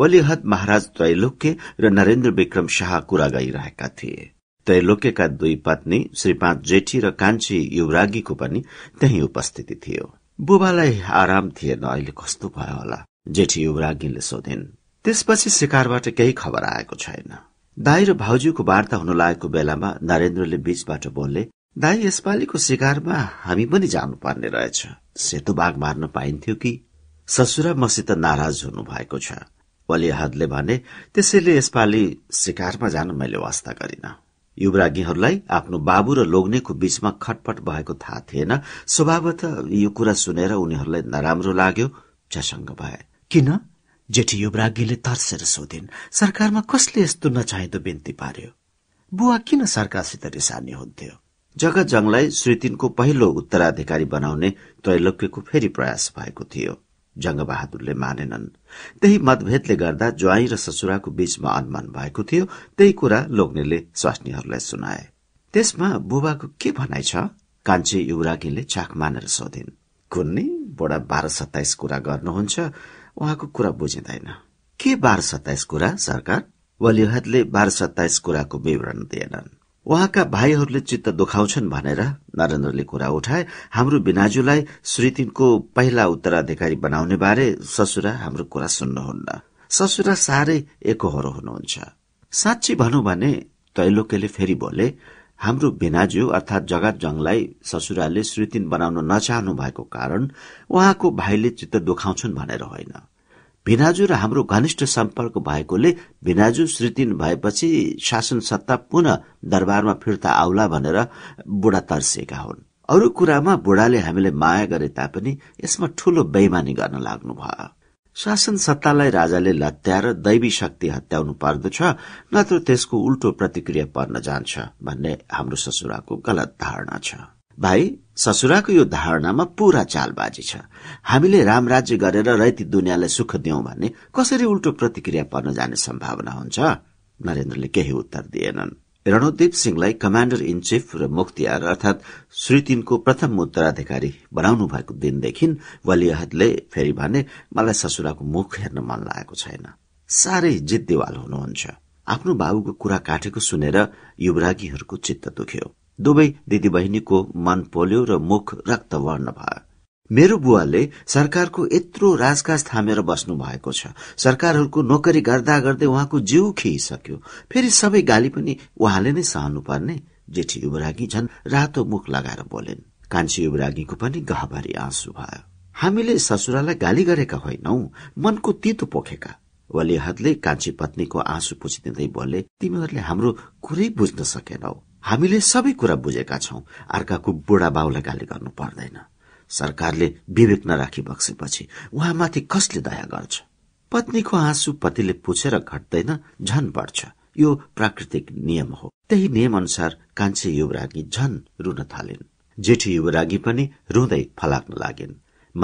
वलिहत महाराज त्रैलोक्य र नरेन्द्र विक्रम शाह कुरा गरिरहेका थिए त्रैलोक्यका दुई पत्नी श्रीपाँच जेठी र कान्छी युवरागीको पनि त्यही उपस्थिति थियो बुबालाई आराम थिएन अहिले कस्तो भयो होला जेठी युवरागीले सोधिन् त्यसपछि शिकारबाट केही खबर आएको छैन दाई र भाउजूको वार्ता हुन लागेको बेलामा नरेन्द्रले बीचबाट बोले दाई यसपालिको शिकारमा हामी पनि जानु पर्ने रहेछ सेतो बाघ मार्न पाइन्थ्यो कि ससुरा मसित नाराज हुनु भएको छ वलिहदले भने त्यसैले यसपालि शिकारमा जान मैले वास्ता गरिन युवरागीहरूलाई आफ्नो बाबु र लोग्नेको बीचमा खटपट भएको थाहा थिएन स्वभावत यो कुरा सुनेर उनीहरूलाई नराम्रो लाग्यो झसङ्ग भए किन जेठी युवराज्ञीले तर्सेर सोधिन् सरकारमा कसले यस्तो नचाहिँदो बिन्ती पार्यो बुवा किन सरकारसित रिसानी हुन्थ्यो जगत जङलाई श्रीतिनको पहिलो उत्तराधिकारी बनाउने त्रैलोक्यको फेरि प्रयास भएको थियो जङ्गबहादुरले मानेनन् त्यही मतभेदले गर्दा ज्वाई र ससुराको बीचमा अनुमान भएको थियो त्यही कुरा लोग्नेले स्वास्नीहरूलाई सुनाए त्यसमा बुबाको के भनाइ छ कान्छी युवराकीले चाख मानेर सोधिन् कुन्नी बडा बाह्र सत्ताइस कुरा गर्नुहुन्छ उहाँको कुरा बुझिँदैन के बार सत्ताइस कुरा सरकार वलिहतले बार सत्ताइस कुराको विवरण दिएनन् उहाँका भाइहरूले चित्त दुखाउँछन् भनेर नरेन्द्रले कुरा उठाए हाम्रो बिनाजुलाई श्रीतिनको पहिला उत्तराधिकारी बनाउने बारे ससुरा हाम्रो कुरा सुन्नुहुन्न ससुरा साह्रै एकहोरो हुनुहुन्छ साँच्ची भनौँ भने तैलोकेले फेरि बोले हाम्रो बिनाजु अर्थात जगत जंगलाई ससुराले श्रीतिन बनाउन नचाहनु भएको कारण उहाँको भाइले चित्त दुखाउँछन् भनेर होइन भिनाजु र हाम्रो घनिष्ठ सम्पर्क भएकोले भिनाजु श्रीतिन भएपछि शासन सत्ता पुनः दरबारमा फिर्ता आउला भनेर बुढा तर्सिएका हुन् अरू कुरामा बुढाले हामीले माया गरे तापनि यसमा ठूलो बेइमानी गर्न लाग्नु भयो शासन सत्तालाई राजाले लत्याएर दैवी शक्ति हत्याउनु पर्दछ नत्र त्यसको उल्टो प्रतिक्रिया पर्न जान्छ भन्ने हाम्रो ससुराको गलत धारणा छ भाइ ससुराको यो धारणामा पूरा चालबाजी छ हामीले राम राज्य गरेर रैती दुनियाँलाई सुख दियौं भने कसरी उल्टो प्रतिक्रिया पर्न जाने सम्भावना हुन्छ नरेन्द्रले केही उत्तर दिएनन् रणदीप सिंहलाई कमाण्डर इन चीफ र मुख्तियार अर्थात श्रीतिनको प्रथम उत्तराधिकारी बनाउनु भएको दिनदेखि वलियहदले फेरि भने मलाई ससुराको मुख हेर्न मन लागेको छैन साह्रै जिद्दीवाल हुनुहुन्छ आफ्नो बाबुको कुरा काटेको सुनेर युवरागीहरूको चित्त दुख्यो दुवै बहिनीको मन पोल्यो र मुख रक्तवर्ण भयो मेरो बुवाले सरकारको यत्रो राजकाज थामेर बस्नु भएको छ सरकारहरूको नोकरी गर्दा गर्दै उहाँको जिउ खिइसक्यो फेरि सबै गाली पनि उहाँले नै सहनु पर्ने जेठी युवरागी झन् रातो मुख लगाएर बोलेन् कान्छी युवरागीको पनि गहभरि आँसु भयो हामीले ससुरालाई गाली गरेका होइनौ मनको तितो पोखेका वलिहदले कान्छी पत्नीको आँसु पुछिदिँदै बोले तिमीहरूले हाम्रो कुरै बुझ्न सकेनौ हामीले सबै कुरा बुझेका छौं अर्काको बुढा बाउलाई गाली गर्नु पर्दैन सरकारले विवेक नराखी बक्सेपछि उहाँमाथि कसले दया गर्छ पत्नीको आँसु पतिले पुछेर घट्दैन झन बढ्छ यो प्राकृतिक नियम हो त्यही नियम अनुसार कान्छे युवरागी झन रुन थालिन् जेठी युवरागी पनि रुँदै फलाक्न लागिन्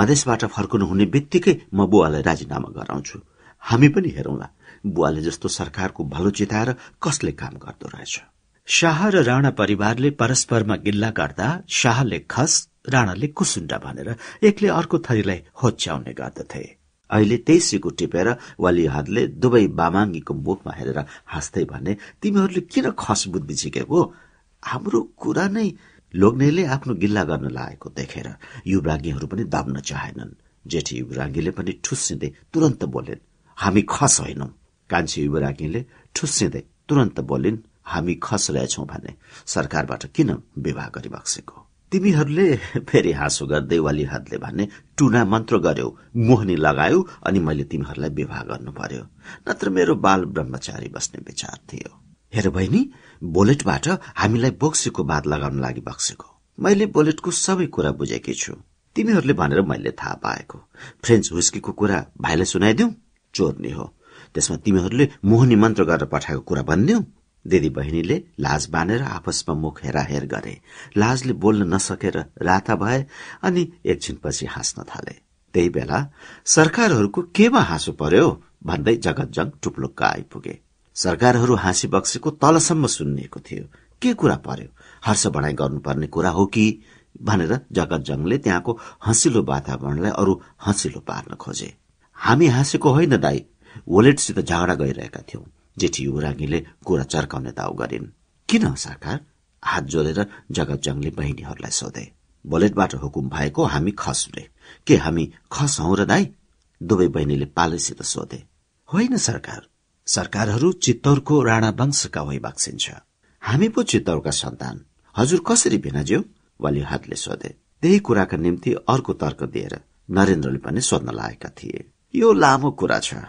मधेसबाट फर्कनु हुने बित्तिकै म बुवालाई राजीनामा गराउँछु हामी पनि हेरौँला बुवाले जस्तो सरकारको भलो चिताएर कसले काम गर्दो रहेछ शाह र राणा परिवारले परस्परमा गिल्ला गर्दा शाहले खस राणाले कुसुन्डा भनेर एकले अर्को थरीलाई होच्याउने गर्दथे अहिले त्यही सिकु टिपेर वालिहादले दुवै बामाङ्गीको मुखमा हेरेर हाँस्दै भने तिमीहरूले किन खस बुद्धि झिकेको हाम्रो कुरा नै लोग्नेले आफ्नो गिल्ला गर्न लागेको देखेर युवराज्ञीहरू पनि दाब्न चाहेनन् जेठी युवराज्ञीले पनि ठुस्सिँदै तुरन्त बोलिन् हामी खस होइनौं कान्छी युवराज्ञीले ठुस्सिँदै तुरन्त बोलिन् हामी खसरहेछौ भने सरकारबाट किन विवाह गरिबक्सेको तिमीहरूले फेरि हाँसो गर्दै वाली हातले भने टुना मन्त्र गर्यो मोहनी लगायो अनि मैले तिमीहरूलाई विवाह गर्नु पर्यो नत्र मेरो बाल ब्रह्मचारी बस्ने विचार थियो हेर बहिनी बोलेटबाट हामीलाई बोक्सेको बात लगाउन लागि बक्सेको मैले बोलेटको सबै कुरा बुझेकी छु तिमीहरूले भनेर मैले थाहा पाएको फ्रेन्च हुस्कीको कुरा भाइलाई सुनाइदिऊ चोर्ने हो त्यसमा तिमीहरूले मोहनी मन्त्र गरेर पठाएको कुरा भनिदिऊ दिदी बहिनीले लाज बाँधेर आपसमा मुख हेराहेर गरे लाजले बोल्न नसकेर राता भए अनि एकछिनपछि हाँस्न थाले त्यही बेला सरकारहरूको केमा हाँसो पर्यो भन्दै जगतजङ टुप्लुक्क आइपुगे सरकारहरू हाँसी बक्सेको तलसम्म सुनिएको थियो के कुरा पर्यो हर्ष बढाई गर्नुपर्ने कुरा हो कि भनेर जगतजङले त्यहाँको हँसिलो वातावरणलाई अरू हँसिलो पार्न खोजे हामी हाँसेको होइन दाई वोलेटसित झगडा गइरहेका थियौं जेठी युवरागीले कुरा चर्काउने दाउ गरिन् किन सरकार हात जोडेर जङ्गली बहिनीहरूलाई सोधे बलेटबाट हुकुम भएको हामी खस्ने के हामी खस हौ र दाई दुवै बहिनीले पालैसित सोधे होइन सरकार सरकारहरू चित्तौरको राणा वंशका होइ बाक्सिन्छ हामी पो चित्तौरका सन्तान हजुर कसरी भिनाज्यौ वाली हातले सोधे त्यही कुराका निम्ति अर्को तर्क दिएर नरेन्द्रले पनि सोध्न लागेका थिए यो लामो कुरा छ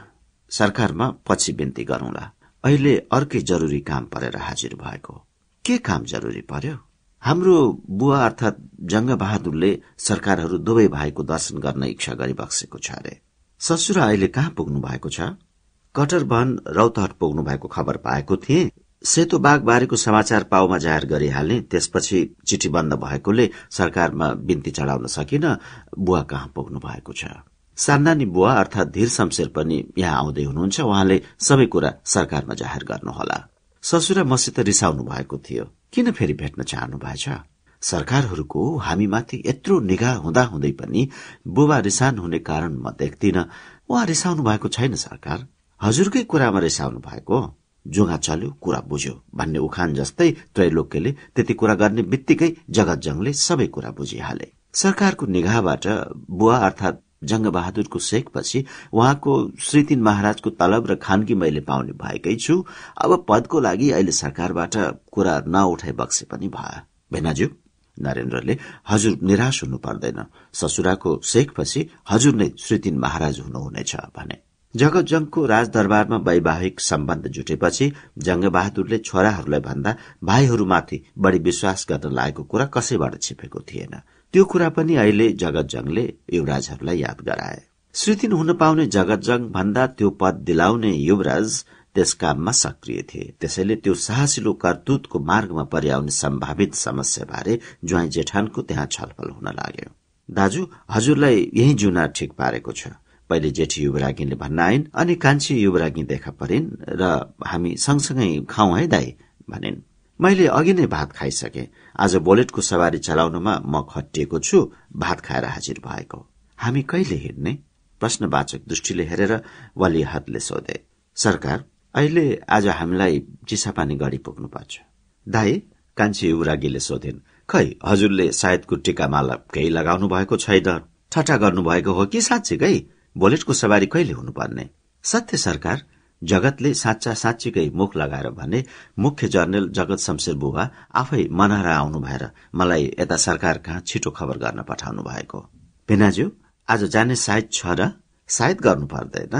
सरकारमा पछि बिन्ती गरौँला अहिले अर्कै जरुरी काम परेर हाजिर भएको के काम जरुरी पर्यो हाम्रो बुवा अर्थात जङ्गबहादुरले सरकारहरू दुवै भाइको दर्शन गर्न इच्छा गरिबक्सेको छ अरे ससुरा अहिले कहाँ पुग्नु भएको छ कटर वन रौतहट पुग्नु भएको खबर पाएको थिए सेतो बाघ बारेको समाचार पाउमा जाहेर गरिहाल्ने त्यसपछि चिठी बन्द भएकोले सरकारमा बिन्ती चढाउन सकिन बुवा कहाँ पुग्नु भएको छ सान्नानी बुवा अर्थात धीर शमशेर पनि यहाँ आउँदै हुनुहुन्छ उहाँले सबै कुरा सरकारमा जाहेर गर्नुहोला ससुरा मसित रिसाउनु भएको थियो किन फेरि भेट्न चाहनु भएछ सरकारहरूको हामीमाथि यत्रो निगाह हुँदा हुँदै पनि बुबा रिसान हुने कारण म देख्दिन उहाँ रिसाउनु भएको छैन सरकार हजुरकै कुरामा रिसाउनु भएको जुगा चल्यो कुरा बुझ्यो भन्ने उखान जस्तै त्रैलोक्यले त्यति कुरा गर्ने बित्तिकै जगत जङले सबै कुरा बुझिहाले सरकारको निगाहबाट बुवा अर्थात जङ्गबहादुरको सेकपछि उहाँको श्रीतिन महाराजको तलब र खानकी मैले पाउने भएकै छु अब पदको लागि अहिले सरकारबाट कुरा नउठाइ बक्से पनि भयो भेनाज्यू नरेन्द्रले हजुर निराश हुनु पर्दैन ससुराको सेकपछि हजुर नै श्रीतिन महाराज हुनुहुनेछ भने जगतजङको राजदरबारमा वैवाहिक सम्बन्ध जुटेपछि जङ्गबहादुरले छोराहरूलाई भन्दा भाइहरूमाथि बढ़ी विश्वास गर्न लागेको कुरा कसैबाट छिपेको थिएन त्यो कुरा पनि अहिले जगतजङले युवराजहरूलाई याद गराए श्रीतिन हुन पाउने जगतजङ भन्दा त्यो पद दिलाउने युवराज त्यस काममा सक्रिय थिए त्यसैले त्यो साहसिलो कर्तूतको मार्गमा पर्याउने सम्भावित समस्या बारे ज्वाइँ जेठानको त्यहाँ छलफल हुन लाग्यो दाजु हजुरलाई यही जुना ठिक पारेको छ पहिले जेठी युवरागीले भन्न आइन् अनि कान्छी युवरागी देखा परिन् र हामी सँगसँगै खाउँ है दाई भनिन् मैले अघि नै भात खाइसके आज बुलेटको सवारी चलाउनमा म खटिएको छु भात खाएर हाजिर भएको हामी कहिले हिँड्ने प्रश्नवाचक दृष्टिले हेरेर वलिहतले सोधे सरकार अहिले आज हामीलाई चिसापानी गढी पर्छ दाई कान्छी युवरागीले सोधिन् खै हजुरले सायदको टिकामाला केही लगाउनु भएको छैन ठट्टा गर्नुभएको हो कि साँच्चीकै बुलेटको सवारी कहिले हुनुपर्ने सत्य सरकार जगतले साँच्चा साँच्चीकै मुख लगाएर भने मुख्य जर्नल जगत शमशेर बुबा आफै मनहरा आउनु भएर मलाई यता सरकार कहाँ छिटो खबर गर्न पठाउनु भएको भेनाज्यू आज जाने सायद छ र सायद गर्नु पर्दैन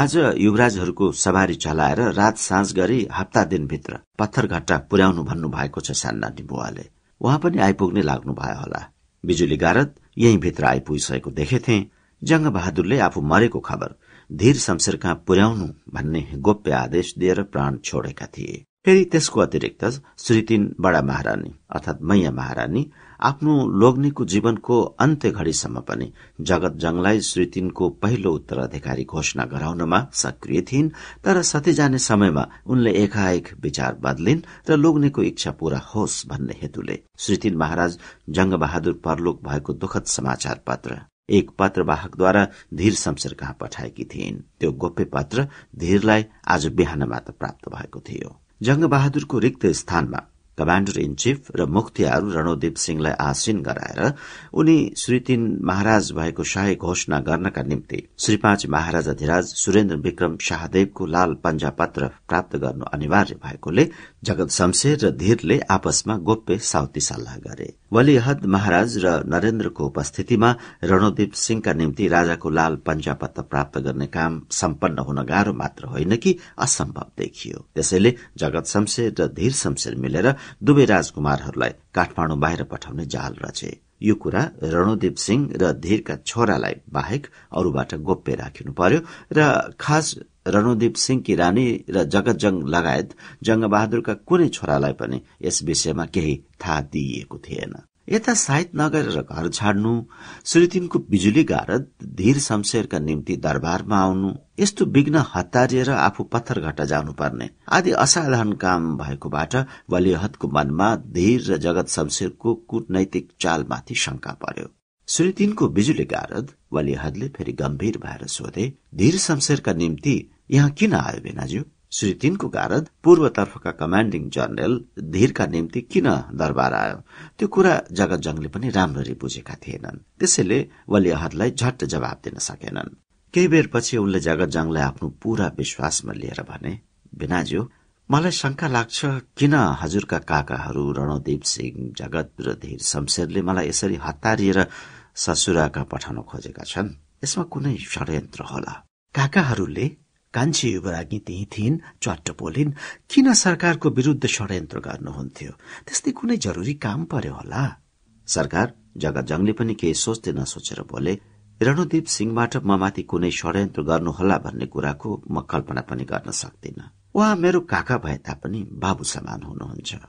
आज युवराजहरूको सवारी चलाएर रात साँझ गरी हप्ता दिनभित्र पत्थरघट्टा पुर्याउनु भन्नु भएको छ सान्ना बुवाले उहाँ पनि आइपुग्ने लाग्नु भयो होला बिजुली गारत यहीँभित्र आइपुगिसकेको देखेथे जङ्गबहादुरले आफू मरेको खबर धीर शमशेर कहाँ पुर्याउनु भन्ने गोप्य आदेश दिएर प्राण छोडेका थिए फेरि त्यसको अतिरिक्त श्री तीन बडा महारानी अर्थात मैया महारानी आफ्नो लोग्नेको जीवनको अन्त्य घड़ीसम्म पनि जगत जंगलाई श्री तीनको पहिलो उत्तराधिकारी घोषणा गराउनमा सक्रिय थिइन् तर सती जाने समयमा उनले एकाएक विचार बदलिन् र लोग्नेको इच्छा पूरा होस् भन्ने हेतुले श्री तीन महाराज जंगबहादुर परलोक भएको दुखद समाचार पत्र एक पत्र धीर शमशेर कहाँ पठाएकी थिइन् त्यो गोप्य पत्र धीरलाई आज बिहानबाट प्राप्त भएको थियो जंगबहादुरको रिक्त स्थानमा कमाण्डर इन चीफ र मुख्तियार रणोदीप सिंहलाई आसीन गराएर उनी श्री तीन महाराज भएको शाही घोषणा गर्नका निम्ति श्री पाँच महाराजा धिराज सुरेन्द्र विक्रम शाहदेवको लाल पत्र प्राप्त गर्नु अनिवार्य भएकोले जगत शमशेर र धीरले आपसमा गोप्य साउती सल्लाह गरे वलिहद महाराज र नरेन्द्रको उपस्थितिमा रणोदीप सिंहका निम्ति राजाको लाल पत्र प्राप्त गर्ने काम सम्पन्न हुन गाह्रो मात्र होइन कि असम्भव देखियो त्यसैले जगत शमशेर र धीर शमशेर मिलेर दुवै राजकुमारहरूलाई काठमाडौँ बाहिर पठाउने जाल रचे यो कुरा रणोदीप सिंह र धीरका छोरालाई बाहेक अरूबाट गोप्य राखिनु पर्यो र खास रणदीप सिंहकी रानी र जगतजङ लगायत जङ्गबहादुरका कुनै छोरालाई पनि यस विषयमा केही थाहा दिइएको थिएन यता साइत नगरेर घर छाड्नु श्रीतिनको बिजुली गाह्रो धीर शमशेरका निम्ति दरबारमा आउनु यस्तो विघ्न हतारिएर आफू पत्थर जानु पर्ने आदि असाधारण काम भएकोबाट वलिहतको मनमा धीर र जगत शमशेरको कूटनैतिक चालमाथि शंका पर्यो श्रीतिनको बिजुली गारद वलिहतले फेरि गम्भीर भएर सोधे धीर शमशेरका निम्ति यहाँ किन आयो बेनाज्यू श्री तीनको गारद पूर्वतर्फका कमान्डिङ जनरल धीरका निम्ति किन दरबार आयो त्यो कुरा जगत जङले पनि राम्ररी बुझेका थिएनन् त्यसैले वलिहरलाई झट्ट जवाब दिन सकेनन् केही बेर पछि उनले जगत जङलाई आफ्नो पूरा विश्वासमा लिएर भने बिनाज्यू मलाई शंका लाग्छ किन हजुरका काकाहरू रणदीप सिंह जगत र धीर शमशेरले मलाई यसरी हतारिएर ससुराका पठाउन खोजेका छन् यसमा कुनै षड्यन्त्र होला काकाहरूले कान्छी युवराज्ञी त्यही थिइन् च्वाट्ट बोलिन् किन सरकारको विरूद्ध षड्यन्त्र गर्नुहुन्थ्यो त्यस्तै कुनै जरुरी काम पर्यो होला सरकार जग्गा जङले पनि केही सोच्दै नसोचेर बोले रणुदीप सिंहबाट म माथि कुनै षड्यन्त्र गर्नुहोला भन्ने कुराको म कल्पना पनि गर्न सक्दिन उहाँ मेरो काका भए तापनि बाबु समान हुनुहुन्छ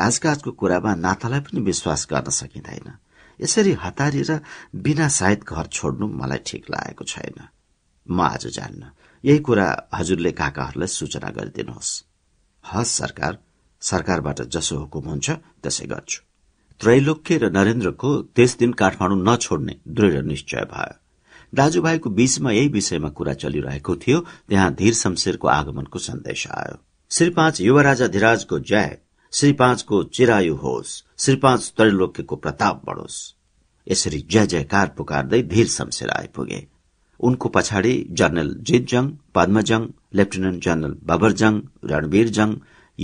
राजकाजको कुरामा नातालाई पनि विश्वास गर्न सकिँदैन यसरी हतारिएर बिना सायद घर छोड्नु मलाई ठिक लागेको छैन म आज जान्न यही कुरा हजुरले काकाहरूलाई सूचना गरिदिनुहोस् हस सरकार सरकारबाट जसो हुकुम हुन्छ त्यसै गर्छु त्रैलोक्य र नरेन्द्रको त्यस दिन काठमाडौँ नछोड्ने दृढ निश्चय भयो दाजुभाइको बीचमा यही विषयमा कुरा चलिरहेको थियो त्यहाँ धीर शमशेरको आगमनको सन्देश आयो श्री पाँच युवराजा धिराजको जय श्री पाँचको चिरायु होस् श्री पाँच त्रैलोक्यको प्रताप बढोस् यसरी जय जयकार पुकार्दै धीर शमशेर आइपुगे उनको पछाडि जनरल जित जंग पद्म जंग लेफ्टिनेन्ट जनरल बाबर जंग रणवीर जंग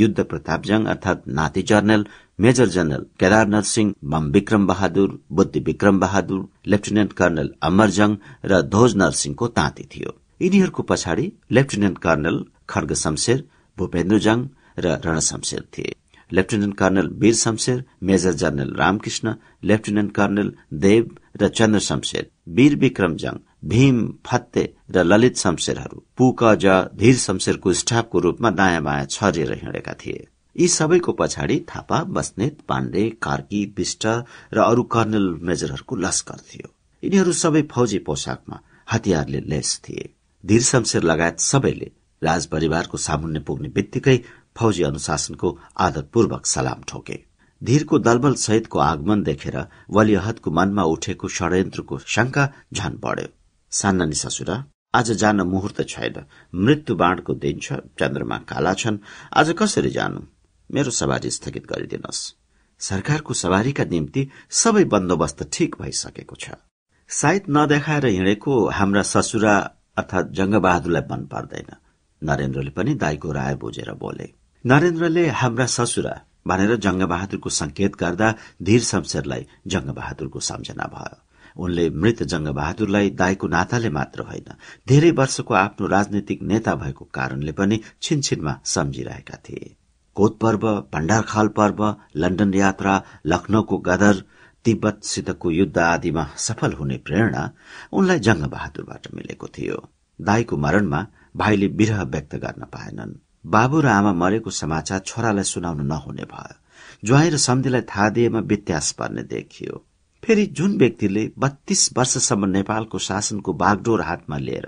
युद्ध प्रताप जंग अर्थात नाती general major general Kedarnath Singh Bam Vikram Bahadur Buddhi Vikram Bahadur lieutenant colonel Amar Jang र ध्वज नरसिंहको ताँती थियो यिनीहरूको पछाडि लेफ्टिनेन्ट कर्नल खड्ग शमशेर भूपेन्द्र जंग र रण शमशेर थिए lieutenant colonel Vir Shamsher major general Ramkrishna lieutenant colonel Dev र चन्द्र शमशेर वीर विक्रम जंग भीम फत्ते र ललित शमशेरहरू पुका ज धीर शमशेरको स्टाफको रूपमा दायाँ बायाँ छरिएर हिँडेका थिए यी सबैको पछाडि थापा बस्नेत पाण्डे कार्की विष्ट र अरू कर्नल मेजरहरूको लस्कर थियो यिनीहरू सबै फौजी पोसाकमा हतियारले लेस थिए धीर शमशेर लगायत सबैले राज परिवारको सामुन्य पुग्ने बित्तिकै फौजी अनुशासनको आदरपूर्वक सलाम ठोके धीरको दलबल सहितको आगमन देखेर वलिहदको मनमा उठेको षड्यन्त्रको शंका झन बढ्यो सान्नानी ससुरा आज जान मुहूर्त छैन मृत्यु बाँडको दिन छ चन्द्रमा काला छन् आज कसरी जानु मेरो सवारी स्थगित गरिदिनुहोस् सरकारको सवारीका निम्ति सबै बन्दोबस्त ठिक भइसकेको छ सायद नदेखाएर हिँडेको हाम्रा ससुरा अर्थात जंगबहादुरलाई मन पर्दैन नरेन्द्रले पनि दाईको राय बुझेर बोले नरेन्द्रले हाम्रा ससुरा भनेर जंगबहादुरको संकेत गर्दा धीर शमशेरलाई जंगबहादुरको सम्झना भयो उनले मृत जङ्गबहादुरलाई दाईको नाताले मात्र होइन धेरै वर्षको आफ्नो राजनैतिक नेता भएको कारणले पनि छिनछिनमा सम्झिरहेका थिए कोत पर्व भण्डारखाल पर्व लन्डन यात्रा लखनौको गदर तिब्बतसितको युद्ध आदिमा सफल हुने प्रेरणा उनलाई जङ्गबहादुरबाट मिलेको थियो दाईको मरणमा भाइले विरह व्यक्त गर्न पाएनन् बाबु र आमा मरेको समाचार छोरालाई सुनाउन नहुने भयो ज्वाइँ र सम्धिलाई थाहा दिएमा वित्यास पर्ने देखियो फेरि जुन व्यक्तिले बत्तीस वर्षसम्म नेपालको शासनको बागडोर हातमा लिएर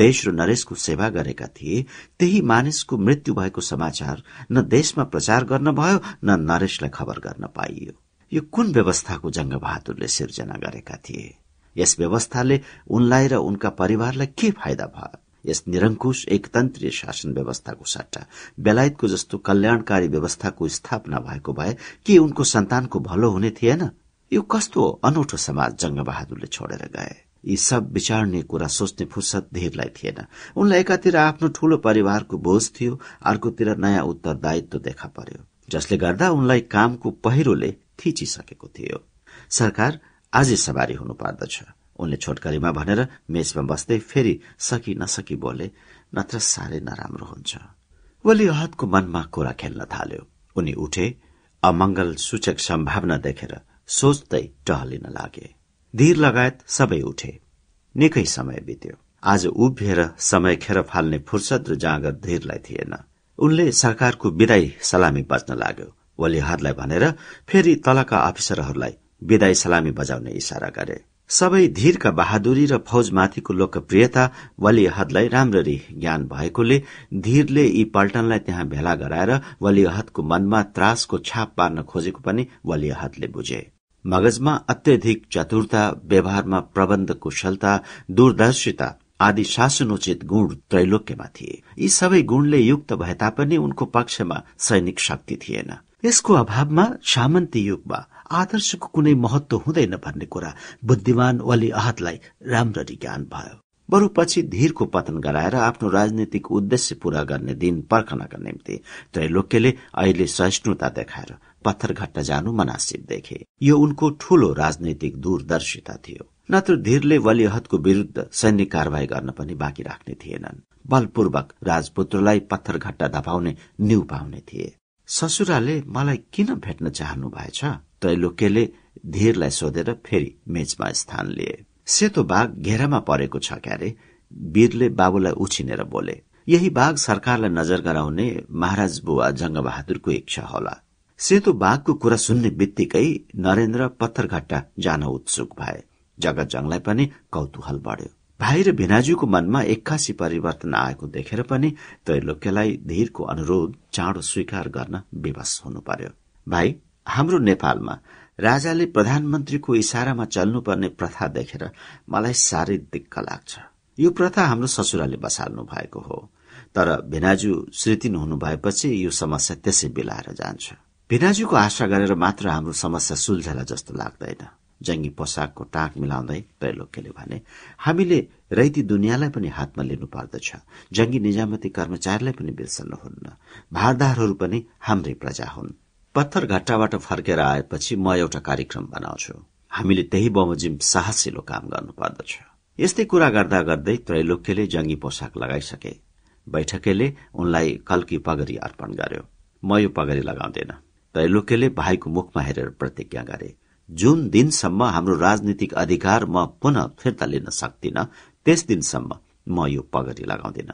देश र नरेशको सेवा गरेका थिए त्यही मानिसको मृत्यु भएको समाचार न देशमा प्रचार गर्न भयो न नरेशलाई खबर गर्न पाइयो यो कुन व्यवस्थाको जङ्गबहादुरले सिर्जना गरेका थिए यस व्यवस्थाले उनलाई र उनका परिवारलाई के फाइदा भयो यस निरङ्कुश एकतन्त्रीय शासन व्यवस्थाको सट्टा बेलायतको जस्तो कल्याणकारी व्यवस्थाको स्थापना भएको भए के उनको सन्तानको भलो हुने थिएन यो कस्तो अनौठो समाज जङ्गबहादुरले छोडेर गए यी सब विचार्ने कुरा सोच्ने फुर्सद धेरलाई थिएन उनलाई एकातिर आफ्नो ठूलो परिवारको बोझ थियो अर्कोतिर नयाँ उत्तरदायित्व देखा पर्यो जसले गर्दा उनलाई कामको पहिरोले थिचिसकेको थियो सरकार आज सवारी हुनु पर्दछ उनले छोटकरीमा भनेर मेचमा बस्दै फेरि सकि नसकी बोले नत्र साह्रै नराम्रो हुन्छ ओली हदको मनमा कुरा खेल्न थाल्यो उनी उठे अमङ्गल सूचक सम्भावना देखेर सोच्दै टहलिन लागे धीर लगायत सबै उठे निकै समय बित्यो आज उभिएर समय खेर फाल्ने फुर्सद र जाँगर धीरलाई थिएन उनले सरकारको विदाई सलामी बज्न लाग्यो वलिहारलाई भनेर फेरि तलका अफिसरहरूलाई विदाई सलामी बजाउने इशारा गरे सबै धीरका बहादुरी र फौजमाथिको लोकप्रियता वलिहदलाई राम्ररी ज्ञान भएकोले धीरले यी पल्टनलाई त्यहाँ भेला गराएर वलिहदको मनमा त्रासको छाप पार्न खोजेको पनि वलिहदले बुझे मगजमा अत्यधिक चतुरता व्यवहारमा प्रबन्ध कुशलता दूरदर्शिता आदि शासनोचित गुण त्रैलोक्यमा थिए यी सबै गुणले युक्त भए तापनि उनको पक्षमा सैनिक शक्ति थिएन यसको अभावमा सामन्ती युगमा आदर्शको कुनै महत्व हुँदैन भन्ने कुरा बुद्धिमान वली अहतलाई राम्ररी ज्ञान भयो बरु पछि धीरको पतन गराएर आफ्नो राजनीतिक उद्देश्य पूरा गर्ने दिन पर्खनका निम्ति त्रैलोक्यले अहिले सहिष्णुता देखाएर पत्थर जानु मनासिब देखे यो उनको ठूलो राजनैतिक दूरदर्शिता थियो नत्र धीरले वलिहतको विरूद्ध सैन्य कार्यवाही गर्न पनि बाँकी राख्ने थिएनन् बलपूर्वक राजपुत्रलाई पत्थर घट्टा धपाउने न्यु पाउने थिए ससुराले मलाई किन भेट्न चाहनु भएछ त्रैलोक्यले धीरलाई सोधेर फेरि मेचमा स्थान लिए सेतो बाघ घेरामा परेको छ क्यारे वीरले बाबुलाई उछिनेर बोले यही बाघ सरकारलाई नजर गराउने महाराज बुवा जङ्गबहादुरको इच्छा होला सेतो बाघको कुरा सुन्ने बित्तिकै नरेन्द्र पत्थरघट्टा जान उत्सुक भए जगत जङलाई पनि कौतूहल बढ्यो भाइ र भिनाजुको मनमा एक्कासी परिवर्तन आएको देखेर पनि त्रैलोक्यलाई धीरको अनुरोध चाँडो स्वीकार गर्न विवश हुनु पर्यो भाइ हाम्रो नेपालमा राजाले प्रधानमन्त्रीको इसारामा चल्नुपर्ने प्रथा देखेर मलाई साह्रै दिक्क लाग्छ यो प्रथा हाम्रो ससुराले बसाल्नु भएको हो तर भिनाजु श्रीतिन हुनु भएपछि यो समस्या त्यसै बिलाएर जान्छ भिनाजुको आशा गरेर मात्र हाम्रो समस्या सुल्झेला जस्तो लाग्दैन जङ्गी पोसाकको टाँक मिलाउँदै त्रैलोक्यले भने हामीले रैती दुनियाँलाई पनि हातमा लिनु पर्दछ जङ्गी निजामती कर्मचारीलाई पनि बिर्सन्नुहुन्न भारदारहरू पनि हाम्रै प्रजा हुन् पत्थरघट्टाबाट फर्केर आएपछि म एउटा कार्यक्रम बनाउँछु हामीले त्यही बमोजिम साहसिलो काम गर्नुपर्दछ यस्तै कुरा गर्दा गर्दै त्रैलोक्यले जङ्गी पोसाक लगाइसके बैठकेले उनलाई कल्की पगरी अर्पण गर्यो म यो पगरी लगाउँदैन त्रैलोक्यले भाइको मुखमा हेरेर प्रतिज्ञा गरे जुन दिनसम्म हाम्रो राजनीतिक अधिकार म पुनः फिर्ता लिन सक्दिन त्यस दिनसम्म म यो पगरी लगाउँदिन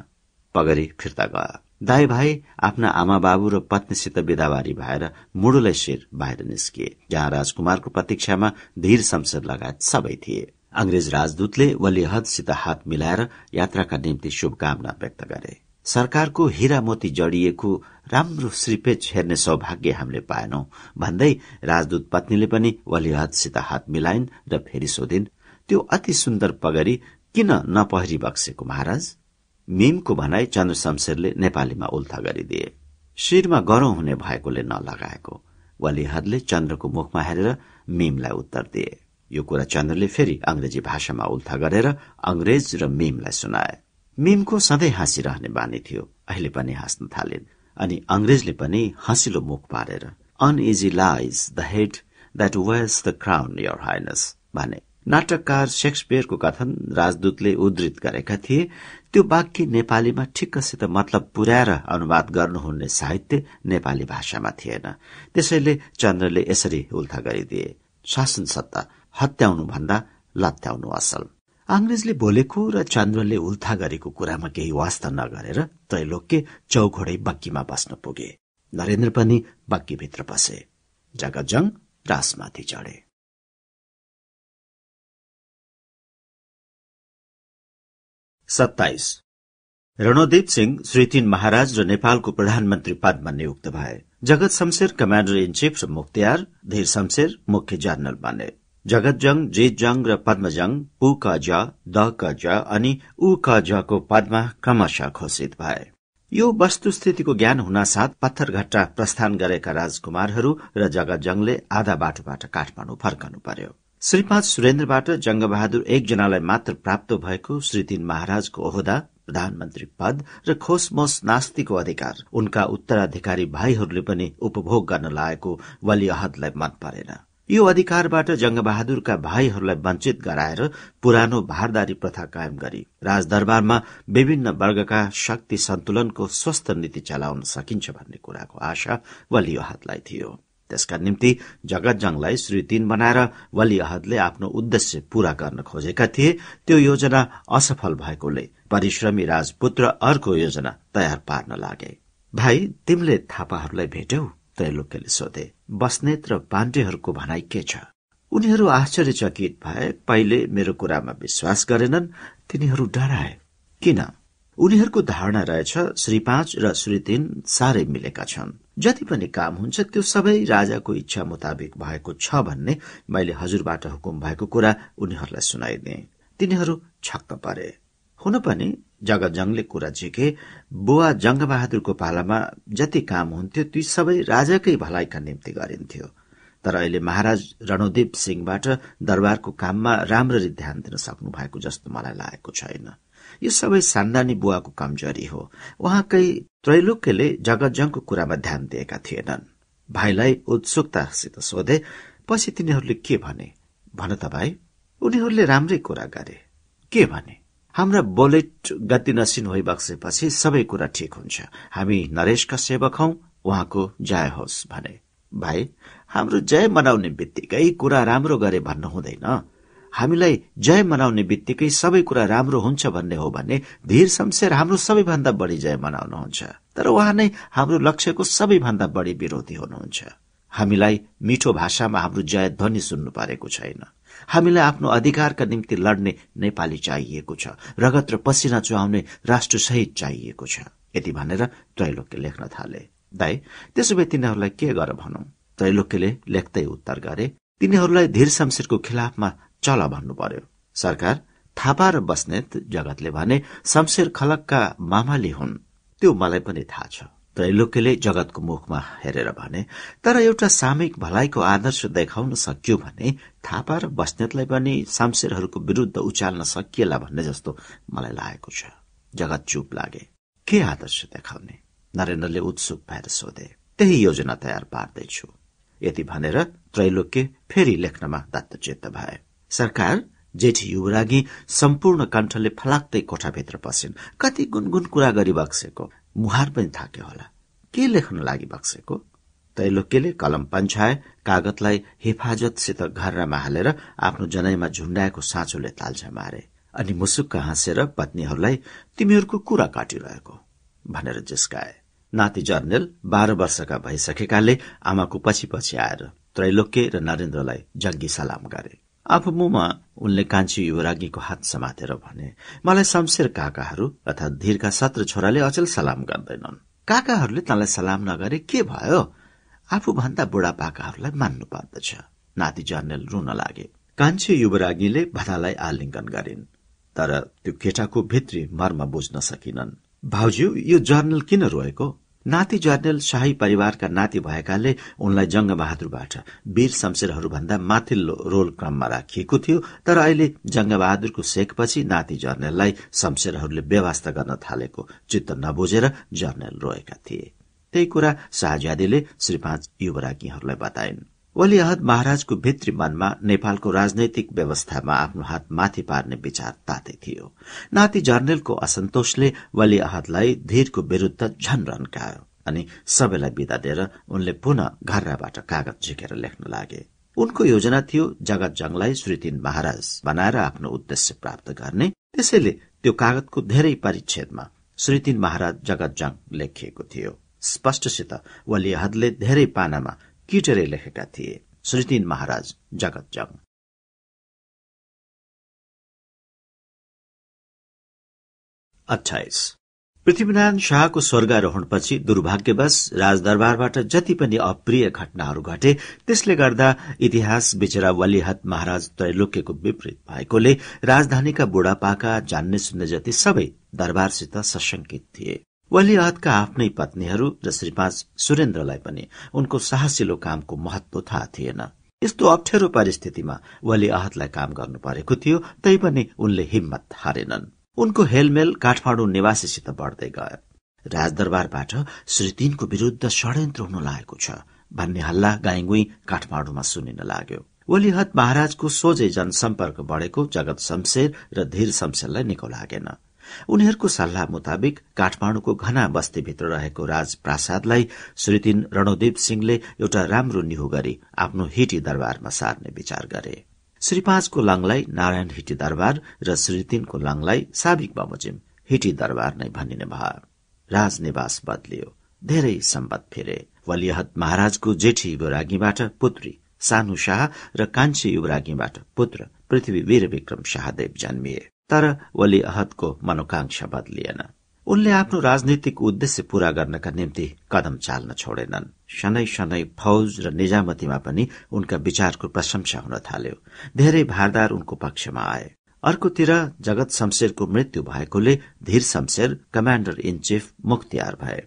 पगरी फिर्ता गयो दाई भाइ आफ्ना आमा बाबु र पत्नीसित विदावारी भएर मुडुलाई शेर बाहिर निस्किए जहाँ राजकुमारको प्रतीक्षामा धीर शमशेर लगायत सबै थिए अंग्रेज राजदूतले वलिहदसित हात मिलाएर यात्राका निम्ति शुभकामना व्यक्त गरे सरकारको मोती जडिएको राम्रो श्रीपेच हेर्ने सौभाग्य हामीले पाएनौ भन्दै राजदूत पत्नीले पनि वलिहदसित हात मिलाइन् र फेरि सोधिन् त्यो अति सुन्दर पगरी किन नपहरी बक्सेको महाराज मिमको भनाई चन्द्र शमशेरले नेपालीमा उल्था गरिदिए शिरमा गरौँ हुने भएकोले नलगाएको वलिहदले चन्द्रको मुखमा हेरेर मिमलाई उत्तर दिए यो कुरा चन्द्रले फेरि अंग्रेजी भाषामा उल्था गरेर अंग्रेज र मिमलाई सुनाए मिमको सधैँ हाँसिरहने बानी थियो अहिले पनि हाँस्न थालिन् अनि अंग्रेजले पनि हाँसिलो मुख पारेर uneasy lies the head that wears the crown your highness भने नाटककार सेक्सपियरको कथन राजदूतले उद्धृत गरेका थिए त्यो वाक्य नेपालीमा ठिक्कसित मतलब पुर्याएर अनुवाद गर्नुहुने साहित्य नेपाली भाषामा थिएन त्यसैले चन्द्रले यसरी उल्था गरिदिए शासन सत्ता हत्याउनु भन्दा लत्याउनु असल अंग्रेजले बोलेको र चन्द्रले उल्था गरेको कुरामा केही वास्ता नगरेर त्रैलोक्य चौघोडै बक्कीमा बस्न पुगे नरेन्द्र पनि बक्कीभित्र पसे जगजङ रासमाथि चढे सत्ताइस रणदीप सिंह श्रीतिन महाराज र नेपालको प्रधानमन्त्री पदमा नियुक्त भए Jagat Shamsher commander in chief र मुख्तियार धीर शमशेर मुख्य जनरल बने जगत जगतजङ जंग र पद्मजंग पु क ज द क ज अनि उ क ज को पदमा क्रमशः घोषित भए यो वस्तुस्थितिको ज्ञान हुनासाथ पत्थरघट्टा प्रस्थान गरेका राजकुमारहरू र जगत जंगले आधा बाटोबाट काठमाडौँ फर्कनु पर्यो श्रीपाद सुरेन्द्रबाट जंगबहादुर एकजनालाई मात्र प्राप्त भएको श्री दिन महाराजको ओहदा प्रधानमन्त्री पद र खोसमोस नास्तिको अधिकार उनका उत्तराधिकारी भाइहरूले पनि उपभोग गर्न लागेको वली अहदलाई मन परेन यो अधिकारबाट जंगबहादुरका भाइहरूलाई वञ्चित गराएर पुरानो भारदारी प्रथा कायम गरी राजदरबारमा विभिन्न वर्गका शक्ति सन्तुलनको स्वस्थ नीति चलाउन सकिन्छ भन्ने कुराको आशा वली अहदलाई थियो त्यसका निम्ति जगतजङलाई श्री तीन बनाएर वली अहदले आफ्नो उद्देश्य पूरा गर्न खोजेका थिए त्यो योजना असफल भएकोले परिश्रमी राजपुत्र अर्को योजना तयार पार्न लागे भाइ तिमीले थापाहरूलाई भेट्यौ तैलोक्यले सोधे बस्नेत र पाण्डेहरूको भनाई के छ उनीहरू आश्चर्यचकित भए पहिले मेरो कुरामा विश्वास गरेनन् तिनीहरू डराए किन उनीहरूको धारणा रहेछ श्री पाँच र श्री तीन साह्रै मिलेका छन् जति पनि काम हुन्छ त्यो सबै राजाको इच्छा मुताबिक भएको छ भन्ने मैले हजुरबाट हुकुम भएको कुरा उनीहरूलाई सुनाइदिए तिनीहरू छक्क परे हुन पनि जग जङले कुरा झिके बुवा जङ्गबहादुरको पालामा जति काम हुन्थ्यो ती सबै राजाकै भलाइका निम्ति गरिन्थ्यो तर अहिले महाराज रणदीप सिंहबाट दरबारको काममा राम्ररी ध्यान दिन सक्नु भएको जस्तो मलाई लागेको छैन यो सबै सान्दानी बुवाको कमजोरी हो उहाँकै त्रैलोक्यले जङ्गको कुरामा ध्यान दिएका थिएनन् भाइलाई उत्सुकतासित सोधे पछि तिनीहरूले के भने भन त भाइ उनीहरूले राम्रै कुरा गरे के भने हाम्रा बोलेट गति नसिन भइबक्सेपछि सबै कुरा ठिक हुन्छ हामी नरेशका सेवक हौ उहाँको जय होस् भने भाइ हाम्रो जय मनाउने बित्तिकै कुरा राम्रो गरे भन्नु हुँदैन हामीलाई जय मनाउने बित्तिकै सबै कुरा राम्रो हुन्छ भन्ने हो भने धीर शमशेर हाम्रो सबैभन्दा बढी जय मनाउनुहुन्छ तर उहाँ नै हाम्रो लक्ष्यको सबैभन्दा बढी विरोधी हुनुहुन्छ हामीलाई मिठो भाषामा हाम्रो जय ध्वनि सुन्नु परेको छैन हामीलाई आफ्नो अधिकारका निम्ति लड्ने नेपाली चाहिएको छ रगत र पसिना चुहाउने राष्ट्र सहित चाहिएको छ यति भनेर त्रैलोक्य लेख्न थाले दाई त्यसो भए तिनीहरूलाई के गर भनौं त्रैलोक्यले लेख्दै उत्तर गरे तिनीहरूलाई धीर शमशेरको खिलाफमा चल भन्नु पर्यो सरकार थापा र बस्नेत जगतले भने शमशेर खलकका मामाले हुन् त्यो मलाई पनि थाहा छ त्रैलोक्यले जगतको मुखमा हेरेर भने तर एउटा सामूहिक भलाइको आदर्श देखाउन सकियो भने थापा र बस्नेतलाई पनि शमशेरहरूको विरूद्ध उचाल्न सकिएला भन्ने जस्तो मलाई लागेको छ जगत चुप लागे के आदर्श देखाउने नरेन्द्रले उत्सुक भएर सोधे त्यही योजना तयार पार्दैछु यति भनेर त्रैलोक्य फेरि लेख्नमा दत्तचेत भए सरकार जेठी युवरागी सम्पूर्ण कण्ठले फलाक्दै कोठाभित्र पसिन् कति गुनगुन कुरा गरी बक्सेको मुहार पनि थाक्यो होला के लेख्न लागि बक्सेको तैलोकेले कलम पन्छाए कागतलाई हिफाजतसित घरमा हालेर आफ्नो जनाइमा झुण्डाएको साँचोले तालछा मारे अनि मुसुक्क हाँसेर पत्नीहरूलाई तिमीहरूको कुरा काटिरहेको भनेर जिस्काए नाति जर्नेल बाह्र वर्षका भइसकेकाले आमाको पछि पछि आएर त्रैलोक्य र नरेन्द्रलाई जग्गी सलाम गरे आफू मुमा उनले कान्छी युवरागीको हात समातेर भने मलाई शमशेर काकाहरू अर्थात धीरका सत्र छोराले अचेल सलाम गर्दैनन् काकाहरूले तँलाई सलाम नगरे के भयो आफू आफूभन्दा बुढापाकाहरूलाई मान्नु पर्दछ नाति जर्नेल रुन लागे कान्छी युवरागीले भनालाई आलिङ्गन गरिन् तर त्यो केटाको भित्री मर्म बुझ्न सकिनन् भाउज्यू यो जर्नल किन रोएको नाति जर्नेल शाही परिवारका नाति भएकाले उनलाई बहादुरबाट वीर शमशेरहरूभन्दा माथिल्लो रोल क्रममा राखिएको थियो तर अहिले बहादुरको सेकपछि नाति जर्नेललाई शमशेरहरूले व्यवस्था गर्न थालेको चित्त नबुझेर जर्नेल रोएका थिए त्यही कुरा शाहजादीले श्री पाँच युवराज्ञीहरूलाई बताइन् अहद महाराजको भित्री मनमा नेपालको राजनैतिक व्यवस्थामा आफ्नो हात माथि पार्ने विचार तातै थियो नाति जर्नेलको असन्तोषले अहदलाई धीरको विरूद्ध झन रन्कायो अनि सबैलाई विदा दिएर उनले पुनः घरबाट कागज झिकेर लेख्न लागे उनको योजना थियो जगत श्री श्रीतिन महाराज बनाएर आफ्नो उद्देश्य प्राप्त गर्ने त्यसैले त्यो कागजको धेरै परिच्छेदमा श्रीतिन महाराज जगत जंग लेखिएको थियो स्पष्टसित वलिहदले धेरै पानामा किटेरे लेखेका थिए सृतिन महाराज जगत जङ अठाइस पृथ्वीनारायण शाहको स्वर्गारोहणपछि दुर्भाग्यवश राजदरबारबाट जति पनि अप्रिय घटनाहरू घटे त्यसले गर्दा इतिहास बिचरा वलिहत महाराज त्रैलोक्यको विपरीत भएकोले राजधानीका बुढापाका जान्ने सुन्ने जति सबै दरबारसित सशंकित थिए वलिहतका आफ्नै पत्नीहरू र श्रीपाँच सुरेन्द्रलाई पनि उनको साहसिलो कामको महत्व थाहा थिएन यस्तो अप्ठ्यारो परिस्थितिमा वलिअहतलाई काम गर्नु परेको थियो तैपनि उनले हिम्मत हारेनन् उनको हेलमेल काठमाडौँ निवासीसित बढ्दै गयो राजदरबारबाट श्री तिनको विरूद्ध षड्यन्त्र हुन लागेको छ भन्ने हल्ला गाईगुई काठमाडौँमा सुनिन लाग्यो वलिहत महाराजको सोझै जनसम्पर्क बढेको जगत शमशेर र धीर शमशेरलाई निको लागेन उनीहरूको सल्लाह मुताबिक काठमाडौँको घना बस्तीभित्र रहेको राज राजप्रासादलाई श्रीतिन रणदीप सिंहले एउटा राम्रो निहु गरी आफ्नो हिटी दरबारमा सार्ने विचार गरे श्री पाँचको लङलाई नारायण हिटी दरबार र श्री तिनको लङलाई साबिक बमोजिम हिटी दरबार नै भनिने भयो राजनिवास बदलियो धेरै सम्पत फेरे वलिहत महाराजको जेठी युवरागीबाट पुत्री सानु शाह र कान्छी युवरागीबाट पुत्र पृथ्वी वीर विक्रम शाहदेव जन्मिए तर वली अहदको मनोकांक्षा बदलिएन उनले आफ्नो राजनीतिक उद्देश्य पूरा गर्नका निम्ति कदम चाल्न छोडेनन् शनै शनै फौज र निजामतीमा पनि उनका विचारको प्रशंसा हुन थाल्यो धेरै भारदार उनको पक्षमा आए अर्कोतिर जगत शमशेरको मृत्यु भएकोले Dhir Shamsher commander in chief मुख्तियार भए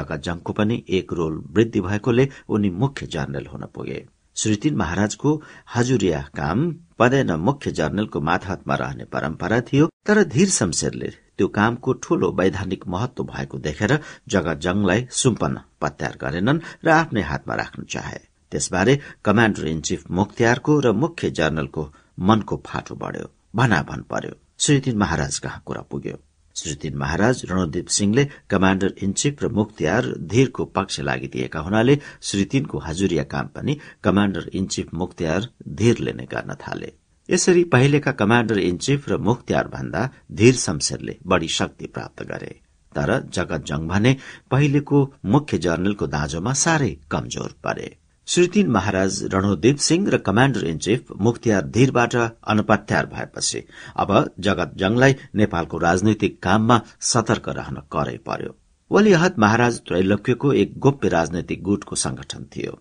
जगत जङको पनि एक रोल वृद्धि भएकोले उनी मुख्य जनरल हुन पुगे श्रीतिन महाराजको हजुरिया काम पदेन मुख्य जर्नलको माथहतमा रहने परम्परा थियो तर धीर शमशेरले त्यो कामको ठूलो वैधानिक महत्व भएको देखेर जगत जंगलाई सुम्पन पत्यार गरेनन् र आफ्नै हातमा राख्न चाहे त्यसबारे कमाण्डर इन चीफ मुख्तियारको र मुख्य जर्नलको मनको फाटो बढ्यो भनाभन पर्यो श्रीतिन महाराज कहाँ कुरा पुग्यो श्री महाराज रणदीप सिंहले कमाण्डर इन चिफ र मुख्तियार धीरको पक्ष लागिदिएका हुनाले श्री तीनको हाजुरिया काम पनि कमाण्डर इन चिफ मुख्तियार धीरले नै गर्न थाले यसरी पहिलेका कमाण्डर इन चिफ र मुख्तियार भन्दा धीर शमशेरले बढ़ी शक्ति प्राप्त गरे तर जगत जङ भने पहिलेको मुख्य जर्नलको दाँजोमा साह्रै कमजोर परे श्रीतिन महाराज रणोदीप सिंह र कमाण्डर इन चीफ मुख्तियार धीरबाट अनपत्यार भएपछि अब जगत जंगलाई नेपालको राजनैतिक काममा सतर्क रहन करै पर्यो वलिहत महाराज त्रैलोक्यको एक गोप्य राजनैतिक गुटको संगठन थियो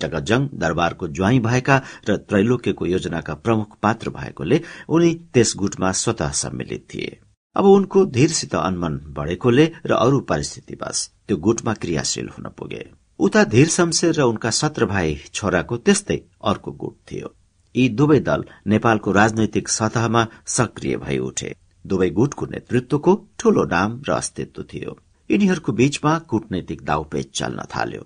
जगतजंग दरबारको ज्वाई भएका र त्रैलोक्यको योजनाका प्रमुख पात्र भएकोले उनी त्यस गुटमा स्वतः सम्मिलित थिए अब उनको धीरसित अनमन बढेकोले र अरू परिस्थितिवश त्यो गुटमा क्रियाशील हुन पुगे उता धीर शमशेर र उनका सत्र भाइ छोराको त्यस्तै अर्को गुट थियो यी दुवै दल नेपालको राजनैतिक सतहमा सक्रिय भई उठे दुवै गुटको नेतृत्वको ठूलो नाम र अस्तित्व थियो यिनीहरूको बीचमा कूटनैतिक दाउपेच चल्न थाल्यो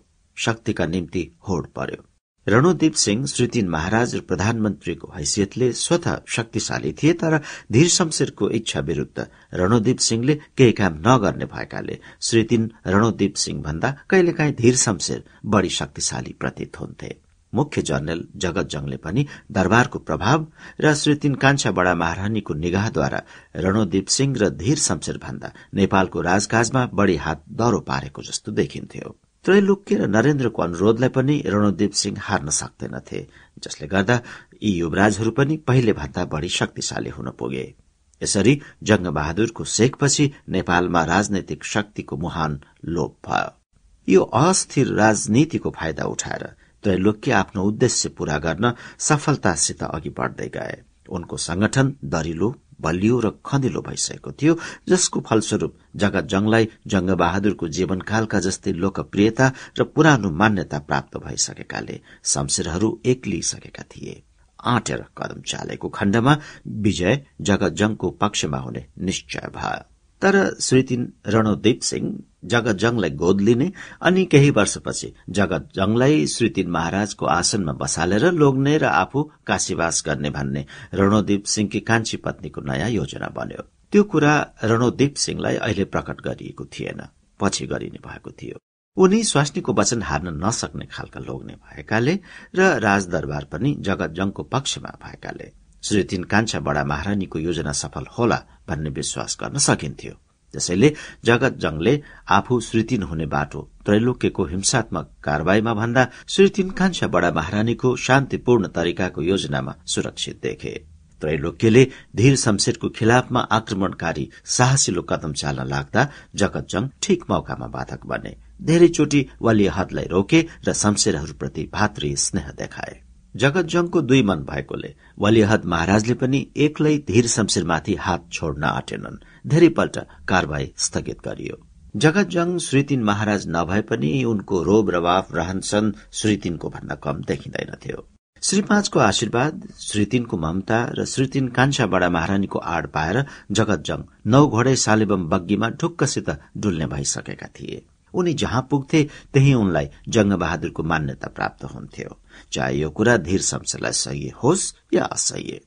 शक्तिका निम्ति होड पर्यो रणोदीप सिंह श्रीतिन महाराज र प्रधानमन्त्रीको हैसियतले स्वतः शक्तिशाली थिए तर धीर शमशेरको इच्छा विरूद्ध रणोदीप सिंहले केही काम नगर्ने भएकाले श्रीतिन रणोदीप सिंह भन्दा कहिलेकाहीँ धीर शमशेर बढ़ी शक्तिशाली प्रतीत हुन्थे मुख्य जर्नल जगत जङले पनि दरबारको प्रभाव र श्री तीन कान्छा बडा महारानीको निगाहद्वारा रणोदीप सिंह र धीर शमशेर भन्दा नेपालको राजकाजमा बढ़ी हात दह्रो पारेको जस्तो देखिन्थ्यो त्रैलोक्य र नरेन्द्रको अनुरोधलाई पनि रणदीप सिंह हार्न सक्दैनथे जसले गर्दा यी युवराजहरू पनि पहिले भन्दा बढ़ी शक्तिशाली हुन पुगे यसरी जंगबहादुरको शेखपछि नेपालमा राजनैतिक शक्तिको मुहान लोप भयो यो अस्थिर राजनीतिको फाइदा उठाएर त्रैलोक्य आफ्नो उद्देश्य पूरा गर्न सफलतासित अघि बढ्दै गए उनको संगठन दरिलो बलियो र खँदिलो भइसकेको थियो जसको फलस्वरूप जगत जङलाई जङ्गबहादुरको जीवनकालका जस्तै लोकप्रियता र पुरानो मान्यता प्राप्त भइसकेकाले शमशेरहरू एक्लिसकेका थिए आँटेर कदम चालेको खण्डमा विजय जगत जंगको पक्षमा हुने निश्चय भयो तर श्रीतिन रणोदीप सिंह जगत जङलाई गोद लिने अनि केही वर्षपछि जगत जङलाई श्रीतिन महाराजको आसनमा बसालेर लोग्ने र आफू काशीवास गर्ने भन्ने रणोदीप सिंहकी कान्छी पत्नीको नयाँ योजना बन्यो त्यो कुरा रणोदीप सिंहलाई अहिले प्रकट गरिएको थिएन पछि गरिने भएको थियो उनी स्वास्नीको वचन हार्न नसक्ने खालका लोग्ने भएकाले र राजदरबार पनि जगत जङको पक्षमा भएकाले श्री कान्छा बडा महारानीको योजना सफल होला भन्ने विश्वास गर्न सकिन्थ्यो त्यसैले जगत जङले आफू श्रीतिन हुने बाटो त्रैलोक्यको हिंसात्मक कार्यवाहीमा भन्दा श्री कान्छा बडा महारानीको शान्तिपूर्ण तरिकाको योजनामा सुरक्षित देखे त्रैलोक्यले धीर शमशेरको खिलाफमा आक्रमणकारी साहसिलो कदम चाल्न लाग्दा जगत जंग ठिक मौकामा बाधक बने धेरैचोटि वालिहतलाई रोके र शमशेरहरूप्रति भातृ स्नेह देखाए जगतजङको दुई मन भएकोले वलिहद महाराजले पनि एक्लै धीर शमशिरमाथि हात छोड्न आँटेनन् धेरैपल्ट कारवाही स्थगित गरियो जगतजङ श्रीतिन महाराज नभए पनि उनको रोब रवाफ श्री श्रीतिनको भन्दा कम देखिँदैनथ्यो श्री पाँचको आशीर्वाद श्रीतिनको ममता र श्रीतिन बडा महारानीको आड़ पाएर जगतजङ नौ घोडे सालेबम बग्गीमा ढुक्कसित डुल्ने भइसकेका थिए उनी जहाँ पुग्थे त्यही उनलाई जङ्गबहादुरको मान्यता प्राप्त हुन्थ्यो चाहे यो कुरा धीर शमशेरलाई सही होस् या असह्य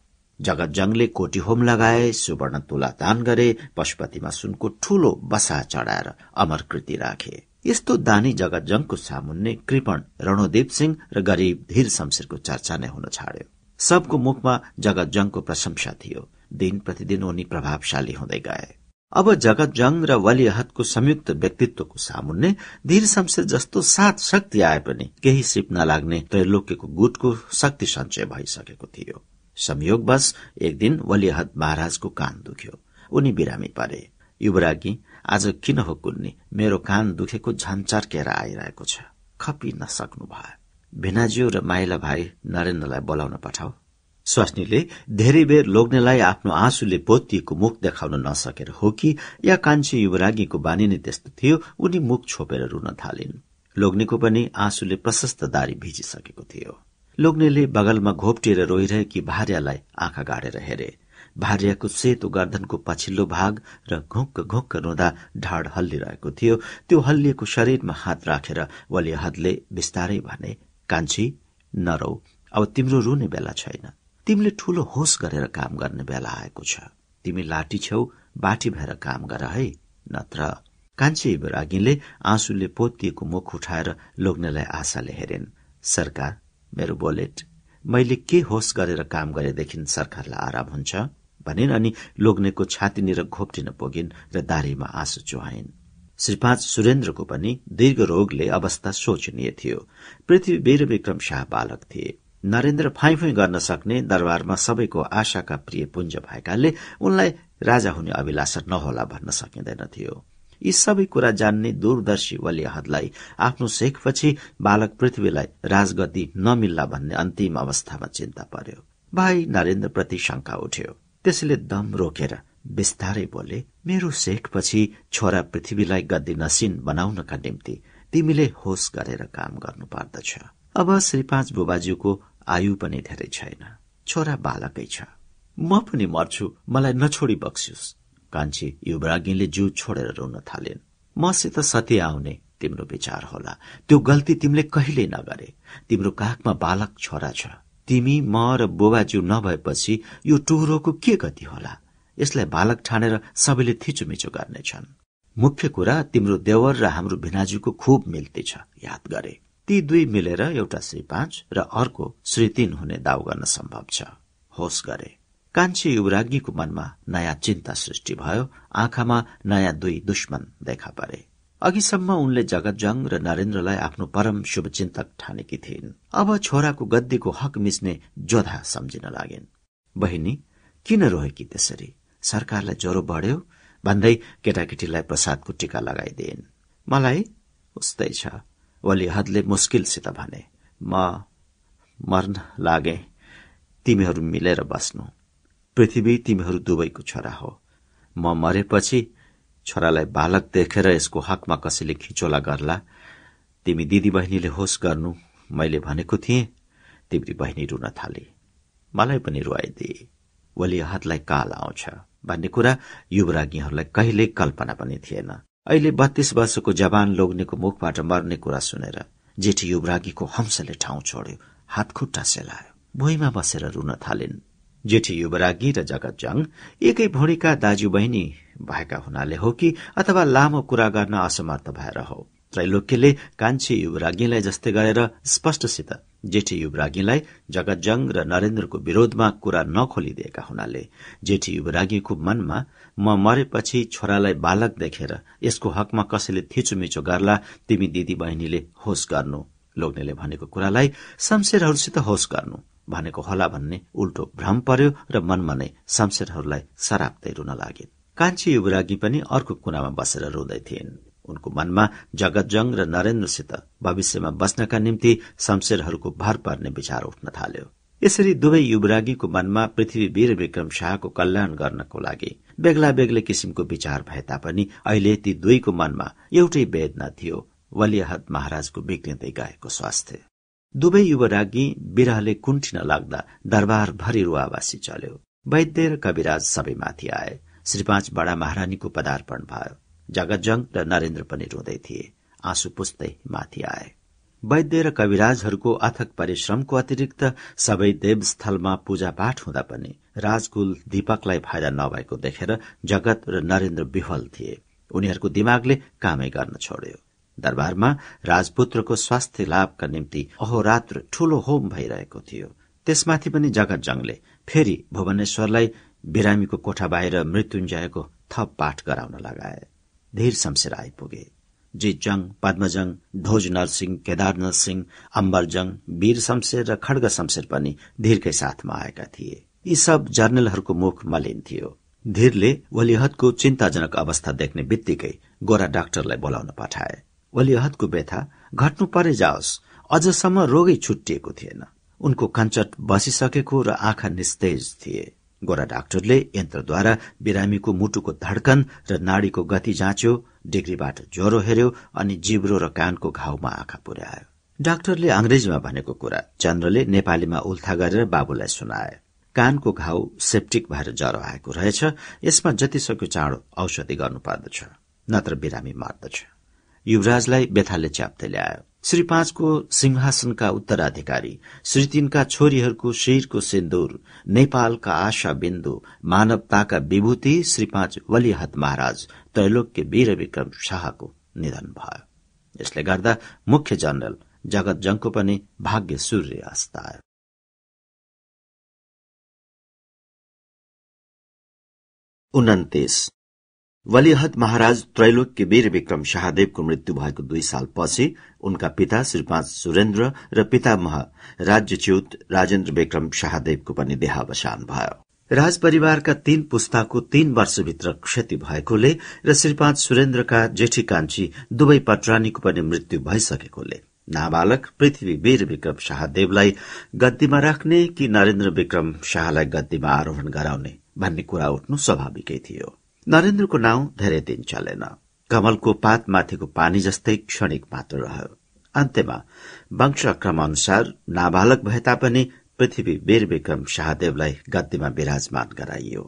जगत जङले कोटी होम लगाए सुवर्ण तुला दान गरे पशुपतिमा सुनको ठूलो बसा चढाएर अमर कृति राखे यस्तो दानी जगत जङको सामुन्ने कृपण रणोदेव सिंह र गरीब धीर शमशेरको चर्चा नै हुन छाड्यो सबको मुखमा जगत जङको प्रशंसा थियो दिन प्रतिदिन उनी प्रभावशाली हुँदै गए अब जगत जंग र वलिहतको संयुक्त व्यक्तित्वको सामुन्ने धीर शमशेर जस्तो सात शक्ति आए पनि केही सिप नलाग्ने त्रैलोक्यको गुटको शक्ति सञ्चय भइसकेको थियो संयोगवश एक दिन वलिहत महाराजको कान दुख्यो उनी बिरामी परे युवरागी आज किन हो कुन्नी मेरो कान दुखेको झन्चार केरा आइरहेको छ खपि नसक्नु भयो भिनाज्यू र माइला भाइ नरेन्द्रलाई बोलाउन पठाऊ स्वास्नीले धेरै बेर लोग्नेलाई आफ्नो आँसुले पोतिएको मुख देखाउन नसकेर हो कि या कान्छी युवरागीको बानी नै त्यस्तो थियो उनी मुख छोपेर रुन थालिन् लोग्नेको पनि आँसुले प्रशस्त दारी भिजिसकेको थियो लोग्नेले बगलमा घोप्टिएर रोइरहेकी भार्यालाई आँखा गाडेर हेरे भार्याको सेतो गर्दनको पछिल्लो भाग र घुक्क घुक्क रुँदा ढाड हल्लिरहेको थियो त्यो हल्लिएको शरीरमा हात राखेर वलिहदले बिस्तारै भने कान्छी नरौ अब तिम्रो रुने बेला छैन तिमीले ठूलो होस गरेर काम गर्ने बेला आएको छ तिमी लाठी छेउ बाटी भएर काम गर है नत्र कान्छी आँसुले पोतिएको मुख उठाएर लोग्नेलाई आशाले हेरेन् सरकार मेरो बोलेट मैले के होस गरेर काम गरेदेखि सरकारलाई आराम हुन्छ भनिन् अनि लोग्नेको छातीनिर घोप्टिन पुगिन् र दारीमा आँसु चुहाइन् श्री पाँच सुरेन्द्रको पनि दीर्घ रोगले अवस्था सोचनीय थियो पृथ्वी वीर विक्रम शाह बालक थिए नरेन्द्र फाइफुई गर्न सक्ने दरबारमा सबैको आशाका प्रिय पुञ्ज भएकाले उनलाई राजा हुने अभिलाषा नहोला भन्न सकिँदैन थियो यी सबै कुरा जान्ने दूरदर्शी वलिहतलाई आफ्नो शेखपछि बालक पृथ्वीलाई राजगति नमिल्ला भन्ने अन्तिम अवस्थामा चिन्ता पर्यो भाइ नरेन्द्रप्रति शंका उठ्यो त्यसैले दम रोकेर बिस्तारै बोले मेरो सेखपछि छोरा पृथ्वीलाई गद्दी नसिन बनाउनका निम्ति तिमीले होस गरेर काम गर्नु पर्दछ अब श्री पाँच बोबाज्यूको आयु पनि धेरै छैन छोरा बालकै छ म पनि मर्छु मलाई नछोडी बक्स्योस् कान्छी युवराज्ञीले जिउ छोडेर रुन थालिन् मसित सत्य आउने तिम्रो विचार होला त्यो गल्ती तिमीले कहिले नगरे तिम्रो काखमा बालक छोरा छ तिमी म र बोबाज्यू नभएपछि यो टुहरोको के गति होला यसलाई बालक ठानेर सबैले थिचोमिचो गर्नेछन् मुख्य कुरा तिम्रो देवर र हाम्रो भिनाजुको खुब मिल्ती छ याद गरे ती दुई मिलेर एउटा श्री पाँच र अर्को श्री तीन हुने दाव गर्न सम्भव छ होस गरे कान्छी युवराज्ञीको मनमा नयाँ चिन्ता सृष्टि भयो आँखामा नयाँ दुई दुश्मन देखा परे अघिसम्म उनले जगतजङ र नरेन्द्रलाई आफ्नो परम शुभचिन्तक ठानेकी थिइन् अब छोराको गद्दीको हक मिच्ने जोधा सम्झिन लागिन् बहिनी किन रोएकी त्यसरी सरकारलाई ज्वरो बढ्यो भन्दै केटाकेटीलाई प्रसादको टिका लगाइदिइन् मलाई उस्तै छ वलिहदले मुस्किलसित भने म मर्न लागे तिमीहरू मिलेर बस्नु पृथ्वी तिमीहरू दुवैको छोरा हो म मरेपछि छोरालाई बालक देखेर यसको हकमा कसैले खिचोला गर्ला तिमी दिदी बहिनीले होस् गर्नु मैले भनेको थिएँ तिम्री बहिनी रुन थाले मलाई पनि रुवाइदिए वलिहतलाई काल आउँछ भन्ने कुरा युवराज्ञीहरूलाई कहिल्यै कल्पना पनि थिएन अहिले बत्तीस वर्षको जवान लोग्नेको मुखबाट मर्ने कुरा सुनेर जेठी युवरागीको हंसले ठाउँ छोड्यो हातखुट्टा सेलायो भुइँमा बसेर रुन थालिन् जेठी युवरागी र जगतजङ एकै भोडीका दाजु बहिनी भएका हुनाले हो कि अथवा लामो कुरा गर्न असमर्थ भएर हो त्रैलोक्यले कान्छी युवरागीलाई जस्तै गरेर स्पष्टसित जेठी युवरागीलाई जगतजङ र नरेन्द्रको विरोधमा कुरा नखोलिदिएका हुनाले जेठी युवरागीको मनमा म मरेपछि छोरालाई बालक देखेर यसको हकमा कसैले थिचोमिचो गर्ला तिमी दिदी बहिनीले होस गर्नु लोग्नेले भनेको कुरालाई शमशेरहरूसित होस गर्नु भनेको होला भन्ने उल्टो भ्रम पर्यो र मनमा नै शमशेरहरूलाई सराप्दै रुन लागे कान्छी युवरागी पनि अर्को कुनामा बसेर रुँदै थिइन् उनको मनमा जगतजङ र नरेन्द्रसित भविष्यमा बस्नका निम्ति शमशेरहरूको भर पर्ने विचार उठ्न थाल्यो यसरी दुवै युवरागीको मनमा पृथ्वी वीर विक्रम शाहको कल्याण गर्नको लागि बेग्ला बेग्लै किसिमको विचार भए तापनि अहिले ती दुईको मनमा एउटै वेदना थियो वलियाहत महाराजको बिग्रिँदै गएको स्वास्थ्य दुवै युवरागी विरहले कुण्ठिन लाग्दा दरबार भरि रुवावासी चल्यो वैद्य र कविराज सबैमाथि आए श्री पाँच बडा महारानीको पदार्पण भयो जगतजंग र नरेन्द्र पनि रोँदै थिए आँसु पुस्दै माथि आए वैद्य र कविराजहरूको अथक परिश्रमको अतिरिक्त सबै देवस्थलमा पूजापाठ हुँदा पनि राजकुल दीपकलाई फाइदा नभएको देखेर जगत र नरेन्द्र विफल थिए उनीहरूको दिमागले कामै गर्न छोड्यो दरबारमा राजपुत्रको स्वास्थ्य लाभका निम्ति अहोरात्र ठूलो होम भइरहेको थियो त्यसमाथि पनि जगत जंगले फेरि भुवनेश्वरलाई बिरामीको कोठा बाहिर मृत्युञ्जयको थप पाठ गराउन लगाए धेर शमशेर आइपुगे जितजङ पद्मजङ ढोज नरसिंह केदारनाथ सिंह अम्बरजङ वीर शमशेर र खड्ग शमशेर पनि धीरकै साथमा आएका थिए यी सब जर्नलहरूको मुख मलिन थियो धीरले वलिहतको चिन्ताजनक अवस्था देख्ने बित्तिकै गोरा डाक्टरलाई बोलाउन पठाए वलिहतको व्यथा घट्नु परे जाओस् अझसम्म रोगै छुट्टिएको थिएन उनको कञ्चट बसिसकेको र आँखा निस्तेज थिए गोरा डाक्टरले यन्त्रद्वारा बिरामीको मुटुको धड्कन र नाडीको गति जाँच्यो डिग्रीबाट ज्वरो हेर्यो अनि जिब्रो र कानको घाउमा आँखा पुर्यायो डाक्टरले अंग्रेजीमा भनेको कुरा चन्द्रले नेपालीमा उल्था गरेर बाबुलाई सुनाए कानको घाउ सेप्टिक भएर ज्वरो आएको रहेछ यसमा जति सक्यो चाँडो औषधि गर्नुपर्दछ नत्र बिरामी मर्दछ युवराजलाई व्यथाले च्याप्दै ल्यायो श्री पाँचको सिंहासनका उत्तराधिकारी श्री तीनका छोरीहरूको शिरको सिन्दूर नेपालका आशा बिन्दु मानवताका विभूति श्री पाँच वलिहत महाराज त्रैलोक्य वीर विक्रम शाहको निधन भयो यसले गर्दा मुख्य जनरल जगत जङको पनि भाग्य सूर्य उन्तिस वलिहत महाराज त्रैलोक्य वीर विक्रम शाहदेवको मृत्यु भएको दुई सालपछि उनका पिता श्रीपाँच सुरेन्द्र र पितामह राज्यच्युत राजेन्द्र विक्रम शाहदेवको पनि देहावसान भयो राज परिवारका तीन पुस्ताको तीन वर्षभित्र क्षति भएकोले र श्रीपाँच सुरेन्द्रका जेठी कान्छी दुवै पटरानीको पनि मृत्यु भइसकेकोले नाबालक पृथ्वी वीर विक्रम शाहदेवलाई गद्दीमा राख्ने कि नरेन्द्र विक्रम शाहलाई गद्दीमा आरोहण गराउने भन्ने कुरा उठ्नु स्वाभाविकै थियो नरेन्द्रको नाउँ धेरै दिन चलेन कमलको पात माथिको पानी जस्तै क्षणिक मात्र रह्यो अन्त्यमा वंशक्रम अनुसार नाबालक भए तापनि पृथ्वी वीरविक्रम शाहदेवलाई गद्दीमा विराजमान गराइयो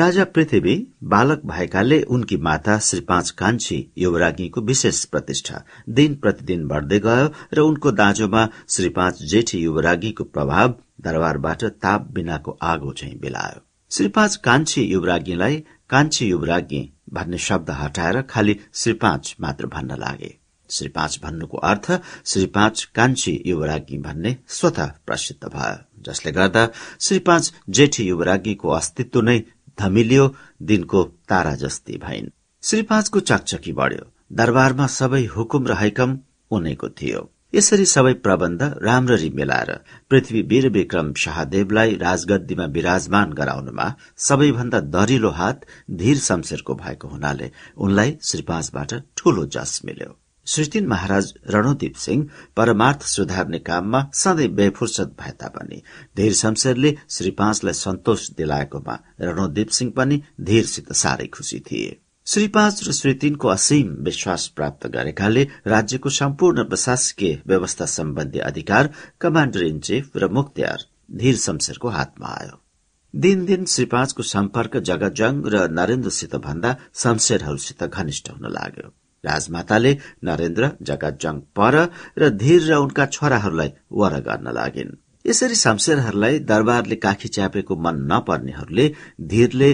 राजा पृथ्वी बालक भएकाले उनकी माता श्री पाँच कान्छी युवराज्ञीको विशेष प्रतिष्ठा दिन प्रतिदिन बढ्दै गयो र उनको दाँजोमा श्री पाँच जेठी युवराज्ञीको प्रभाव दरबारबाट ताप बिनाको आगो चाहिँ बिलायो श्री पाँच कान्छी युवराज्ञीलाई कान्छी युवराज्ञी भन्ने शब्द हटाएर खालि श्री पाँच मात्र भन्न लागे श्री पाँच भन्नुको अर्थ श्री पाँच कान्छी युवराज्ञी भन्ने स्वत प्रसिद्ध भयो जसले गर्दा श्री पाँच जेठी युवराज्ञीको अस्तित्व नै धमिलियो दिनको तारा जस्ती भइन् श्री पाँचको चकचकी बढ्यो दरबारमा सबै हुकुम र हैकम उनैको थियो यसरी सबै प्रबन्ध राम्ररी मिलाएर पृथ्वी वीर विक्रम शाहदेवलाई राजगद्दीमा विराजमान गराउनुमा सबैभन्दा दरिलो हात धीर शमशेरको भएको हुनाले उनलाई श्रीपाजबाट ठूलो जस मिल्यो सृष्टिन महाराज रणदीप सिंह परमार्थ सुधार्ने काममा सधैँ बेफुर्सद भए तापनि धीर शमशेरले श्रीपाजलाई सन्तोष दिलाएकोमा रणदीप सिंह पनि धीरसित साह्रै खुशी थिए श्री पाँच र श्री तीनको असीम विश्वास प्राप्त गरेकाले राज्यको सम्पूर्ण प्रशासकीय व्यवस्था सम्बन्धी अधिकार कमाण्डर इन चीफ र मुख्तियार धीर शमशेरको हातमा आयो दिन दिन श्री पाँचको सम्पर्क जगजङ र नरेन्द्रसित भन्दा शमशेरहरूसित घनिष्ठ हुन लाग्यो राजमाताले नरेन्द्र जगजङ पर र धीर र उनका छोराहरूलाई वर गर्न लागिन् यसरी शमशेरहरूलाई दरबारले काखी च्यापेको मन नपर्नेहरूले धीरले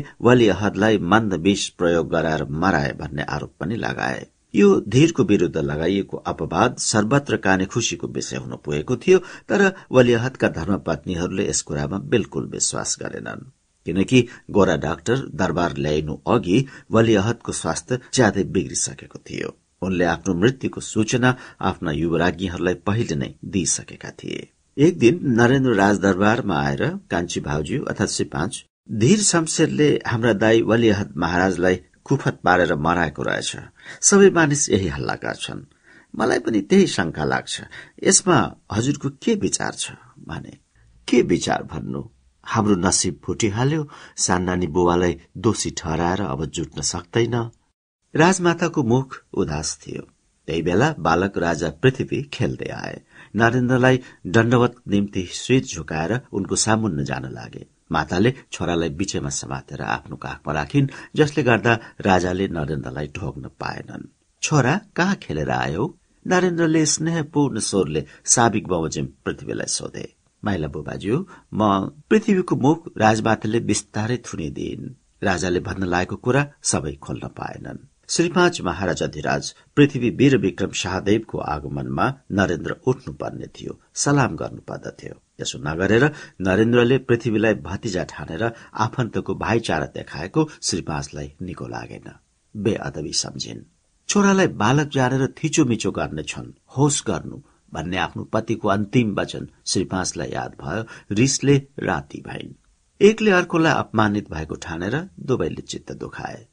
अहदलाई मन्द विष प्रयोग गराएर मराए भन्ने आरोप पनि लगाए यो धीरको विरूद्ध लगाइएको अपवाद सर्वत्र काने खुसीको विषय हुन पुगेको थियो तर वलियहतका धर्मपत्नीहरूले यस कुरामा बिल्कुल विश्वास गरेनन् किनकि गोरा डाक्टर दरबार ल्याइनु अघि वलियहतको स्वास्थ्य ज्यादै बिग्रिसकेको थियो उनले आफ्नो मृत्युको सूचना आफ्ना युवराज्ञीहरूलाई पहिले नै दिइसकेका थिए एक दिन नरेन्द्र राजदरबारमा आएर कान्छी भाउज्यू अर्थात् श्री पाँच धीर शमशेरले हाम्रा दाई वलिहद महाराजलाई कुफत पारेर मराएको रहेछ सबै मानिस यही हल्ला गर्छन् मलाई पनि त्यही शंका लाग्छ यसमा हजुरको के विचार छ भने के विचार भन्नु हाम्रो नसिब फुटिहाल्यो सान्नानी बुवालाई दोषी ठहराएर अब जुट्न सक्दैन राजमाताको मुख उदास थियो त्यही बेला बालक राजा पृथ्वी खेल्दै आए नरेन्द्रलाई दण्डवत निम्ति श्वेत झुकाएर उनको सामुन्न जान लागे माताले छोरालाई बिचेमा समातेर आफ्नो काखमा राखिन् जसले गर्दा राजाले नरेन्द्रलाई ढोग्न पाएनन् छोरा कहाँ खेलेर आयो नरेन्द्रले स्नेहपूर्ण स्वरले साबिक बमोजिम पृथ्वीलाई सोधे माइला बोबाज्यू म पृथ्वीको मुख राजमाताले बिस्तारै थुनिदिइन् राजाले भन्न लागेको कुरा सबै खोल्न पाएनन् श्री महाराज महाराजाधिराज पृथ्वी वीर विक्रम शाहदेवको आगमनमा नरेन्द्र उठ्नुपर्ने थियो सलाम गर्नुपर्दथ्यो यसो नगरेर नरेन्द्रले पृथ्वीलाई भतिजा ठानेर आफन्तको भाइचारा देखाएको श्री पाँचलाई निको लागेन बेअदबी सम्झिन् छोरालाई बालक जानेर थिचोमिचो छन् होस गर्नु भन्ने आफ्नो पतिको अन्तिम वचन पाँचलाई याद भयो रिसले राति भइन् एकले अर्कोलाई अपमानित भएको ठानेर दुवैले चित्त दुखाए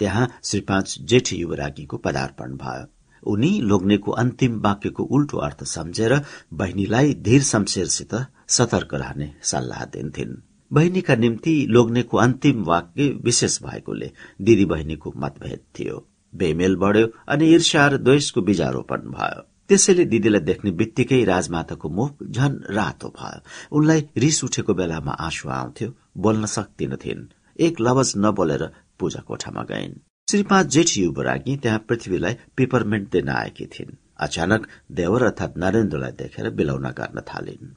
त्यहाँ श्री पाँच जेठी युवरागीको पदार्पण भयो उनी लोग्नेको अन्तिम वाक्यको उल्टो अर्थ सम्झेर बहिनीलाई धीर शमशेरसित सतर्क रहने सल्लाह दिन्थिन् बहिनीका निम्ति लोग्नेको अन्तिम वाक्य विशेष भएकोले दिदी बहिनीको मतभेद थियो बेमेल बढ्यो अनि ईर्ष्या र द्वेषको बिजारोपण भयो त्यसैले दिदीलाई देख्ने बित्तिकै राजमाताको मुख झन रातो भयो उनलाई रिस उठेको बेलामा आँसु आउँथ्यो बोल्न थिइन् एक लवज नबोलेर पूजा कोठामा गइन् श्रीपाद जेठी युवरागी त्यहाँ पृथ्वीलाई पेपरमेन्ट दिन आएकी थिइन् अचानक देवर अर्थात नरेन्द्रलाई देखेर बिलौना गर्न थालिन्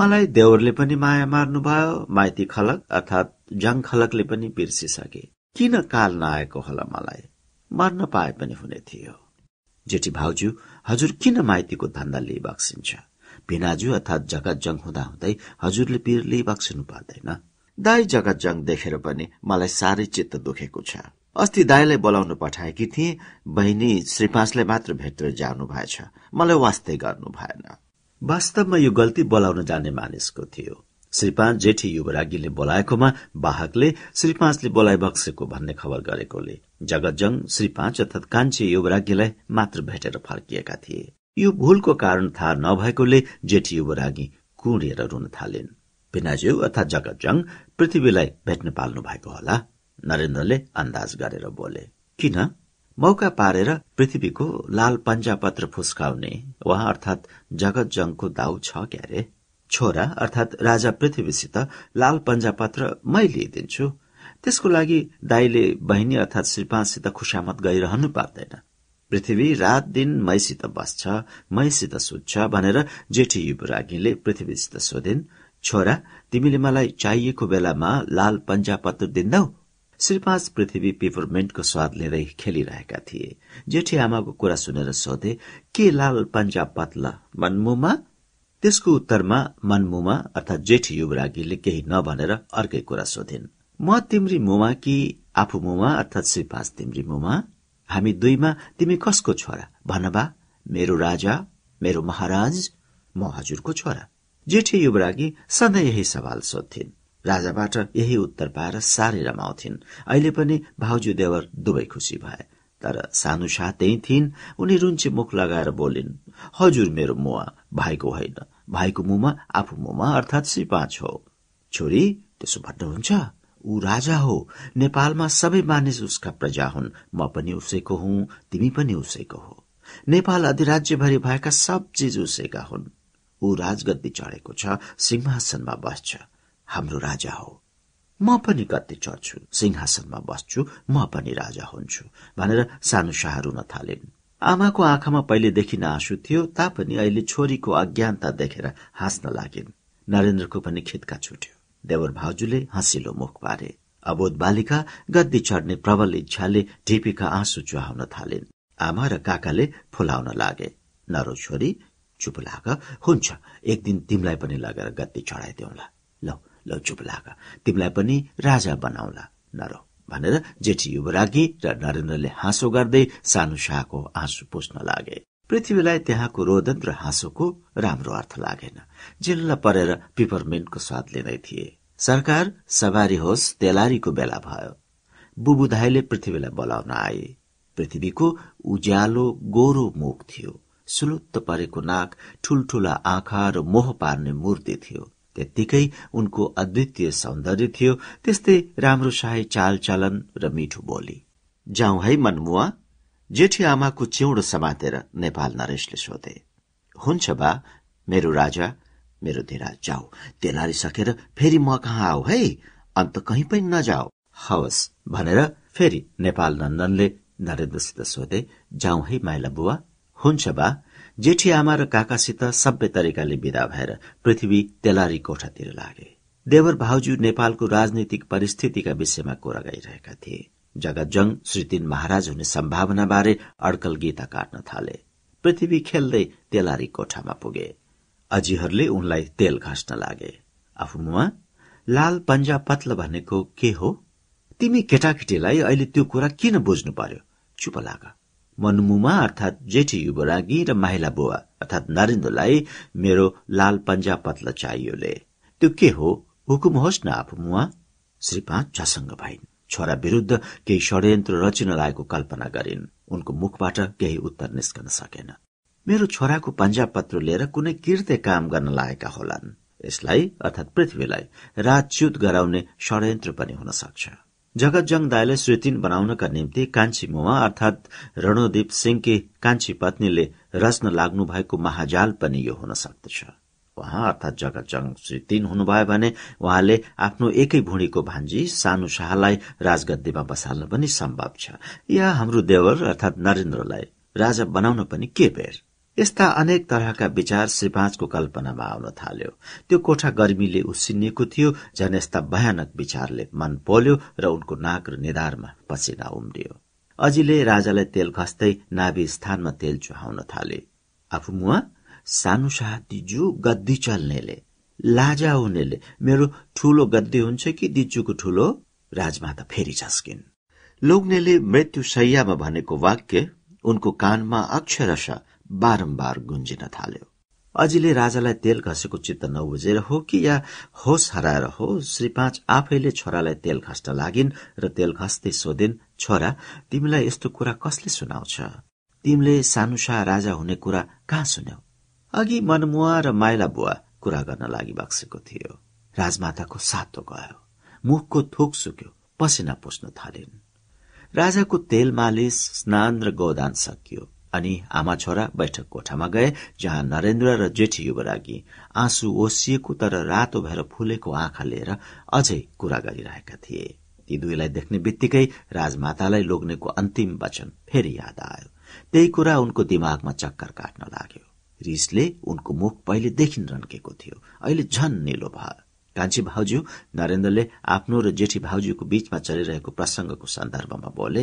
मलाई देवरले पनि माया मार्नु भयो माइती खलक अर्थात जङ खलकले पनि बिर्सिसके किन काल नआएको होला मलाई मर्न पाए पनि हुने थियो जेठी भाउजू हजुर किन माइतीको धन्दा लिइ बक्सिन्छ भिनाजु अर्थात जगत जङ हुँदै हजुरले पीर लिइ बक्सिनु पर्दैन दाई जगत जङ देखेर पनि मलाई साह्रै चित्त दुखेको छ अस्ति दाईलाई बोलाउनु पठाएकी थिए बहिनी श्रीपासले मात्र भेटेर जानु भएछ मलाई वास्तै गर्नु भएन वास्तवमा यो गल्ती बोलाउन जाने मानिसको थियो श्रीपाँच जेठी युवरागीले बोलाएकोमा वाहकले श्रीपाँचले बोलाइ बक्सेको भन्ने खबर गरेकोले जगतजङ श्रीपाँच अर्थात् कान्छे युवरागीलाई मात्र भेटेर फर्किएका थिए यो भूलको कारण थाहा नभएकोले जेठी युवरागी कुँडेर रुन थालिन् पिनाज्यू अर्थात् जगतजङ पृथ्वीलाई भेट्न पाल्नु भएको होला नरेन्द्रले अन्दाज गरेर बोले किन मौका पारेर पृथ्वीको लाल पञ्जापत्र फुस्काउने उहाँ अर्थात् जगतजङको दाउ छ क्यारे छोरा अर्थात राजा पृथ्वीसित लाल पञ्जापत्र मैले दिन्छु त्यसको लागि दाईले बहिनी अर्थात् श्रीपाँचसित खुसामत गरिरहनु पार्दैन पृथ्वी रात दिन मैसित बस्छ मैसित सुत्छ भनेर जेठी युवरागीले पृथ्वीसित सोधिन् छोरा तिमीले मलाई चाहिएको बेलामा लाल पन्जा पत्र दिन्दाउ श्रीपाँच पृथ्वी पेपरमेन्टको स्वाद लिँदै खेलिरहेका थिए जेठी आमाको कुरा सुनेर सोधे के लाल पन्जा पत्ल मनमुमा त्यसको उत्तरमा मनमुमा अर्थात जेठी युवरागीले केही नभनेर अर्कै कुरा सोधिन् म तिम्री मुमा कि आफू मुमा अर्थात श्रीपाँच तिम्री मुमा हामी दुईमा तिमी कसको छोरा भनबा मेरो राजा मेरो महाराज म हजुरको छोरा जेठी युवरागी सधैँ यही सवाल सोध्थिन् राजाबाट यही उत्तर पाएर साह्रै रमाउथिन् अहिले पनि भाउजू देवर दुवै खुसी भए तर सानु शाह त्यही थिइन् उनी रुन्ची मुख लगाएर बोलिन् हजुर मेरो मुवा भाइको होइन भाइको मुमा आफू मुमा अर्थात श्री पाँच हो छोरी त्यसो हुन्छ ऊ राजा हो नेपालमा सबै मानिस उसका प्रजा हुन् म पनि उसैको हुँ तिमी पनि उसैको हो नेपाल अधिराज्यभरि भएका सब चिज उसैका हुन् ऊ राजगद्दी चढेको छ सिंहासनमा बस्छ हाम्रो राजा हो म पनि गद्दी चढ्छु सिंहासनमा बस्छु म पनि राजा हुन्छु भनेर सानो शाह रुन थालिन् आमाको आँखामा पहिलेदेखि आँसु थियो तापनि अहिले छोरीको अज्ञानता देखेर हाँस्न लागिन् नरेन्द्रको पनि खेतका छुट्यो देवर भाउजूले हाँसिलो मुख पारे अबोध बालिका गद्दी चढ्ने प्रबल इच्छाले ढिपीका आँसु चुहाउन थालिन् आमा र काकाले फुलाउन लागे नरो छोरी चुप लाग हुन्छ एक दिन तिमीलाई पनि लगेर गत्ती चढाइदेऊला ल ल चुप लाग तिमीलाई पनि राजा बनाउला नरो भनेर जेठी युवरागी र नरेन्द्रले हाँसो गर्दै सानु शाहको आँसु पुस्न लागे पृथ्वीलाई त्यहाँको रोदन र हाँसोको राम्रो अर्थ लागेन जेललाई परेर पिपरमेन्टको स्वाद लिँदै थिए सरकार सवारी होस् तेलारीको बेला भयो बुबुधाईले पृथ्वीलाई बोलाउन आए पृथ्वीको उज्यालो गोरो मुख थियो सुलुत्त परेको नाक ठूल्ठूला आँखा र मोह पार्ने मूर्ति थियो त्यत्तिकै उनको अद्वितीय सौन्दर्य थियो त्यस्तै राम्रो चाल चालचलन र मिठो बोली जाउँ है मनमुवा जेठी आमाको चिउँडो समातेर नेपाल नरेशले सोधे हुन्छ बा मेरो राजा मेरो धेर जाऊ तेनारी सकेर फेरि म कहाँ आऊ है अन्त कहीँ पनि नजाऊ हवस् भनेर फेरि नेपाल नन्दनले नरेन्द्रसित सोधे जाउँ है माइला बुवा हुन्छ बा जेठी आमा र काकासित सभ्य तरिकाले विदा भएर पृथ्वी तेलारी कोठातिर लागे देवर भाउजू नेपालको राजनीतिक परिस्थितिका विषयमा कुरा गरिरहेका थिए जगतजङ श्री महाराज हुने सम्भावना बारे अड्कल गीता काट्न थाले पृथ्वी खेल्दै तेलारी कोठामा पुगे अजीहरूले उनलाई तेल घाँस्न लागे आफू लाल पन्जा पत्ल भनेको के हो तिमी केटाकेटीलाई अहिले त्यो कुरा किन बुझ्नु पर्यो चुप लाग मनमुमा अर्थात जेठी युवरागी र माहिला बुवा अर्थात नरेन्द्रलाई मेरो लाल पन्जा पत्ल चाहियोले त्यो के हो हुकुम होस् न आफू मुवा श्रीपाद झसङ्ग भइन् छोरा विरुद्ध केही षड्यन्त्र रचिन लागेको कल्पना गरिन् उनको मुखबाट केही उत्तर निस्कन सकेन मेरो छोराको पत्र लिएर कुनै किर्ते काम गर्न लागेका होलान् यसलाई अर्थात पृथ्वीलाई राजच्युत गराउने षड्यन्त्र पनि हुन सक्छ जगत श्री श्रेतिन बनाउनका निम्ति कान्छी मुवा अर्थात रणोदीप सिंहकी कान्छी पत्नीले रच्न लाग्नु भएको महाजाल पनि यो हुन सक्दछ उहाँ अर्थात जगत जङ श्रीतिन हुनुभयो भने उहाँले आफ्नो एकै भुँडीको भान्जी सानु शाहलाई राजगद्दीमा बसाल्न पनि सम्भव छ या हाम्रो देवर अर्थात नरेन्द्रलाई राजा बनाउन पनि के बेर यस्ता अनेक तरहका विचार श्रीपाँचको कल्पनामा आउन थाल्यो त्यो कोठा गर्मीले उसिनिएको थियो झन् यस्ता भयानक विचारले मन पोल्यो र उनको नाक र निधारमा पसिना उम्रियो अजिले राजालाई तेल खस्दै नाभि स्थानमा तेल चुहाउन थाले आफू मुवा सानो दिजु गद्दी चल्नेले लाजा हुनेले मेरो ठूलो गद्दी हुन्छ कि दिजुको ठूलो राजमाता फेरि झस्किन् लोग्नेले मृत्यु शैयामा भनेको वाक्य उनको कानमा अक्षरशः बारम्बार गुन्जिन थाल्यो अजीले राजालाई तेल घसेको चित्त नबुझेर हो कि या होस हराएर हो श्री पाँच आफैले छोरालाई तेल खस्न लागिन् र तेल घस्दै सोधिन् छोरा तिमीलाई यस्तो कुरा कसले सुनाउँछ तिमीले सानुसा राजा हुने कुरा कहाँ सुन्यौ अघि मनमुवा र माइला बुवा कुरा गर्न लागि बाक्सेको थियो राजमाताको सातो गयो मुखको थोक सुक्यो पसिना पोस्न थालिन् राजाको तेल मालिस स्नान र गोदान सकियो अनि आमा छोरा बैठक कोठामा गए जहाँ नरेन्द्र र जेठी युवरागी आँसु ओसिएको तर रातो भएर फुलेको आँखा लिएर अझै कुरा गरिरहेका थिए ती दुईलाई देख्ने बित्तिकै राजमातालाई लोग्नेको अन्तिम वचन फेरि याद आयो त्यही कुरा उनको दिमागमा चक्कर काट्न लाग्यो रिसले उनको मुख पहिले देखिन रन्केको थियो अहिले झन् निलो भयो कान्छी भाउजू नरेन्द्रले आफ्नो र जेठी भाउजूको बीचमा चलिरहेको प्रसंगको सन्दर्भमा बोले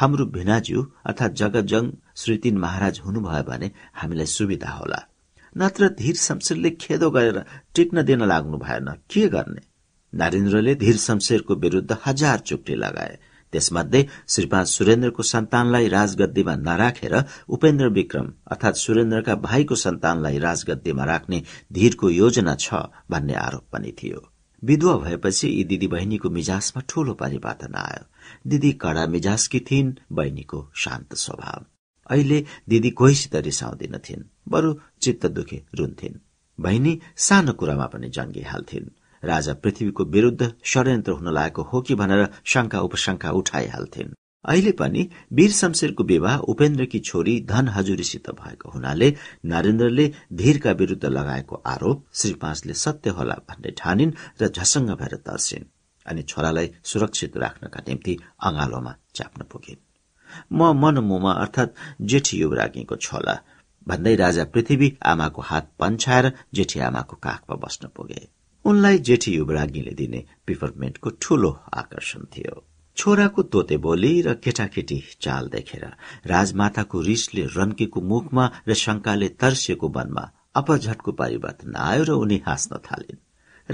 हाम्रो भिनाज्यू अर्थात श्री श्रीतिन महाराज हुनुभयो भने हामीलाई सुविधा होला नत्र धीर शमशेरले खेदो गरेर टिक्न दिन लाग्नु भएन के गर्ने नरेन्द्रले धीर शमशेरको विरूद्ध हजार चुक्टी लगाए त्यसमध्ये श्रीमान सुरेन्द्रको सन्तानलाई राजगद्दीमा नराखेर रा, उपेन्द्र विक्रम अर्थात सुरेन्द्रका भाइको सन्तानलाई राजगद्दीमा राख्ने धीरको योजना छ भन्ने आरोप पनि थियो विधवा भएपछि यी दिदी बहिनीको मिजाजमा ठूलो परिवर्तन आयो दिदी कडा मिजाजकी थिइन् बहिनीको शान्त स्वभाव अहिले दिदी कोहीसित रिसाउँदिन थिइन् बरु चित्त दुखे रुन्थिन् बहिनी सानो कुरामा पनि जङ्गी जङ्गिहाल्थिन् राजा पृथ्वीको विरूद्ध षड्यन्त्र हुन लागेको हो कि भनेर शंका उपशंका उठाइहाल्थिन् अहिले पनि वीर शमशेरको विवाह उपेन्द्रकी छोरी धन हजुरीसित भएको हुनाले नरेन्द्रले धीरका विरूद्ध लगाएको आरोप श्री पाँचले सत्य होला भन्ने ठानिन् र झसङ्ग भएर तर्सिन् अनि छोरालाई सुरक्षित राख्नका निम्ति अँगालोमा चाप्न पुगिन् म मनमुमा अर्थात जेठी युवरागीको छोला भन्दै राजा पृथ्वी आमाको हात पन्छाएर जेठी आमाको काखमा बस्न पुगे उनलाई जेठी युवराज्ञीले दिने पिपरमेन्टको ठूलो आकर्षण थियो छोराको तोते बोली र केटाकेटी चाल देखेर राजमाताको रिसले रन्केको मुखमा र शंकाले तर्सिएको वनमा अपझटको परिवर्तन आयो र उनी हाँस्न थालिन्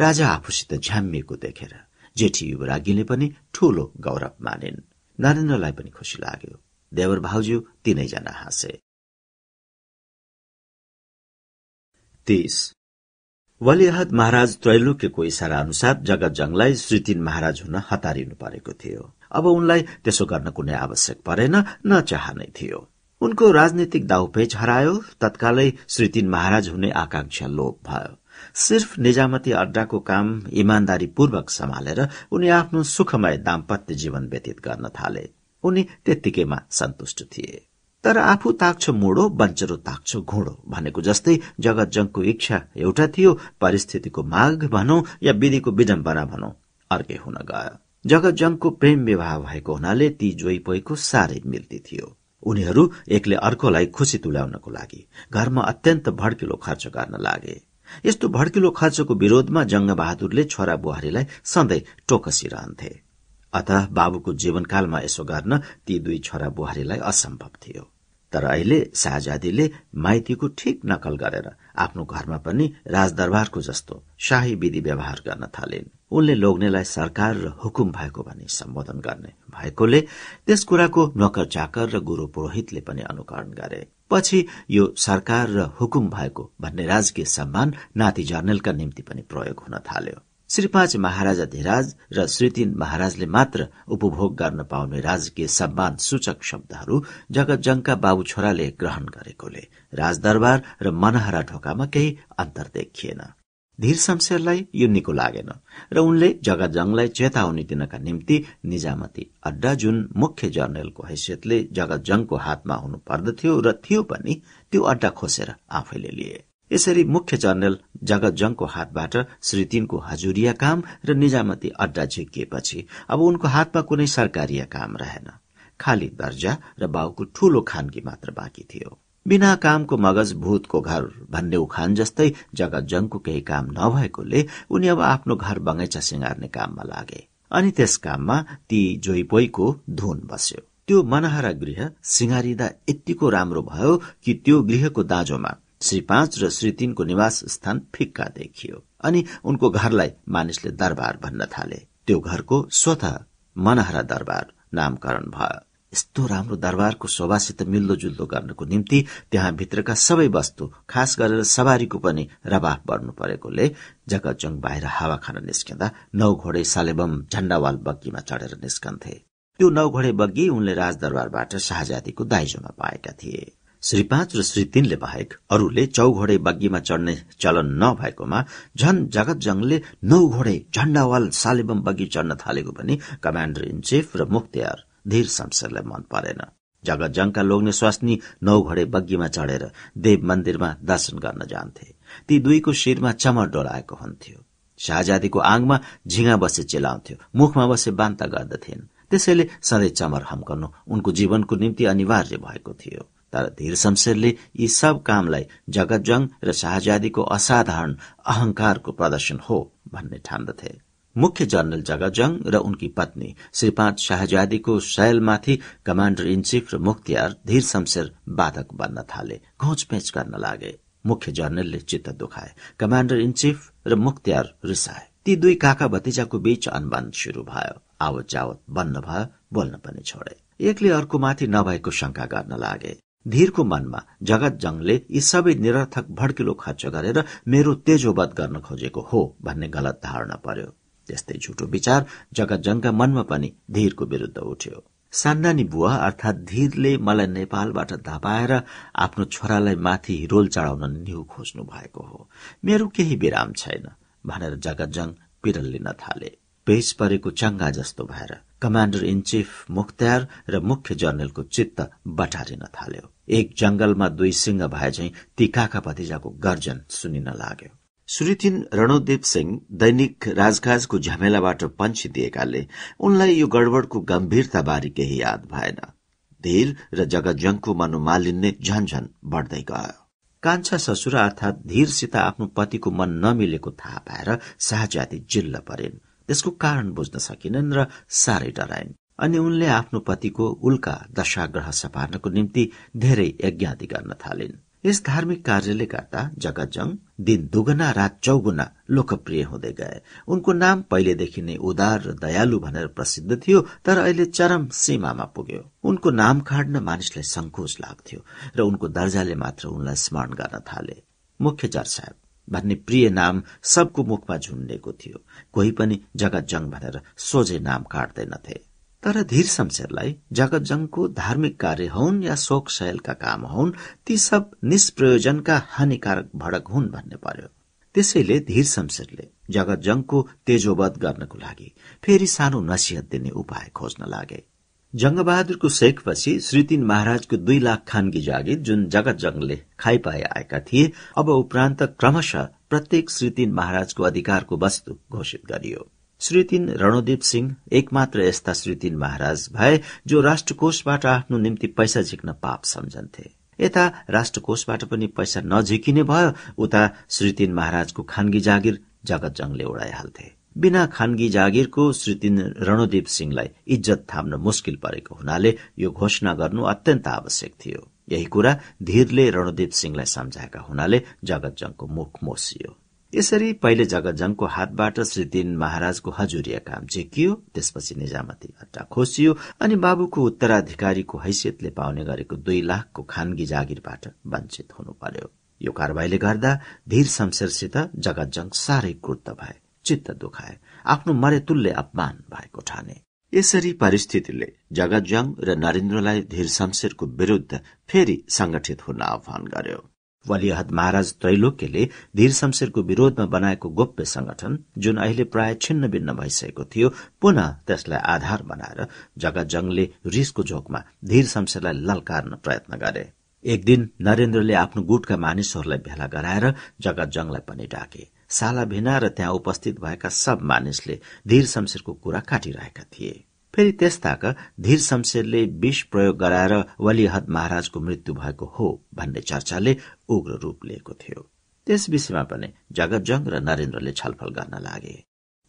राजा आफूसित झ्याम्मिएको देखेर जेठी युवराज्ञीले पनि ठूलो गौरव मानिन् नरेन्द्रलाई पनि खुशी लाग्यो देवर भाउजू तीनैजना हाँसे तीस वलिहद महाराज त्रैलोक्यको इशारा अनुसार जगत जङलाई श्रीतिन महाराज हुन हतारिनु परेको थियो अब उनलाई त्यसो गर्न कुनै आवश्यक परेन न चाहनै थियो उनको राजनीतिक दाउपेच हरायो तत्कालै श्रीतिन महाराज हुने आकांक्षा लोप भयो सिर्फ निजामती अड्डाको काम इमान्दारीपूर्वक सम्हालेर उनी आफ्नो सुखमय दाम्पत्य जीवन व्यतीत गर्न थाले उनी त्यतिकैमा सन्तुष्ट थिए तर आफू ताक्छ मुडो बन्चरो ताक्छ घुँडो भनेको जस्तै जगत जङ्गको इच्छा एउटा थियो परिस्थितिको माग भनौं या विधिको विडम्बना भनौं अर्कै हुन गयो जगत जङ्गको प्रेम विवाह भएको हुनाले ती जोइ पोइको साह्रै मिल्ती थियो उनीहरू एकले अर्कोलाई खुसी तुल्याउनको लागि घरमा अत्यन्त भड्किलो खर्च गर्न लागे यस्तो भड्किलो खर्चको विरोधमा जङ्गबहादुरले छोरा बुहारीलाई सधैँ टोकसिरहन्थे अत बाबुको जीवनकालमा यसो गर्न ती दुई छोरा बुहारीलाई असम्भव थियो तर अहिले शाहजादीले माइतीको ठिक नकल गरेर आफ्नो घरमा पनि राजदरबारको जस्तो शाही विधि व्यवहार गर्न थालिन् उनले लोग्नेलाई सरकार र हुकुम भएको भनी सम्बोधन गर्ने भएकोले त्यस कुराको नोकर चाकर र गुरु पुरोहितले पनि अनुकरण गरे पछि यो सरकार र हुकुम भएको भन्ने राजकीय सम्मान नाति जर्नेलका निम्ति पनि प्रयोग हुन थाल्यो श्री पाँच महाराजा धिराज र श्री तीन महाराजले मात्र उपभोग गर्न पाउने राजकीय सम्मान सूचक शब्दहरू जगत जगतजङका बाबु छोराले ग्रहण गरेकोले राजदरबार र मनहरा ढोकामा केही अन्तर देखिएन धीर शमशेरलाई यो निको लागेन र उनले जगत जंगलाई चेतावनी दिनका निम्ति निजामती अड्डा जुन मुख्य जर्नलको हैसियतले जगत जंगको हातमा हुनु पर्दथ्यो र थियो पनि त्यो अड्डा खोसेर आफैले लिए यसरी मुख्य जर्नल जगतजङको हातबाट श्री तिनको हजुरिया काम र निजामती अड्डा झिकिएपछि अब उनको हातमा कुनै सरकारी काम रहेन खाली दर्जा र बाउको ठूलो खानगी मात्र बाँकी थियो बिना कामको मगज भूतको घर भन्ने उखान जस्तै जगत जङको केही काम नभएकोले उनी अब आफ्नो घर बगैँचा सिँगार्ने काममा लागे अनि त्यस काममा ती जोइपोइको धुन बस्यो त्यो मनहरा गृह सिँगारिँदा यत्तिको राम्रो भयो कि त्यो गृहको दाँजोमा श्री पाँच र श्री तीनको निवास स्थान फिक्का देखियो अनि उनको घरलाई मानिसले दरबार भन्न थाले त्यो घरको स्वत मनहरा दरबार नामकरण भयो यस्तो राम्रो दरबारको शोभासित मिल्दोजुल्दो गर्नको निम्ति त्यहाँ भित्रका सबै वस्तु खास गरेर सवारीको पनि रबाफ बढ्नु परेकोले जगजङ बाहिर हावा खान निस्किँदा नौ घोडे सालेबम झण्डावाल बग्गीमा चढेर निस्कन्थे त्यो नौ घोडे बग्गी उनले राजदरबारबाट शाहजादीको दाइजोमा पाएका थिए श्री पाँच र श्री तीनले बाहेक अरूले चौघोडे बग्गीमा चढ्ने चलन नभएकोमा झन जगत जंगले नौ घोडे झण्डावाल सालेबम बग्गी चढ्न थालेको पनि कमान्डर इन चीफ र मुख्तियार धीर शमशेरलाई मन परेन जगत जङ्गका लोग्ने स्वास्नी नौ घोडे बग्गीमा चढेर देव मन्दिरमा दर्शन गर्न जान्थे ती दुईको शिरमा चमर डोलाएको हुन्थ्यो शाहजादीको आङमा झिङा बसे चिलाउँथ्यो मुखमा बसे बान्ता गर्दथिन् त्यसैले सधैँ चमर हम्कनु उनको जीवनको निम्ति अनिवार्य भएको थियो तर धीर शमशेरले यी सब कामलाई जगतजङ र शाहजादीको असाधारण अहंकारको प्रदर्शन हो भन्ने ठान्दथे मुख्य जनरल जगतजङ र उनकी पत्नी श्रीपाद शाहजादीको शैलमाथि कमाण्डर इन चिफ र मुख्तियार धीर शमशेर बाधक बन्न थाले घोचपेच गर्न लागे मुख्य जनरलले चित्त दुखाए कमाण्डर इन चिफ र मुख्तियार रिसाए ती दुई काका भतिजाको बीच अनबन शुरू भयो आवत जावत बन्न भयो बोल्न पनि छोडे एकले अर्को माथि नभएको शंका गर्न लागे धीरको मनमा जगत जंगले यी सबै निरर्थक भड्किलो खर्च गरेर मेरो तेजोवध गर्न खोजेको हो भन्ने गलत धारणा पर्यो त्यस्तै झुटो विचार जगत जंगका मनमा पनि धीरको विरूद्ध उठ्यो सान्दानी बुवा अर्थात धीरले मलाई नेपालबाट धपाएर आफ्नो छोरालाई माथि रोल चढाउन न्यु खोज्नु भएको हो मेरो केही विराम छैन भनेर जंग पिरल लिन थाले पेश परेको चङ्गा जस्तो भएर कमान्डर इन चिफ मुख्तार र मुख्य जर्नलको चित्त बटारिन थाल्यो एक जंगलमा दुई सिंह भए झैं ती काका भतिजाको गर्जन सुनिन लाग्यो श्रीथिन रणोदीप सिंह दैनिक राजकाजको झमेलाबाट दिएकाले उनलाई यो गडबडको गम्भीरताबारे केही याद भएन धीर र जगतजङको मनोमालिन्य झनझन बढ्दै गयो कान्छा ससुरा अर्थात धीरसित आफ्नो पतिको मन नमिलेको थाहा पाएर शाहजाती जिल्ल परिन् यसको कारण बुझ्न सकिनन् र साह्रै डराइन् अनि उनले आफ्नो पतिको उल्का दशाग्रह सपार्नको निम्ति धेरै यज्ञादि गर्न थालिन् यस धार्मिक कार्यले गर्दा जगतजङ दिन दुगुना रात चौगुना लोकप्रिय हुँदै गए उनको नाम पहिलेदेखि नै उदार र दयालु भनेर प्रसिद्ध थियो तर अहिले चरम सीमामा पुग्यो उनको नाम खाड्न मानिसलाई संकोच लाग्थ्यो र उनको दर्जाले मात्र उनलाई स्मरण गर्न थाले मुख्य जर भन्ने प्रिय नाम सबको मुखमा झुन्डेको थियो कोही पनि जगतजङ भनेर सोझे नाम काट्दैनथे तर धीर शमशेरलाई जगतजङको धार्मिक कार्य हौन् या शोक शैलका काम हौन् ती सब निष्प्रयोजनका हानिकारक भडक हुन् भन्ने पर्यो त्यसैले धीर शमशेरले जगतजङको तेजोवध गर्नको लागि फेरि सानो नसिहत दिने उपाय खोज्न लागे जङ्गबहादुरको सेकपछि श्रीतिन महाराजको दुई लाख खानगी जागिर जुन जगत जङले खाइपाए आएका थिए अब उपरान्त क्रमशः प्रत्येक श्रीतिन महाराजको अधिकारको वस्तु घोषित गरियो श्रीतिन रणदीप सिंह एकमात्र यस्ता श्रीतिन महाराज भए जो राष्ट्रकोषबाट आफ्नो निम्ति पैसा झिक्न पाप सम्झन्थे यता राष्ट्रकोषबाट पनि पैसा नझिकिने भयो उता श्रीतिन महाराजको खानगी जागिर जगत जंगले उडाइहाल्थे बिना खानगी जागिरको श्री रणदीप सिंहलाई इज्जत थाम्न मुस्किल परेको हुनाले यो घोषणा गर्नु अत्यन्त आवश्यक थियो यही कुरा धीरले रणदीप सिंहलाई सम्झाएका हुनाले जगतजङको मुख मोसियो यसरी पहिले जगतजङको हातबाट श्री दिन महाराजको हजुरिया काम झिकियो त्यसपछि निजामती हट्टा खोसियो अनि बाबुको उत्तराधिकारीको हैसियतले पाउने गरेको दुई लाखको खानगी जागिरबाट वञ्चित हुनु पर्यो यो कारवाहीले गर्दा धीर शमशेरसित जगतजङ साह्रै क्रुद्ध भए चित्त दुखाए आफ्नो मरेतुल्य अपमान भएको ठाने यसरी परिस्थितिले जङ र नरेन्द्रलाई धीर शमशेरको विरूद्ध फेरि संगठित हुन आह्वान गर्यो वलिहद महाराज त्रैलोक्यले धीर शमशेरको विरोधमा बनाएको गोप्य संगठन जुन अहिले प्राय छिन्न भिन्न भइसकेको थियो पुनः त्यसलाई आधार बनाएर जङले रिसको झोकमा धीर शमशेरलाई ललकार्न प्रयत्न गरे एक दिन नरेन्द्रले आफ्नो गुटका मानिसहरूलाई भेला गराएर जङलाई पनि डाके साला भिना र त्यहाँ उपस्थित भएका सब मानिसले धीर शमशेरको कुरा काटिरहेका थिए फेरि त्यस्ताक धीर शमशेरले विष प्रयोग गराएर वलिहत महाराजको मृत्यु भएको हो भन्ने चर्चाले उग्र रूप लिएको थियो त्यस विषयमा पनि जगत जगतजङ र नरेन्द्रले छलफल गर्न लागे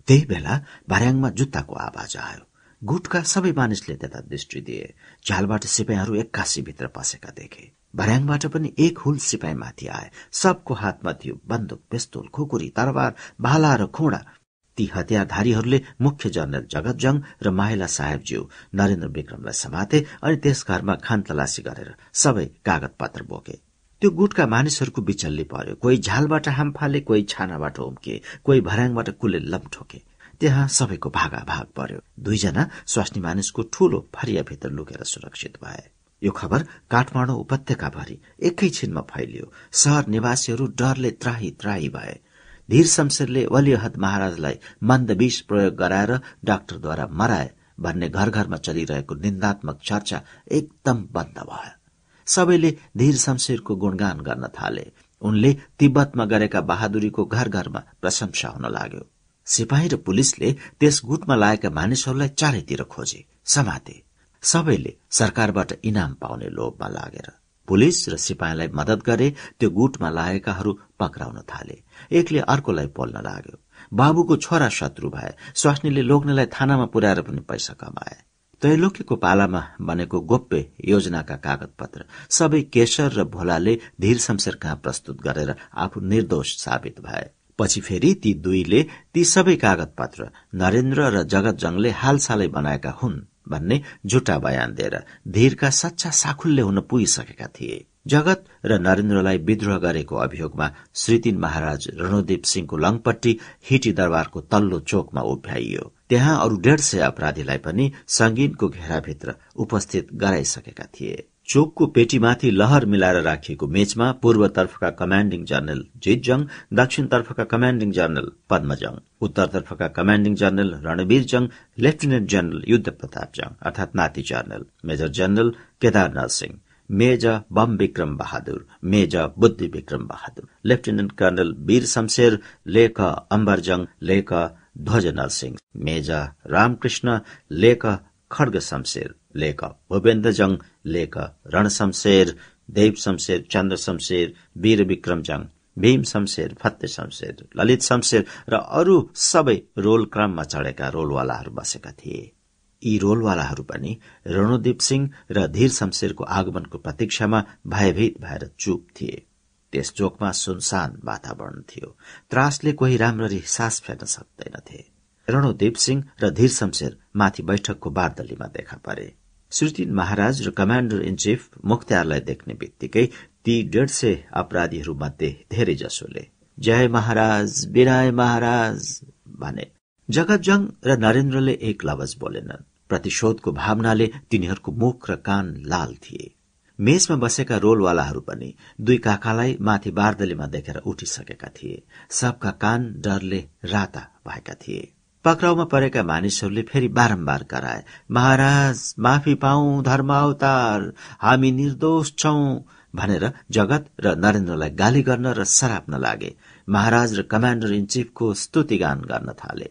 त्यही बेला भार्याङमा जुत्ताको आवाज आयो गुटका सबै मानिसले त्यता दृष्टि दिए झ्यालबाट सिपाहीहरू एक्कासी भित्र पसेका देखे भर्याङबाट पनि एक हुल माथि आए सबको हातमा थियो बन्दुक पिस्तोल खुकुरी तरवार भाला र खोडा ती हतियारधारीहरूले मुख्य जनरल जगत जङ र माहेला साहेबज्यू नरेन्द्र विक्रमलाई समाते अनि त्यस घरमा खान तलासी गरेर सबै कागत पत्र बोके त्यो गुटका मानिसहरूको बिचल्ली पर्यो कोही झालबाट हाम फाले कोही छानाबाट उम्के कोही भर्याङबाट कुले लम ठोके त्यहाँ सबैको भागा भाग पर्यो दुईजना स्वास्नी मानिसको ठूलो फरियाभित्र लुकेर सुरक्षित भए यो खबर काठमाडौँ उपत्यकाभरि एकैछिनमा फैलियो शहर निवासीहरू डरले त्राही त्राही भए धीर शमशेरले वलिहद महाराजलाई मन्द विष प्रयोग गराएर डाक्टरद्वारा मराए भन्ने घर घरमा चलिरहेको निन्दात्मक चर्चा एकदम बन्द भयो सबैले धीर शमशेरको गुणगान गर्न थाले उनले तिब्बतमा गरेका बहादुरीको घर घरमा प्रशंसा हुन लाग्यो सिपाही र पुलिसले त्यस गुटमा लागेका मानिसहरूलाई चारैतिर खोजे समाते सबैले सरकारबाट इनाम पाउने लोभमा लागेर पुलिस र सिपाहीलाई मदत गरे त्यो गुटमा लागेकाहरू पक्राउन थाले एकले अर्कोलाई पोल्न लाग्यो बाबुको छोरा शत्रु भए स्वास्नीले लोग्नेलाई थानामा पुर्याएर पनि पैसा कमाए तैलोकीको पालामा बनेको गोप्य योजनाका कागज पत्र सबै केशर र भोलाले धीर शमशेर कहाँ प्रस्तुत गरेर आफू निर्दोष साबित भए पछि फेरि ती दुईले ती सबै कागज पत्र नरेन्द्र र जगत जङले हालसालै बनाएका हुन् भन्ने झुटा बयान दिएर धीरका सच्चा साखुल्य हुन पुगिसकेका थिए जगत र नरेन्द्रलाई विद्रोह गरेको अभियोगमा श्रीतिन महाराज रणदीप सिंहको लङपट्टि हिटी दरबारको तल्लो चोकमा उभ्याइयो त्यहाँ अरू डेढ सय अपराधीलाई पनि संगीनको घेराभित्र उपस्थित गराइसकेका थिए चोकको पेटीमाथि लहर मिलाएर राखिएको मेचमा पूर्वतर्फका कमाण्डिङ जनरल जितजङ दक्षिणतर्फका कमाण्डिङ जनरल पद्मजङ उत्तरतर्फका commanding general Ranvir Jang lieutenant general Yuddha Pratap Jang अर्थात नाति general major general Kedarnath Singh major Bam Vikram Bahadur major Buddhi Vikram Bahadur lieutenant colonel Vir Shamsher लेख अम्बरजङ लेख ध्वज सिंह मेजर रामकृष्ण लेख खड्ग शमशेर लेख भूपेन्द्रजङ लेख रणशमशेर देव शमशेर चन्द्र शमशेर वीर विक्रमजङ भीम शमशेर फते शमशेर ललित शमशेर र अरू सबै रोल क्रममा चढेका रोलवालाहरू बसेका थिए यी रोलवालाहरू पनि रणुदीप सिंह र धीर शमशेरको आगमनको प्रतीक्षामा भयभीत भएर चुप थिए त्यस चोकमा सुनसान वातावरण थियो त्रासले कोही राम्ररी सास फेर्न सक्दैनथे रणोदीप सिंह र धीर शमशेर माथि बैठकको बारदलीमा देखा परे सुर्तिन महाराज र कमाण्डर इन चीफ मुख्तियारलाई देख्ने बित्तिकै ती डेढ सय अपराधीहरूमध्ये जसोले जय महाराज बिराय महाराज भने जगतजङ र नरेन्द्रले एक लवज बोलेनन् प्रतिशोधको भावनाले तिनीहरूको मुख र कान लाल थिए मेचमा बसेका रोलवालाहरू पनि दुई काकालाई माथि बारदलीमा देखेर उठिसकेका थिए सबका कान डरले राता भएका थिए पक्राउमा परेका मानिसहरूले फेरि बारम्बार कराए महाराज माफी पाऊ अवतार हामी निर्दोष छौ भनेर जगत र नरेन्द्रलाई गाली गर्न र सराप्न लागे महाराज र कमान्डर इन चिफको स्तुतिगान गर्न थाले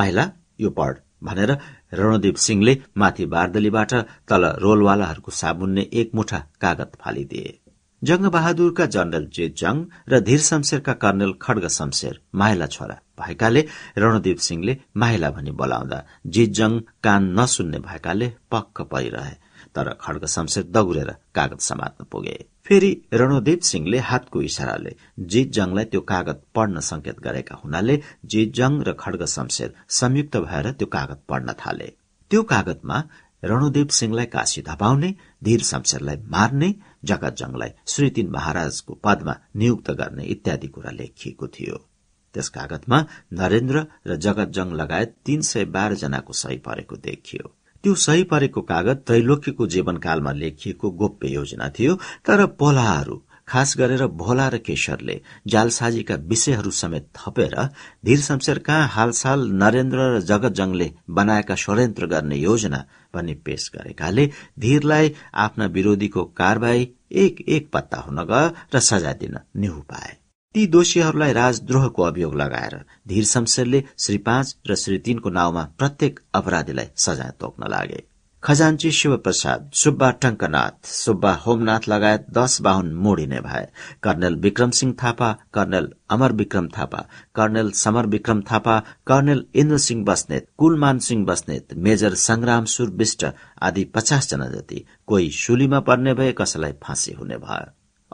माइला यो पढ भनेर रणदीप सिंहले माथि बारदलीबाट तल रोलवालाहरूको साबुनले एक मुठा कागत फालिदिए जंग जङ्गबहादुरका जनरल जे जङ र धीर शमशेरका कर्णल खड्ग शमशेर माहेला छोरा भएकाले रणदीप सिंहले माहेला भनी बोलाउँदा जे कान नसुन्ने भएकाले पक्क परिरहे तर खड्ग शमशेर दगुरेर कागज समात्न पुगे फेरि रणदीप सिंहले हातको इशाराले जे जङलाई त्यो कागज पढ्न संकेत गरेका हुनाले जे र खड्ग शमशेर संयुक्त भएर त्यो कागज पढ्न थाले त्यो कागजमा रणदीप सिंहलाई काशी धपाउने धीर शमशेरलाई मार्ने श्री श्रीतिन महाराजको पदमा नियुक्त गर्ने इत्यादि कुरा लेखिएको थियो त्यस कागजमा नरेन्द्र र जगतजङ लगायत तीन सय बाह्र जनाको सही परेको देखियो त्यो सही परेको कागज त्रैलोक्यको जीवनकालमा लेखिएको गोप्य योजना थियो तर पोलाहरू खास गरेर भोला र केशरले जालसाजीका विषयहरू समेत थपेर धीर शमशेर कहाँ हालसाल नरेन्द्र र जगतजङले बनाएका षड्यन्त्र गर्ने योजना भन्ने पेश गरेकाले धीरलाई आफ्ना विरोधीको कारवाही एक एक पत्ता हुन गयो र सजा दिन निहु पाए ती दोषीहरूलाई राजद्रोहको अभियोग लगाएर धीर शमशेरले श्री पाँच र श्री तीनको नाउँमा प्रत्येक अपराधीलाई सजाय तोक्न लागे खजान्ची शिवप्रसाद सुब्बा टंकनाथ सुब्बा होमनाथ लगायत दस बाहुन मोडिने भए colonel Vikram Singh Thapa colonel Amar Vikram Thapa colonel Samar Vikram Thapa colonel Indra Singh Basnet Kulman Singh Basnet major Sangram Sur Bista आदि पचास जना जति कोही सुलीमा पर्ने भए कसैलाई फाँसी हुने भयो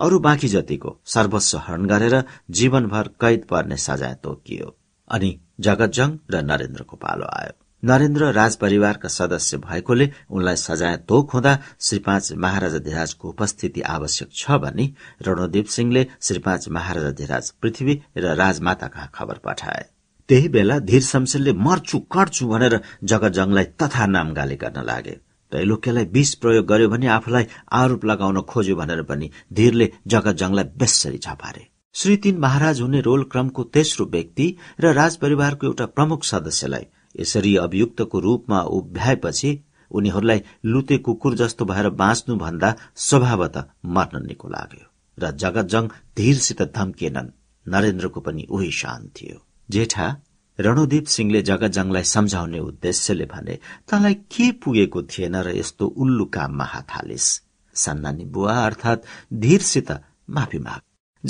अरू बाँकी जतिको सर्वस्व हरण गरेर जीवनभर कैद पर्ने सजाय तोकियो अनि जगतजङ र नरेन्द्रको पालो आयो नरेन्द्र राजपरिवारका सदस्य भएकोले उनलाई सजाय तोक हुँदा श्री पाँच महाराजा धिराजको उपस्थिति आवश्यक छ भनी रणदीप सिंहले श्री पाँच महाराजा धिराज पृथ्वी र राजमाता कहाँ खबर पठाए त्यही बेला धीर शमशेरले मर्छु कट्छु भनेर जगत जङलाई तथा नाम गाली गर्न लागे दैलोक्यलाई विष प्रयोग गर्यो भने आफूलाई आरोप लगाउन खोज्यो भनेर पनि धीरले जगत जङलाई बेसरी छपारे श्री तीन महाराज हुने रोल क्रमको तेस्रो व्यक्ति र राजपरिवारको एउटा प्रमुख सदस्यलाई यसरी अभियुक्तको रूपमा उभ्याएपछि उनीहरूलाई लुते कुकुर जस्तो भएर बाँच्नु भन्दा स्वभावत मर्न निको लाग्यो र जगतजङ धीरसित धम्किएनन् नरेन्द्रको पनि उही शान थियो जेठा रणोदीप सिंहले जगतजङलाई सम्झाउने उद्देश्यले भने तँलाई के पुगेको थिएन र यस्तो उल्लु काममा हात हालिस सन्नानी बुवा अर्थात धीरसित माफी माग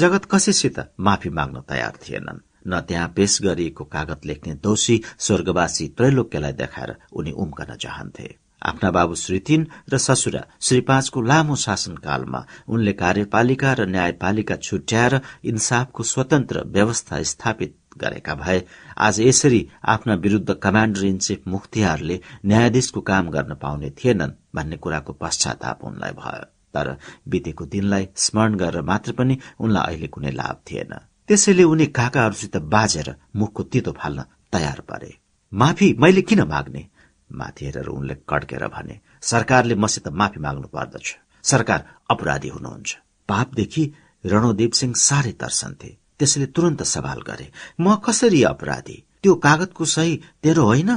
जगत कसैसित माफी माग्न तयार थिएनन् न त्यहाँ पेश गरिएको कागत लेख्ने दोषी स्वर्गवासी त्रैलोक्यलाई देखाएर उनी उम्कन चाहन्थे आफ्ना बाबु श्री तीन र ससुरा श्री पाँचको लामो शासनकालमा उनले कार्यपालिका र न्यायपालिका छुट्याएर इन्साफको स्वतन्त्र व्यवस्था स्थापित गरेका भए आज यसरी आफ्ना विरूद्ध कमाण्डर इन चीफ मुख्तियारले न्यायाधीशको काम गर्न पाउने थिएनन् भन्ने कुराको पश्चाताप उनलाई भयो तर बितेको दिनलाई स्मरण गरेर मात्र पनि उनलाई अहिले कुनै लाभ थिएन त्यसैले उनी काकाहरूसित बाजेर मुखको तितो फाल्न तयार परे माफी मैले किन माग्ने माथि हेरेर उनले कड्केर भने सरकारले मसित माफी माग्नु पर्दछ सरकार अपराधी हुनुहुन्छ पापदेखि रणोदीप सिंह साह्रै तर्सन्थे त्यसैले तुरन्त सवाल गरे म कसरी अपराधी त्यो कागजको सही तेरो होइन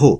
हो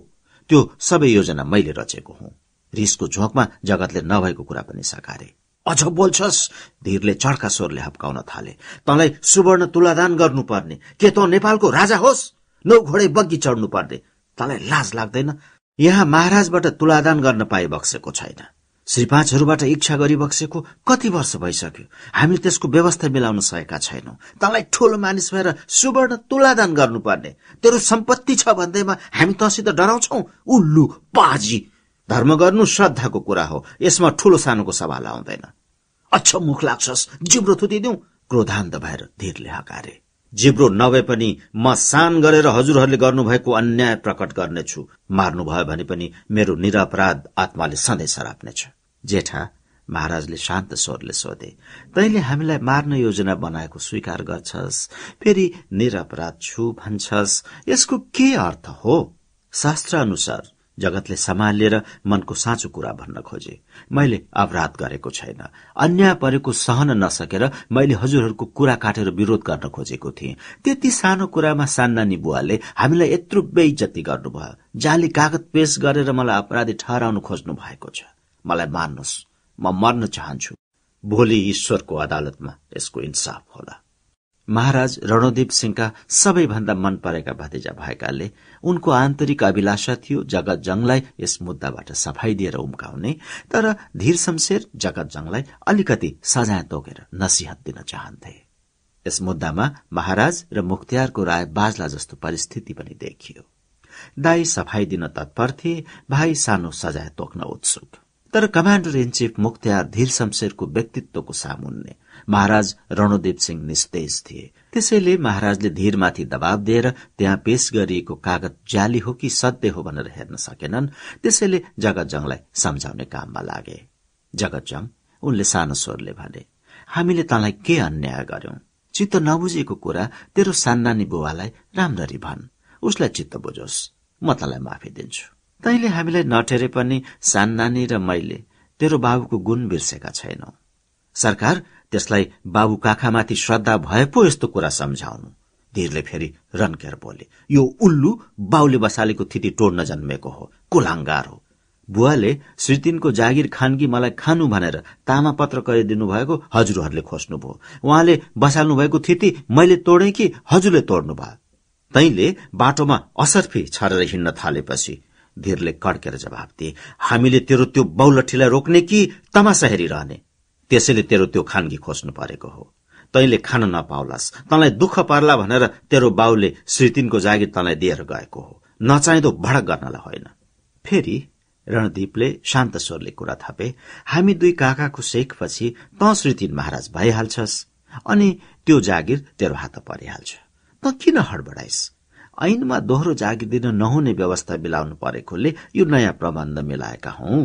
त्यो सबै योजना मैले रचेको हुँ रिसको झोकमा जगतले नभएको कुरा पनि सकारे अझ बोल्छस् धीरले चड्का स्वरले हप्काउन थाले तँलाई सुवर्ण तुलादान गर्नुपर्ने के तँ नेपालको राजा होस् नौ घोडे बग्गी चढ्नु पर्ने तँलाई लाज लाग्दैन यहाँ महाराजबाट तुलादान गर्न पाए बक्सेको छैन श्री पाँचहरूबाट इच्छा गरी बक्सेको कति वर्ष भइसक्यो हामी त्यसको व्यवस्था मिलाउन सकेका छैनौँ तँलाई ठूलो मानिस भएर सुवर्ण तुलादान गर्नुपर्ने तेरो सम्पत्ति छ भन्दैमा हामी तँसित डराउँछौ उल्लु पाजी धर्म गर्नु श्रद्धाको कुरा हो यसमा ठूलो सानोको सवाल आउँदैन अच्छ मुख लाग्छस् जिब्रो थुतिदिउ क्रोधान्त भएर धीरले हकारे जिब्रो नभए पनि म सान गरेर हजुरहरूले गर्नुभएको अन्याय प्रकट गर्नेछु मार्नुभयो भने पनि मेरो निरपराध आत्माले सधैँ सराप्नेछ जेठा महाराजले शान्त स्वरले सोधे तैले हामीलाई मार्न योजना बनाएको स्वीकार गर्छस् फेरि निरपराध छु भन्छस् यसको के अर्थ हो शास्त्र अनुसार जगतले सम्हालेर मनको साँचो कुरा भन्न खोजे मैले अपराध गरेको छैन अन्याय परेको सहन नसकेर मैले हजुरहरूको कुरा काटेर विरोध गर्न खोजेको थिएँ त्यति सानो कुरामा सान्नानी बुवाले हामीलाई यत्रो बेइज्जती गर्नुभयो जाली कागत पेश गरेर मलाई अपराधी ठहराउनु खोज्नु भएको छ मलाई मान्नुहोस् म मर्न चाहन्छु भोलि ईश्वरको अदालतमा यसको इन्साफ होला महाराज रणदेव सिंहका सबैभन्दा मन परेका भतिजा भएकाले उनको आन्तरिक अभिलाषा थियो जगत जङलाई यस मुद्दाबाट सफाई दिएर उम्काउने तर धीर शमशेर जगत जङलाई अलिकति सजाय तोकेर नसिहत दिन चाहन्थे यस मुद्दामा महाराज र मुख्तियारको राय बाजला जस्तो परिस्थिति पनि देखियो दाई सफाई दिन तत्पर थिए भाइ सानो सजाय तोक्न उत्सुक तर कमाण्डर इन चिफ मुख्तियार धीर शमशेरको व्यक्तित्वको सामुन्ने महाराज रणदेव सिंह निस्तेज थिए त्यसैले महाराजले धीरमाथि दबाव दिएर त्यहाँ पेश गरिएको कागज जाली हो कि सत्य हो भनेर हेर्न सकेनन् त्यसैले जगतजङलाई सम्झाउने काममा लागे जगतजङ उनले सानो स्वरले भने हामीले तँलाई के अन्याय गर्यौं चित्त नबुझेको कुरा तेरो सान्नानी बुवालाई राम्ररी भन् उसलाई चित्त बुझोस् म तँलाई माफी दिन्छु तैले हामीलाई नटेरे पनि सान्नानी र मैले तेरो बाबुको गुण बिर्सेका छैनौ सरकार त्यसलाई बाबु काखामाथि श्रद्धा भए पो यस्तो कुरा सम्झाउनु धीरले फेरि रन्केर बोले यो उल्लु बाउले बसालेको थिति टोड्न जन्मेको हो कोलाङ्गार हो बुवाले श्रीतिनको जागिर खानगी मलाई खानु भनेर तामा पत्र गरिदिनु भएको हजुरहरूले खोज्नुभयो उहाँले बसाल्नु भएको थिति मैले तोडे कि हजुरले तोड्नु भयो तैँले बाटोमा असर्फी छरेर हिँड्न थालेपछि धीरले कड्केर जवाब दिए हामीले तेरो त्यो बौलठीलाई रोक्ने कि तमासा हेरिरहने त्यसैले तेरो त्यो खानगी खोज्नु परेको हो तैँले खान नपाउलास् तँलाई दुःख पर्ला भनेर तेरो बाउले श्रीतिनको जागिर तँलाई दिएर गएको हो नचाहिँदो भडक गर्नलाई होइन फेरि रणदीपले शान्त स्वरले कुरा थापे हामी दुई काकाको सेकपछि तँ श्रीतिन महाराज भइहाल्छस् अनि त्यो जागिर तेरो हात परिहाल्छ त किन हडबडाइस ऐनमा दोहोरो जागिर दिन नहुने व्यवस्था मिलाउनु परेकोले यो नयाँ प्रबन्ध मिलाएका हौं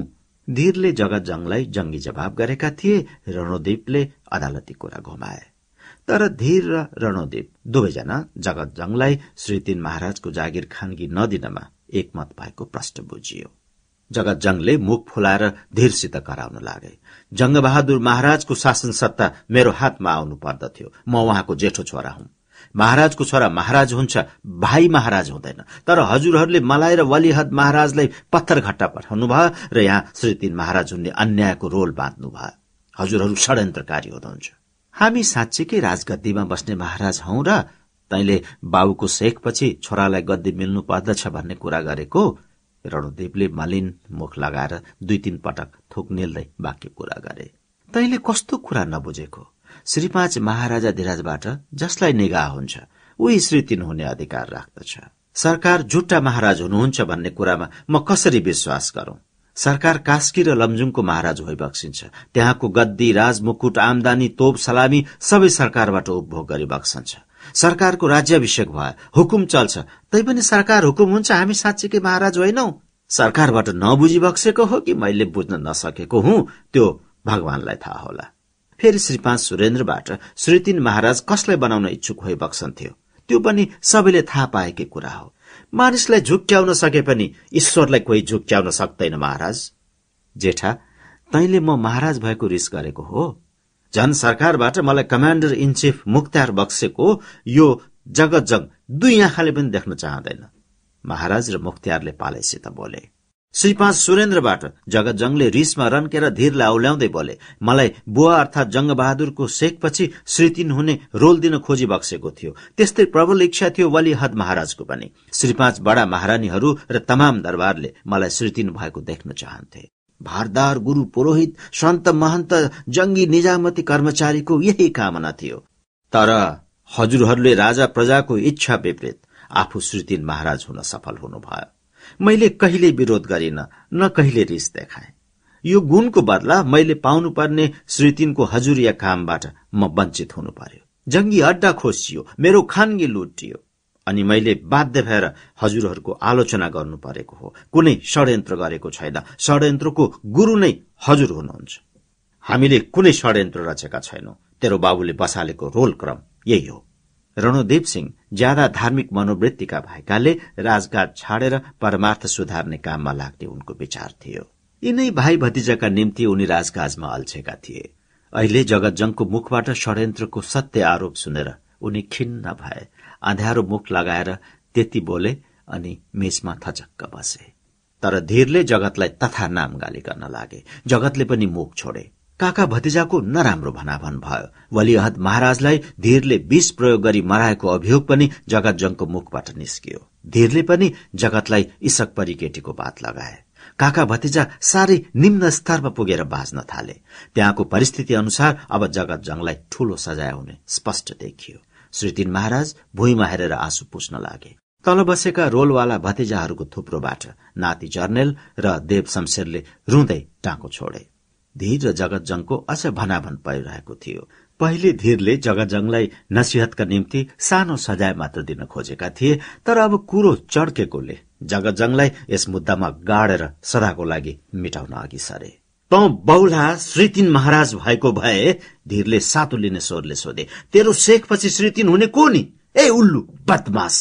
धीरले जगत जङलाई जंगी जवाब गरेका थिए रणोदीपले अदालती कुरा घुमाए तर धीर र रणोदीप दुवैजना जगत जङलाई श्रीतिन महाराजको जागिर खानगी नदिनमा एकमत भएको प्रष्ट बुझियो जगत जङले मुख फुलाएर धीरसित कराउन लागे जंगबहादुर महाराजको शासन सत्ता मेरो हातमा आउनु पर्दथ्यो म उहाँको जेठो छोरा हुँ महाराजको छोरा महाराज हुन्छ भाइ महाराज हुँदैन तर हजुरहरूले मलाई र वलिहद महाराजलाई पत्थर घट्टा पठाउनु भयो र यहाँ श्रीतिन महाराज हुने अन्यायको रोल बाँध्नु भयो हजुरहरू षड्यन्त्रकारी हुनुहुन्छ हामी साँच्चीकै राजगद्दीमा बस्ने महाराज हौ र तैँले बाबुको सेखपछि छोरालाई गद्दी मिल्नु पर्दछ भन्ने कुरा गरेको रणुदेवले मलिन मुख लगाएर दुई तीन पटक निल्दै वाक्य कुरा गरे तैँले कस्तो कुरा नबुझेको श्रीपाँच महाराजा धिराजबाट जसलाई निगाह हुन्छ उही श्री तिन हुने अधिकार राख्दछ सरकार झुट्टा महाराज हुनुहुन्छ भन्ने कुरामा म कसरी विश्वास गरौं सरकार कास्की र लमजुङको महाराज बक्सिन्छ त्यहाँको गद्दी राजमुकुट आमदानी तोप सलामी सबै सरकारबाट उपभोग गरी बक्सन्छ सरकारको राज्याभिषेक भए हुकुम चल्छ तैपनि सरकार हुकुम हुन्छ हामी साँच्चीकै महाराज होइनौ सरकारबाट नबुझी बक्सेको हो कि मैले बुझ्न नसकेको हुँ त्यो भगवानलाई थाहा होला फेरि श्रीपाँच सुरेन्द्रबाट श्रीतिन महाराज कसलाई बनाउन इच्छुक होइ बक्सन्थ्यो त्यो पनि सबैले थाहा पाएकै कुरा हो मानिसलाई झुक्क्याउन सके पनि ईश्वरलाई कोही झुक्क्याउन सक्दैन महाराज जेठा तैले म महाराज भएको रिस गरेको हो झन सरकारबाट मलाई कमान्डर इन चिफ मुख्तार बक्सेको यो जगत जग दुई आँखाले पनि देख्न चाहँदैन महाराज र मुख्तियारले पालेसित बोले श्री पाँच सुरेन्द्रबाट जगत जगतजङले रिसमा रन्केर धीरलाई औल्याउँदै बोले मलाई बुवा अर्थात जङ्गबहादुरको सेकपछि श्रीतिन हुने रोल दिन खोजी बक्सेको थियो त्यस्तै प्रबल इच्छा थियो वली महाराजको पनि श्री पाँच बडा महारानीहरू र तमाम दरबारले मलाई श्रीतिन भएको देख्न चाहन्थे भारदार गुरु पुरोहित सन्त महन्त जङ्गी निजामती कर्मचारीको यही कामना थियो तर हजुरहरूले राजा प्रजाको इच्छा विपरीत आफू श्रीतिन महाराज हुन सफल हुनुभयो मैले कहिले विरोध गरिन न कहिले रिस देखाए यो गुणको बदला मैले पाउनुपर्ने श्रीतिनको हजुरिया कामबाट म वञ्चित हुनु पर्यो जङ्गी अड्डा खोसियो मेरो खानगी लुटियो अनि मैले बाध्य भएर हजुरहरूको आलोचना गर्नु परेको हो कुनै षड्यन्त्र गरेको छैन षड्यन्त्रको गुरु नै हजुर हुनुहुन्छ हामीले कुनै षड्यन्त्र रचेका छैनौं तेरो बाबुले बसालेको रोल क्रम यही हो रणदेव सिंह ज्यादा धार्मिक मनोवृत्तिका भएकाले राजघाट छाडेर परमार्थ सुधार्ने काममा लाग्ने उनको विचार थियो यिनै भाइ भतिजाका निम्ति उनी राजकाजमा अल्छेका थिए अहिले जगतजङको मुखबाट षड्यन्त्रको सत्य आरोप सुनेर उनी खिन्न भए अँध्यारो मुख लगाएर त्यति बोले अनि मेचमा थचक्क बसे तर धीरले जगतलाई तथा नाम गाली गर्न लागे जगतले पनि मुख छोडे काका भतिजाको नराम्रो भनाभन भयो वलिहत महाराजलाई धीरले विष प्रयोग गरी मराएको अभियोग पनि जगत जगतजङको मुखबाट निस्कियो धीरले पनि जगतलाई इसक केटीको बात लगाए काका भतिजा साह्रै निम्न स्तरमा पुगेर बाँच्न थाले त्यहाँको परिस्थिति अनुसार अब जगत जङलाई ठूलो सजाय हुने स्पष्ट देखियो श्रीतिन महाराज भुइँमा हेरेर आँसु पुस्न लागे तल बसेका रोलवाला भतिजाहरूको थुप्रोबाट नाति जर्नेल र देव शमशेरले रुँदै टाँको छोडे धीर र जगतजङको अझ भनाभन परिरहेको थियो पहिले धीरले जगतजङलाई नसिहतका निम्ति सानो सजाय मात्र दिन खोजेका थिए तर अब कुरो चड्केकोले जगतजङलाई यस मुद्दामा गाडेर सदाको लागि मिटाउन अघि सरे तौ बहुला श्रीतिन महाराज भएको भए धीरले सातु लिने स्वरले सोधे तेरो शेखपछि श्रीतिन हुने को नि ए उल्लु बदमास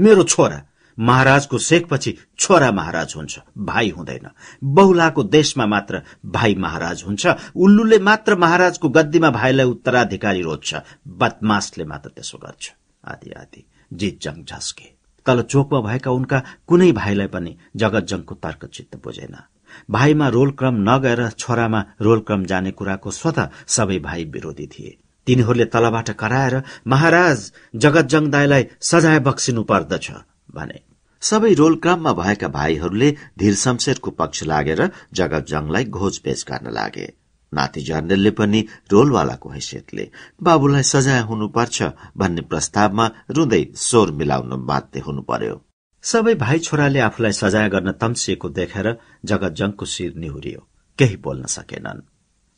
मेरो छोरा महाराजको शेखपछि छोरा महाराज हुन्छ भाइ हुँदैन बहुलाको देशमा मात्र भाइ महाराज हुन्छ उल्लुले मात्र महाराजको गद्दीमा भाइलाई उत्तराधिकारी रोज्छ बदमासले मात्र त्यसो गर्छ आदि आदि जङ झस्के तल चोकमा भएका उनका कुनै भाइलाई पनि जगत तर्क चित्त बुझेन भाइमा रोलक्रम नगएर छोरामा रोलक्रम जाने कुराको स्वत सबै भाइ विरोधी थिए तिनीहरूले तलबाट कराएर महाराज जगत जङ दाईलाई सजाय बक्सिनु पर्दछ भने सबै रोलक्रममा भएका भाइहरूले धीर शमशेरको पक्ष लागेर जगत जङलाई घोचपेच गर्न लागे नाति जर्नेलले पनि रोलवालाको हैसियतले बाबुलाई सजाय हुनुपर्छ भन्ने प्रस्तावमा रुँदै स्वर मिलाउन बाध्य हुनु पर्यो सबै भाइ छोराले आफूलाई सजाय गर्न तम्सिएको देखेर जगत जङको शिर निहुरियो केही बोल्न सकेनन्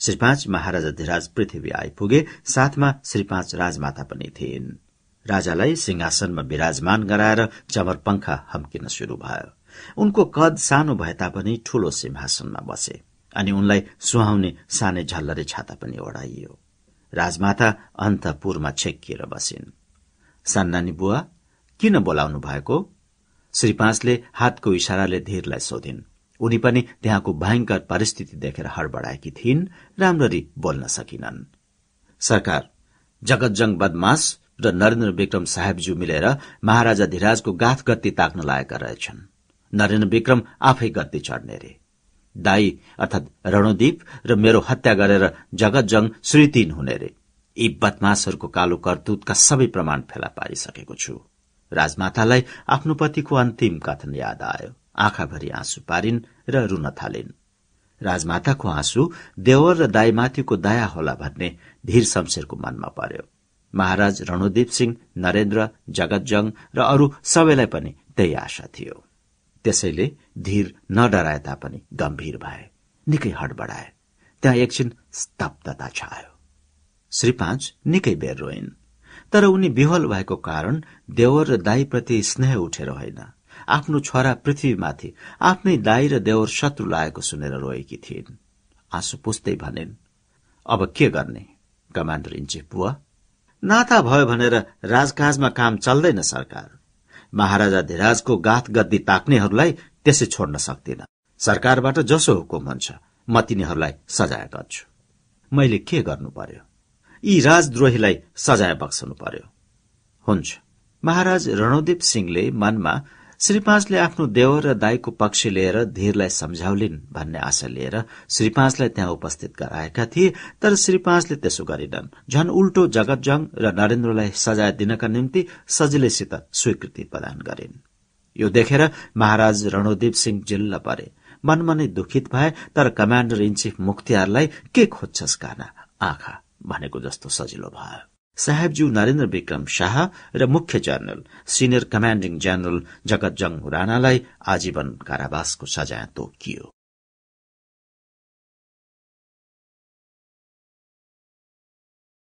श्री पाँच महाराजा धिराज पृथ्वी आइपुगे साथमा श्री पाँच राजमाता पनि थिइन् राजालाई सिंहासनमा विराजमान गराएर चमरपङ्खा हम्किन शुरू भयो उनको कद सानो भए तापनि ठूलो सिंहासनमा बसे अनि उनलाई सुहाउने सानै झल्लरे छाता पनि ओढाइयो राजमाता अन्तपुरमा छेकिएर बसिन् सन्नानी बुवा किन बोलाउनु भएको श्री पाँचले हातको इशाराले धीरलाई सोधिन् उनी पनि त्यहाँको भयंकर परिस्थिति देखेर हडबडाएकी थिइन् राम्ररी बोल्न सकिनन् सरकार जगतजङ बदमाश र नरेन्द्र विक्रम साहेबज्यू मिलेर महाराजा धिराजको गाथ गत्ती ताक्न लागेका रहेछन् नरेन्द्र विक्रम आफै गत्ती चढ्ने रे दाई अर्थात् रणुदीप र मेरो हत्या गरेर जगत जङ श्रीतिन हुने रे यी बदमाशहरूको कालो करतुतका सबै प्रमाण फेला पारिसकेको छु राजमातालाई आफ्नो पतिको अन्तिम कथन याद आयो आँखाभरि आँसु पारिन् र रुन थालिन् राजमाताको आँसु देवर र दाईमाथिको दया होला भन्ने धीर शमशेरको मनमा पर्यो महाराज रणुदीप सिंह नरेन्द्र जगतजङ र अरू सबैलाई पनि त्यही आशा थियो त्यसैले धीर नडराए तापनि गम्भीर भए निकै हडबडाए त्यहाँ एकछिन स्तब्धता छायो श्री पाँच निकै बेर रोइन् तर उनी विहल भएको कारण देवर र दाईप्रति स्नेह उठेर होइन आफ्नो छोरा पृथ्वीमाथि आफ्नै दाई र देवर शत्रु लागेको सुनेर रोएकी थिइन् आँसु पुस्दै भनिन् अब के गर्ने कमान्डर इन चिफ बुवा नाता भयो भनेर राजकाजमा काम चल्दैन सरकार महाराजा धिराजको गाथ गद्दी ताक्नेहरूलाई त्यसै छोड्न सक्दिन सरकारबाट जसो हुकुम हुन्छ म तिनीहरूलाई सजाय गर्छु मैले के गर्नु पर्यो यी राजद्रोहीलाई सजाय बक्सनु पर्यो हुन्छ महाराज रणदीप सिंहले मनमा श्रीपाँचले आफ्नो देवर र दाईको पक्ष लिएर धीरलाई सम्झाउलिन् भन्ने आशा लिएर श्रीपाँचलाई त्यहाँ उपस्थित गराएका थिए तर श्रीपाँचले त्यसो गरेनन् झन उल्टो जगतजङ र नरेन्द्रलाई सजाय दिनका निम्ति सजिलैसित स्वीकृति प्रदान गरिन् यो देखेर महाराज रणोदीप सिंह जिल्ला परे मनमा नै दुखित भए तर कमाण्डर इन चिफ मुख्तियारलाई के खोज्छस् काना आँखा भनेको जस्तो सजिलो भयो साहेबजू नरेन्द्र विक्रम शाह र मुख्य general senior commanding general Jagat Jang राणालाई आजीवन कारावासको सजाय तोकियो